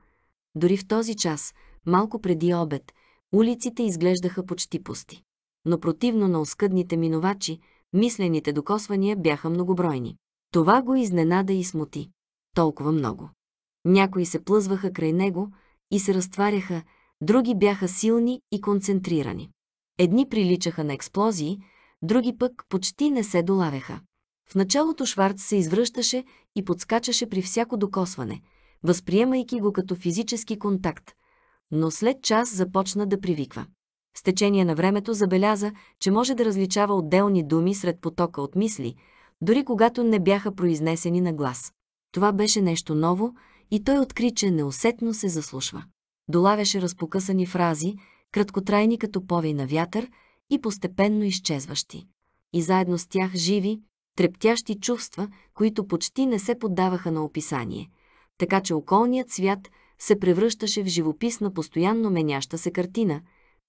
Дори в този час, малко преди обед, улиците изглеждаха почти пусти. Но противно на оскъдните минувачи, мислените докосвания бяха многобройни. Това го изненада и смути толкова много. Някои се плъзваха край него и се разтваряха, други бяха силни и концентрирани. Едни приличаха на експлозии, други пък почти не се долавяха. В началото Шварц се извръщаше и подскачаше при всяко докосване, възприемайки го като физически контакт, но след час започна да привиква. С течение на времето забеляза, че може да различава отделни думи сред потока от мисли, дори когато не бяха произнесени на глас. Това беше нещо ново и той откри, че неусетно се заслушва. Долавяше разпокъсани фрази, краткотрайни като повей на вятър и постепенно изчезващи. И заедно с тях живи, трептящи чувства, които почти не се поддаваха на описание, така че околният свят се превръщаше в живописна постоянно меняща се картина,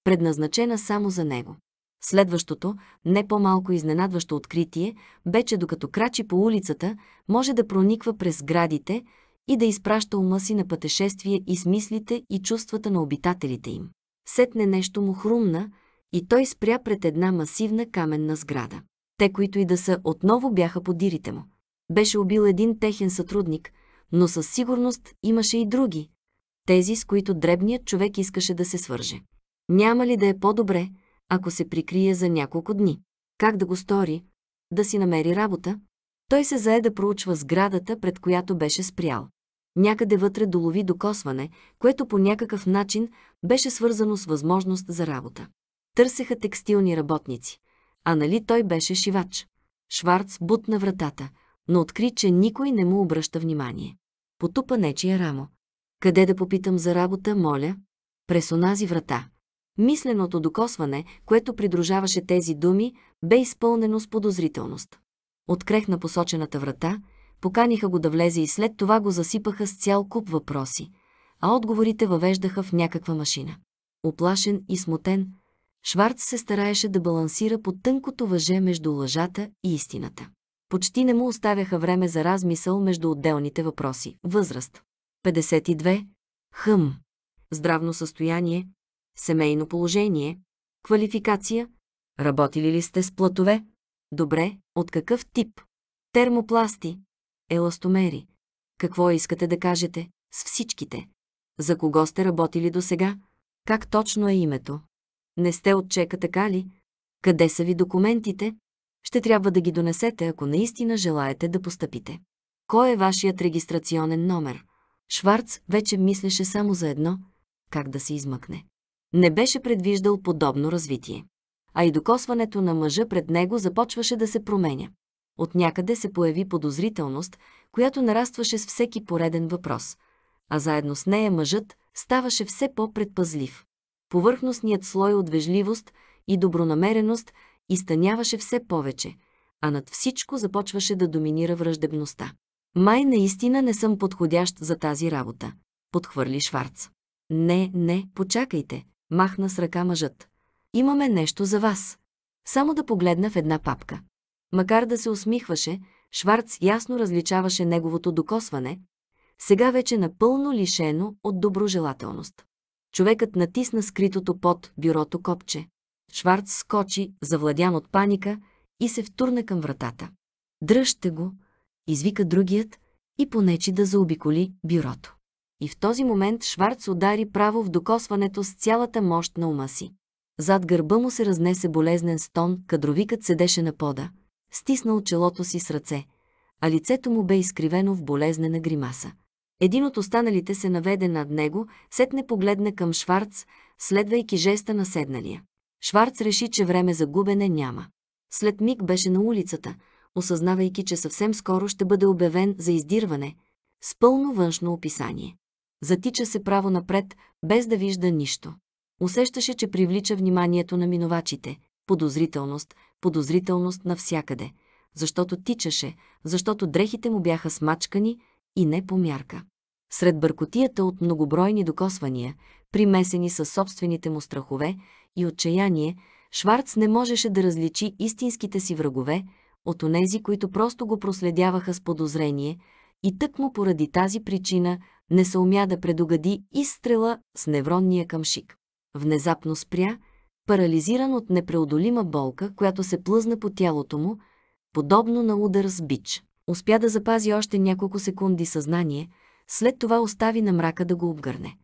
предназначена само за него. Следващото, не по-малко изненадващо откритие, бе, че докато крачи по улицата, може да прониква през градите и да изпраща ума си на пътешествие и с мислите и чувствата на обитателите им. Сетне нещо му хрумна и той спря пред една масивна каменна сграда. Те, които и да са, отново бяха подирите му. Беше убил един техен сътрудник, но със сигурност имаше и други, тези, с които дребният човек искаше да се свърже. Няма ли да е по-добре, ако се прикрие за няколко дни. Как да го стори? Да си намери работа? Той се зае да проучва сградата, пред която беше спрял. Някъде вътре долови докосване, което по някакъв начин беше свързано с възможност за работа. Търсеха текстилни работници. А нали той беше шивач? Шварц бутна вратата, но откри, че никой не му обръща внимание. Потупа нечия рамо. Къде да попитам за работа, моля? През онази врата. Мисленото докосване, което придружаваше тези думи, бе изпълнено с подозрителност. Открехна посочената врата, поканиха го да влезе и след това го засипаха с цял куп въпроси, а отговорите въвеждаха в някаква машина. Оплашен и смутен, Шварц се стараеше да балансира по тънкото въже между лъжата и истината. Почти не му оставяха време за размисъл между отделните въпроси. Възраст. 52. Хъм. Здравно състояние семейно положение, квалификация, работили ли сте с платове, добре, от какъв тип, термопласти, еластомери, какво искате да кажете с всичките, за кого сте работили до сега, как точно е името. Не сте от чека така ли? Къде са ви документите? Ще трябва да ги донесете, ако наистина желаете да постъпите. Кой е вашият регистрационен номер? Шварц вече мислеше само за едно – как да се измъкне не беше предвиждал подобно развитие. А и докосването на мъжа пред него започваше да се променя. От някъде се появи подозрителност, която нарастваше с всеки пореден въпрос, а заедно с нея мъжът ставаше все по-предпазлив. Повърхностният слой от вежливост и добронамереност изтъняваше все повече, а над всичко започваше да доминира враждебността. Май наистина не съм подходящ за тази работа, подхвърли Шварц. Не, не, почакайте, махна с ръка мъжът. Имаме нещо за вас. Само да погледна в една папка. Макар да се усмихваше, Шварц ясно различаваше неговото докосване, сега вече напълно лишено от доброжелателност. Човекът натисна скритото под бюрото копче. Шварц скочи, завладян от паника, и се втурна към вратата. Дръжте го, извика другият и понечи да заобиколи бюрото и в този момент Шварц удари право в докосването с цялата мощ на ума си. Зад гърба му се разнесе болезнен стон, кадровикът седеше на пода, стиснал челото си с ръце, а лицето му бе изкривено в болезнена гримаса. Един от останалите се наведе над него, сетне погледна към Шварц, следвайки жеста на седналия. Шварц реши, че време за губене няма. След миг беше на улицата, осъзнавайки, че съвсем скоро ще бъде обявен за издирване, с пълно външно описание. Затича се право напред, без да вижда нищо. Усещаше, че привлича вниманието на минувачите. Подозрителност, подозрителност навсякъде. Защото тичаше, защото дрехите му бяха смачкани и не по мярка. Сред бъркотията от многобройни докосвания, примесени със собствените му страхове и отчаяние, Шварц не можеше да различи истинските си врагове от онези, които просто го проследяваха с подозрение и тъкмо поради тази причина не се умя да предугади изстрела с невронния камшик. Внезапно спря, парализиран от непреодолима болка, която се плъзна по тялото му, подобно на удар с бич. Успя да запази още няколко секунди съзнание, след това остави на мрака да го обгърне.